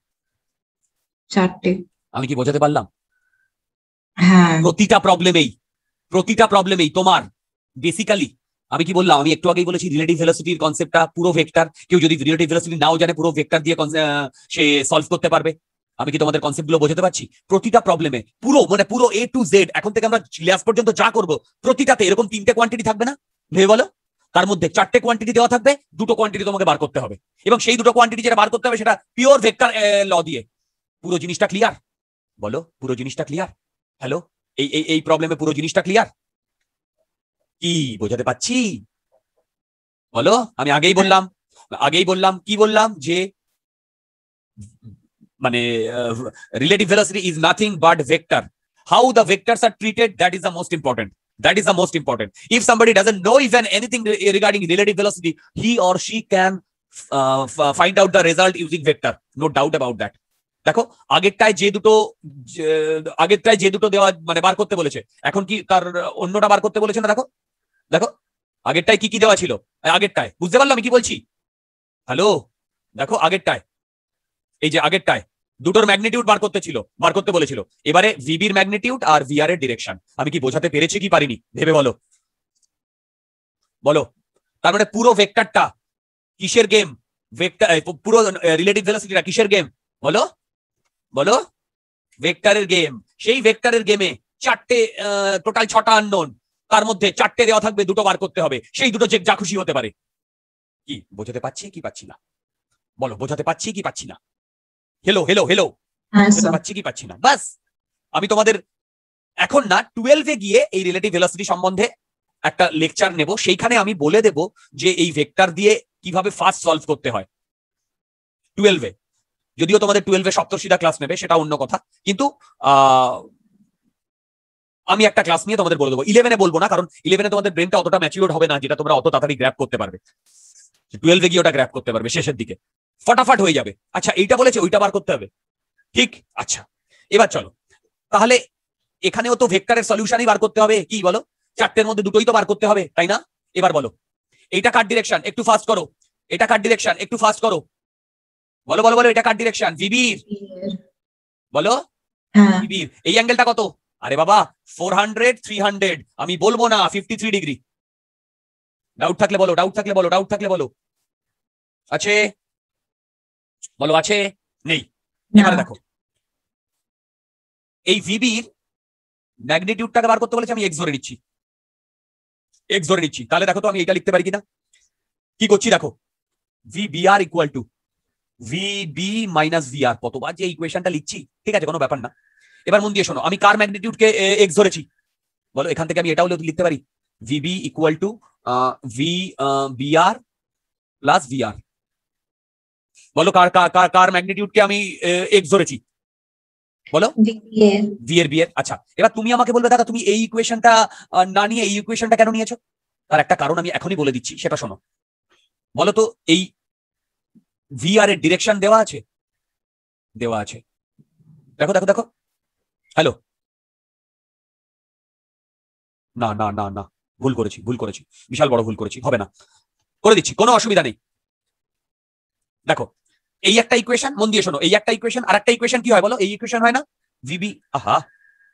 চারটে আমি কি বোঝাতে পারলাম হ্যাঁ প্রতিটা প্রবলেমেই প্রতিটা প্রবলেমেই তোমার বেসিক্যালি আমি কি বললাম আমি একটু আগেই বলেছি রিলেটিভ ভেলোসিটির কনসেপ্টটা পুরো ভেক্টর কেউ যদি রিলেটিভ ভেলোসিটি নাও জানে পুরো ভেক্টর দিয়ে সে সলভ করতে পারবে আমি কি তোমাদের কনসেপ্টগুলো বোঝাতে পারছি প্রতিটা প্রবলেমে পুরো মানে পুরো এ টু জেড এখন থেকে আমরা লাস্ট পর্যন্ত যা করব প্রতিটাতে এরকম তিনটে কোয়ান্টিটি থাকবে না ভেবে বলো তার মধ্যে চারটে কোয়ান্টিটি দেওয়া থাকবে দুটো কোয়ান্টিটি তোমাকে বার করতে হবে এবং সেই দুটো কোয়ান্টিটি যেটা বার করতে হবে সেটা পিওর ভেক্টর ল দিয়ে পুরো জিনিসটা ক্লিয়ার বলো পুরো জিনিসটা ক্লিয়ার হ্যালো এই এই প্রবলেমে পুরো জিনিসটা ক্লিয়ার কি বোঝাতে পাচ্ছি বলো আমি আগেই বললাম আগেই বললাম কি বললাম যে মানে relative velocity is nothing but vector how the vectors are treated that is the most important That is the most important. If somebody doesn't know even anything regarding relative velocity, he or she can uh, uh, find out the result using vector. No doubt about that. দেখো আগেরটায় যে দুটো আগেরটায় যে দুটো দেওয়া মানে বার করতে বলেছে এখন কি তার অন্যটা বার করতে বলেছে না দেখো দেখো আগেরটায় কি কি দেওয়া ছিল আগেরটায় বুঝতে পারলো আমি কি বলছি হ্যালো দেখো আগেরটায় এই যে আগেরটায় দুটোর ম্যাগনিটিউড বার করতে ছিল বার করতে বলেছিল এবারে ভিবির ম্যাগনিটিউড আর ভিআর এর ডিরেকশন আমি কি বোঝাতে পেরেছি কি পারিনি ভেবে বলো বলো তার মানে পুরো ভেক্টরটা কিসের গেম পুরো রিলেটিভ ভেলোসিটিটা কিসের গেম বলো বলো ভেক্টরের গেম সেই ভেক্টরের গেমে চারটে টোটাল ছটা আননোন তার মধ্যে চারটে দেওয়া থাকবে দুটো বার করতে হবে সেই দুটো চেক যা খুশি হতে পারে কি বোঝাতে পারছি কি পাচ্ছি না বলো বোঝাতে পারছি কি পাচ্ছি না হেলো হেলো হেলো পাচ্ছি কি পাচ্ছি না বাস আমি তোমাদের এখন না টুয়েলভে গিয়ে এই রিলেটিভ ভেলোসিটি সম্বন্ধে একটা লেকচার নেব সেইখানে আমি বলে দেব যে এই ভেক্টর দিয়ে কিভাবে ফার্স্ট সলভ করতে হয় টুয়েলভে যদিও তোমাদের টুয়েলভে সপ্তর্ষিটা ক্লাস নেবে সেটা অন্য কথা কিন্তু আমি একটা ক্লাস নিয়ে তোমাদের বলে দেবো ইলেভেনে বলবো না কারণ ইলেভেনে তোমাদের ব্রেনটা অতটা ম্যাচিউর হবে না যেটা তোমরা অত তাড়াতাড়ি গ্র্যাপ করতে পারবে টুয়েলভে গিয়ে ওটা গ্র্যাপ করতে পারবে শেষের দিকে ফটাফট হয়ে যাবে আচ্ছা এইটা বলেছে ওইটা বার করতে হবে ঠিক আচ্ছা এবার চলো তাহলে এখানেও তো ভেক্টরের সলিউশনই বার করতে হবে কি বলো চারটের মধ্যে দুটোই তো বার করতে হবে তাই না এবার বলো এইটা কার ডিরেকশন একটু ফাস্ট করো এটা কার ডিরেকশন একটু ফাস্ট করো বলো বলো বলো এটা কার ডিরেকশন বিবির বলো হ্যাঁ। বিবির এই অ্যাঙ্গেলটা কত আরে বাবা ফোর হান্ড্রেড থ্রি হান্ড্রেড আমি বলবো না ফিফটি থ্রি ডিগ্রি ডাউট থাকলে বলো ডাউট থাকলে বলো ডাউট থাকলে বলো আছে বলো আছে নেই দেখো এই ভিবির ম্যাগনিটিউডটাকে বার করতে বলেছি আমি এক্স ধরে নিচ্ছি এক্স ধরে নিচ্ছি তাহলে দেখো তো আমি এটা লিখতে পারি কিনা কি করছি দেখো v B r equal to v b minus v r কতবার যে ইকুয়েশনটা লিখছি ঠিক আছে কোনো ব্যাপার না এবার মন দিয়ে শোনো আমি কার ম্যাগনিটিউড কে এক্স ধরেছি বলো এখান থেকে আমি এটাও লিখতে পারি v b equal to v B r plus r বলো কার কার কার ম্যাগনিটিউড কে আমি এক্স ধরেছি বলো ভি এর বি এর আচ্ছা এবার তুমি আমাকে বলবে দাদা তুমি এই ইকুয়েশনটা না নিয়ে এই ইকুয়েশনটা কেন নিয়েছো তার একটা কারণ আমি এখনই বলে দিচ্ছি সেটা শোনো বলো তো এই ভি আর এর ডিরেকশন দেওয়া আছে দেওয়া আছে দেখো দেখো দেখো হ্যালো না না না না ভুল করেছি ভুল করেছি বিশাল বড় ভুল করেছি হবে না করে দিচ্ছি কোনো অসুবিধা নেই দেখো এই একটা ইকুয়েশন মন দিয়ে শোনো এই একটা ইকুয়েশন আর একটা ইকুয়েশন কি হয় বলো এই ইকুয়েশন হয় না ভিবি আহা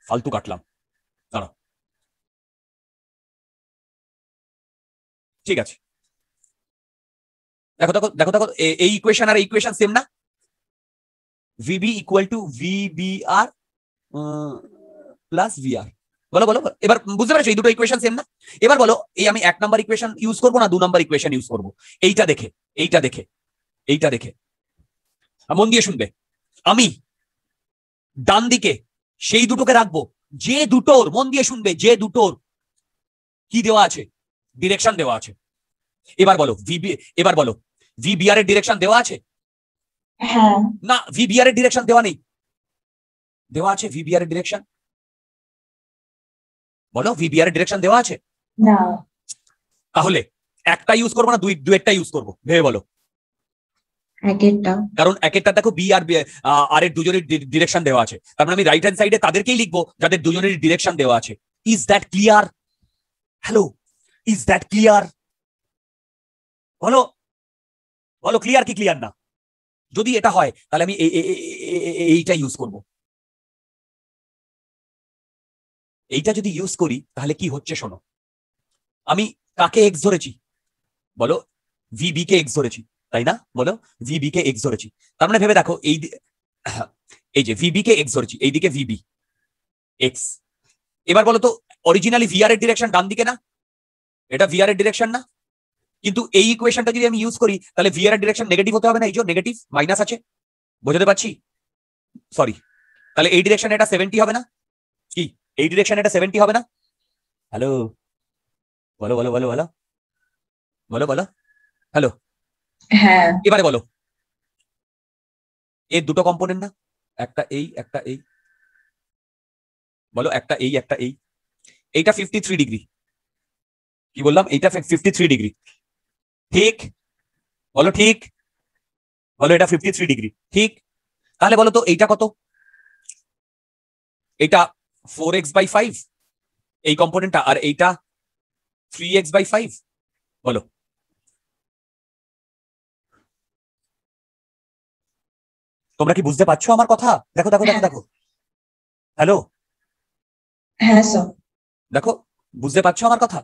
ফালতু কাটলাম দাঁড়াও ঠিক আছে দেখো দেখো দেখো দেখো এই ইকুয়েশন আর ইকুয়েশন সেম না v b equal to v b r plus v r বলো বলো এবার বুঝতে পারছো এই দুটো ইকুয়েশন সেম না এবার বলো এই আমি এক নাম্বার ইকুয়েশন ইউজ করবো না দু নাম্বার ইকুয়েশন ইউজ করবো এইটা দেখে এইটা দেখে এইটা দেখে মন দিয়ে শুনবে আমি ডান দিকে সেই দুটোকে রাখবো যে দুটোর মন দিয়ে শুনবে যে দুটোর কি দেওয়া আছে ডিরেকশন দেওয়া আছে এবার বলো ভিবি এবার বলো ভিবিআর এর ডিরেকশন দেওয়া আছে হ্যাঁ। না ভিবিআর এর ডিরেকশন দেওয়া নেই দেওয়া আছে ভিবিআর ডিরেকশন বলো ভিবিআর ডিরেকশন দেওয়া আছে না তাহলে একটা ইউজ করবো না দুই দুয়েরটা ইউজ করবো ভেবে বলো কারণ এক একটা দেখো বি আর আর এর দুজনের ডিরেকশন দেওয়া আছে তার মানে আমি রাইট হ্যান্ড সাইডে তাদেরকেই লিখবো যাদের দুজনের ডিরেকশন দেওয়া আছে is that clear hello is that clear বলো বলো ক্লিয়ার কি ক্লিয়ার না যদি এটা হয় তাহলে আমি এইটা ইউজ করবো এইটা যদি ইউজ করি তাহলে কি হচ্ছে শোনো আমি কাকে এক্স ধরেছি বলো ভিবি কে এক্স ধরেছি তাই না বলো ভিবি কে এক্স ধরেছি তার মানে ভেবে দেখো এই এই যে ভিবি কে এক্স ধরেছি এইদিকে ভিবি এক্স এবার বলো তো অরিজিনালি ভিআর এর ডিরেকশন ডান দিকে না এটা ভিআর এর ডিরেকশন না কিন্তু এই ইকুয়েশনটা যদি আমি ইউজ করি তাহলে ভিআর এর ডিরেকশন নেগেটিভ হতে হবে না এই যে নেগেটিভ মাইনাস আছে বোঝাতে পারছি সরি তাহলে এই ডিরেকশন এটা সেভেন্টি হবে না কি এই ডিরেকশন এটা সেভেন্টি হবে না হ্যালো বলো বলো বলো বলো বলো বলো হ্যালো হ্যাঁ এবারে বলো এর দুটো কম্পোনেন্ট না একটা এই একটা এই বলো একটা এই একটা এই এইটা ফিফটি থ্রি ডিগ্রি কি বললাম এইটা ফিফটি থ্রি ডিগ্রি ঠিক বলো ঠিক বলো এটা ফিফটি থ্রি ডিগ্রি ঠিক তাহলে বলো তো এইটা কত এটা ফোর এক্স বাই ফাইভ এই কম্পোনেন্টটা আর এইটা থ্রি এক্স বাই ফাইভ বলো তোমরা কি বুঝতে পারছো আমার কথা দেখো দেখো দেখো হ্যাঁ। দেখো হ্যালো হ্যাঁ, দেখো বুঝতে পারছো আমার কথা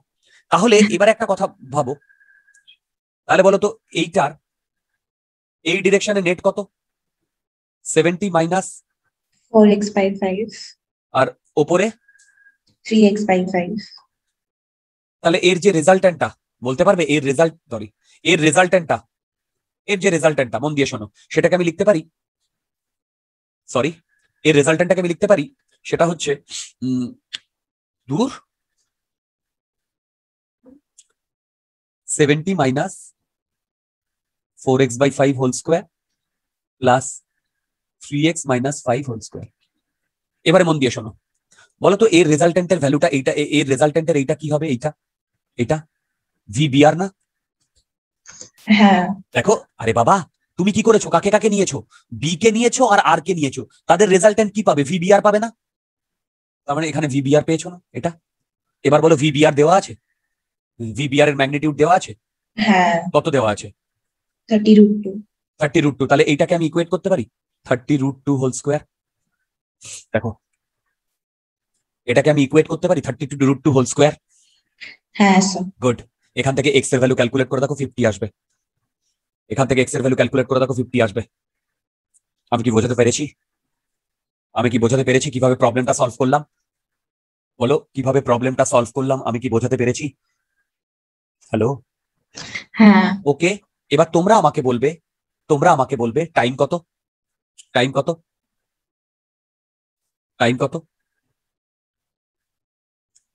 তাহলে এবার একটা কথা ভাবো তাহলে বলো তো এইটার এই ডিরেকশনে নেট কত seventy minus four x by five আর ওপরে থ্রি এক্স তাহলে এর যে রেজাল্টেন্টটা বলতে পারবে এর রেজাল্ট সরি এর রেজাল্টেন্টটা এর যে রেজাল্টেন্টটা মন দিয়ে শোনো সেটাকে আমি লিখতে পারি সরি এর রেজাল্টেন্টটাকে আমি লিখতে পারি সেটা হচ্ছে দূর seventy minus four x by five whole square plus three x minus five whole square এবারে মন দিয়ে শোনো বলো তো এর ভ্যালুটা এইটা এর এর এইটা কি হবে এইটা এটা ভি বিআর না হ্যাঁ দেখো আরে বাবা তুমি কি করেছো কাকে কাকে নিয়েছো বি কে নিয়েছো আর আর কে নিয়েছো তাদের রেজাল্টেন্ট কি পাবে ভিবিআর পাবে না তার মানে এখানে ভিবিআর পেয়েছো না এটা এবার বলো ভিবিআর দেওয়া আছে ভিবিআর এর ম্যাগনিটিউড দেওয়া আছে হ্যাঁ কত দেওয়া আছে thirty root two thirty root two তাহলে এইটাকে আমি ইকুয়েট করতে পারি thirty root two whole square দেখো এটাকে আমি ইকুয়েট করতে পারি thirty two root two whole square হ্যাঁ গুড এখান থেকে এক্স এর ভ্যালু ক্যালকুলেট করে দেখো ফিফটি আসবে এখান থেকে এক্স এর ভ্যালু ক্যালকুলেট করে দেখো ফিফটি আসবে আমি কি বোঝাতে পেরেছি আমি কি বোঝাতে পেরেছি কিভাবে প্রবলেমটা সলভ করলাম বলো কিভাবে প্রবলেমটা সলভ করলাম আমি কি বোঝাতে পেরেছি হ্যালো হ্যাঁ ওকে এবার তোমরা আমাকে বলবে তোমরা আমাকে বলবে টাইম কত টাইম কত টাইম কত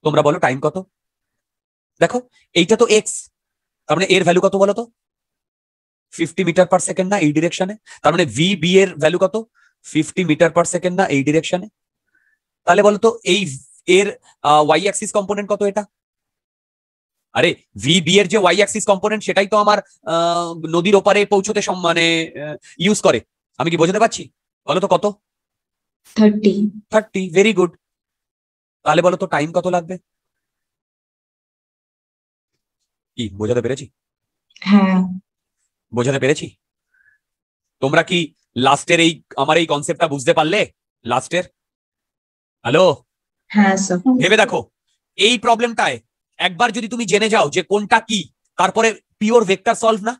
তোমরা বলো টাইম কত দেখো এইটা তো এক্স তার মানে এর ভ্যালু কত বলো তো ফিফটি মিটার পার সেকেন্ড না এই ডিরেকশনে তার মানে ভি বি এর ভ্যালু কত ফিফটি মিটার পার সেকেন্ড না এই ডিরেকশনে তাহলে বলতো এই এর ওয়াই অ্যাক্সিস কম্পোনেন্ট কত এটা আরে ভি বি এর যে ওয়াই অ্যাক্সিস কম্পোনেন্ট সেটাই তো আমার নদীর ওপারে পৌঁছতে মানে ইউজ করে আমি কি বোঝাতে পারছি বলো তো কত থার্টি থার্টি ভেরি গুড তাহলে বলো তো টাইম কত লাগবে কি বোঝাতে পেরেছি হ্যাঁ বোঝাতে পেরেছি তোমরা কি লাস্টের এই আমার এই কনসেপ্টটা বুঝতে পারলে লাস্টের হ্যালো হ্যাঁ স্যার ভেবে দেখো এই প্রবলেমটায় একবার যদি তুমি জেনে যাও যে কোনটা কি তারপরে পিওর ভেক্টর সলভ না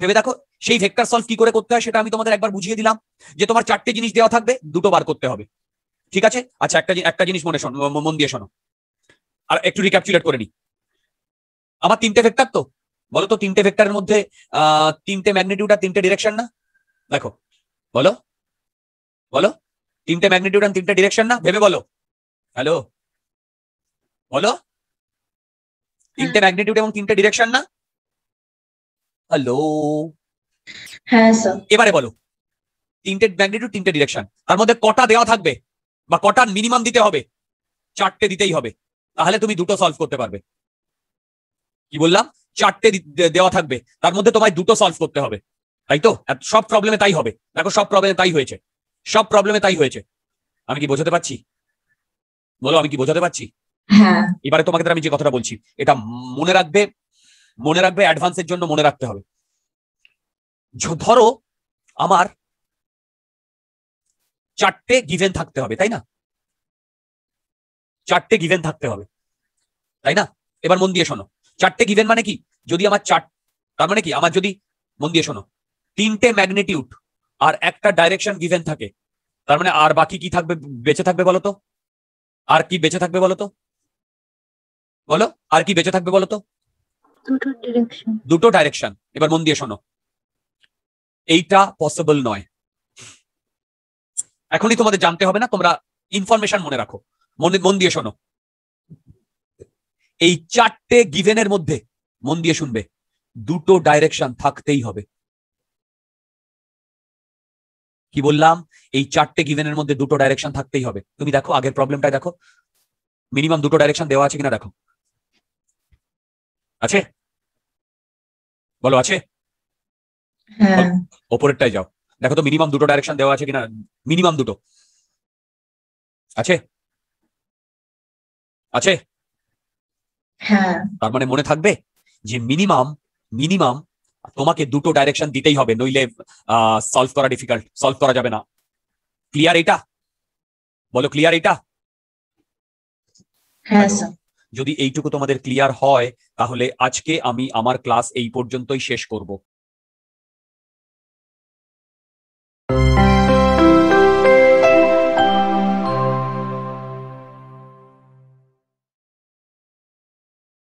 ভেবে দেখো সেই ভেক্টর সলভ কি করে করতে হয় সেটা আমি তোমাদের একবার বুঝিয়ে দিলাম যে তোমার চারটে জিনিস দেওয়া থাকবে দুটো বার করতে হবে ঠিক আছে আচ্ছা একটা একটা জিনিস মনে শোনো মন দিয়ে শোনো আর একটু রিক্যাপচুলেট করে নি আমার তিনটে ভেক্টর তো বলো তো তিনটে ভেক্টরের মধ্যে তিনটে ম্যাগনিটিউড আর তিনটে ডিরেকশন না দেখো বলো বলো তিনটে ম্যাগনিটিউড আর তিনটে ডিরেকশন না ভেবে বলো হ্যালো বলো তিনটে ম্যাগনিটিউড এবং তিনটে ডিরেকশন না হ্যালো হ্যাঁ স্যার এবারে বলো তিনটে ম্যাগনিটিউড তিনটে ডিরেকশন তার মধ্যে কটা দেওয়া থাকবে বা কটা মিনিমাম দিতে হবে চারটে দিতেই হবে তাহলে তুমি দুটো সলভ করতে পারবে কি বললাম চারটে দেওয়া থাকবে তার মধ্যে তোমায় দুটো সলভ করতে হবে তাই তো সব প্রবলেমে তাই হবে দেখো সব প্রবলেমে তাই হয়েছে সব প্রবলেমে তাই হয়েছে আমি কি বোঝাতে পারছি বলো আমি কি বোঝাতে পারছি হ্যাঁ। এবারে তোমাকে আমি যে কথাটা বলছি এটা মনে রাখবে মনে রাখবে অ্যাডভান্সের জন্য মনে রাখতে হবে ধরো আমার চারটে গিভেন থাকতে হবে তাই না চারটে গিভেন থাকতে হবে তাই না এবার মন দিয়ে শোনো চারটে গিভেন মানে কি যদি আমার চার তার মানে কি আমার যদি মন দিয়ে শোনো তিনটে ম্যাগনেটিউড আর একটা ডাইরেকশন গিভেন থাকে তার মানে আর বাকি কি থাকবে বেঁচে থাকবে বলতো আর কি বেঁচে থাকবে বলতো বলো আর কি বেঁচে থাকবে বলতো দুটো ডিরেকশন দুটো ডাইরেকশন এবার মন দিয়ে শোনো এইটা পসিবল নয় এখনই তোমাদের জানতে হবে না তোমরা ইনফরমেশন মনে রাখো মনে মন দিয়ে শোনো এই চারটে গিভেনের মধ্যে মন দিয়ে শুনবে দুটো ডাইরেকশন থাকতেই হবে কি বললাম এই চারটে গিভেনের মধ্যে দুটো ডাইরেকশন থাকতেই হবে তুমি দেখো আগের প্রবলেমটা দেখো মিনিমাম দুটো ডাইরেকশন দেওয়া আছে কিনা দেখো আছে বলো আছে হ্যাঁ। ওপরেরটাই যাও দেখো তো মিনিমাম দুটো ডাইরেকশন দেওয়া আছে কিনা মিনিমাম দুটো আছে আছে হ্যাঁ। তার মানে মনে থাকবে যে মিনিমাম মিনিমাম তোমাকে দুটো ডাইরেকশন দিতেই হবে নইলে সলভ করা ডিফিকাল্ট সলভ করা যাবে না ক্লিয়ার এটা বলো ক্লিয়ার এটা হ্যাঁ স্যার যদি এইটুকু তোমাদের ক্লিয়ার হয় তাহলে আজকে আমি আমার ক্লাস এই পর্যন্তই শেষ করব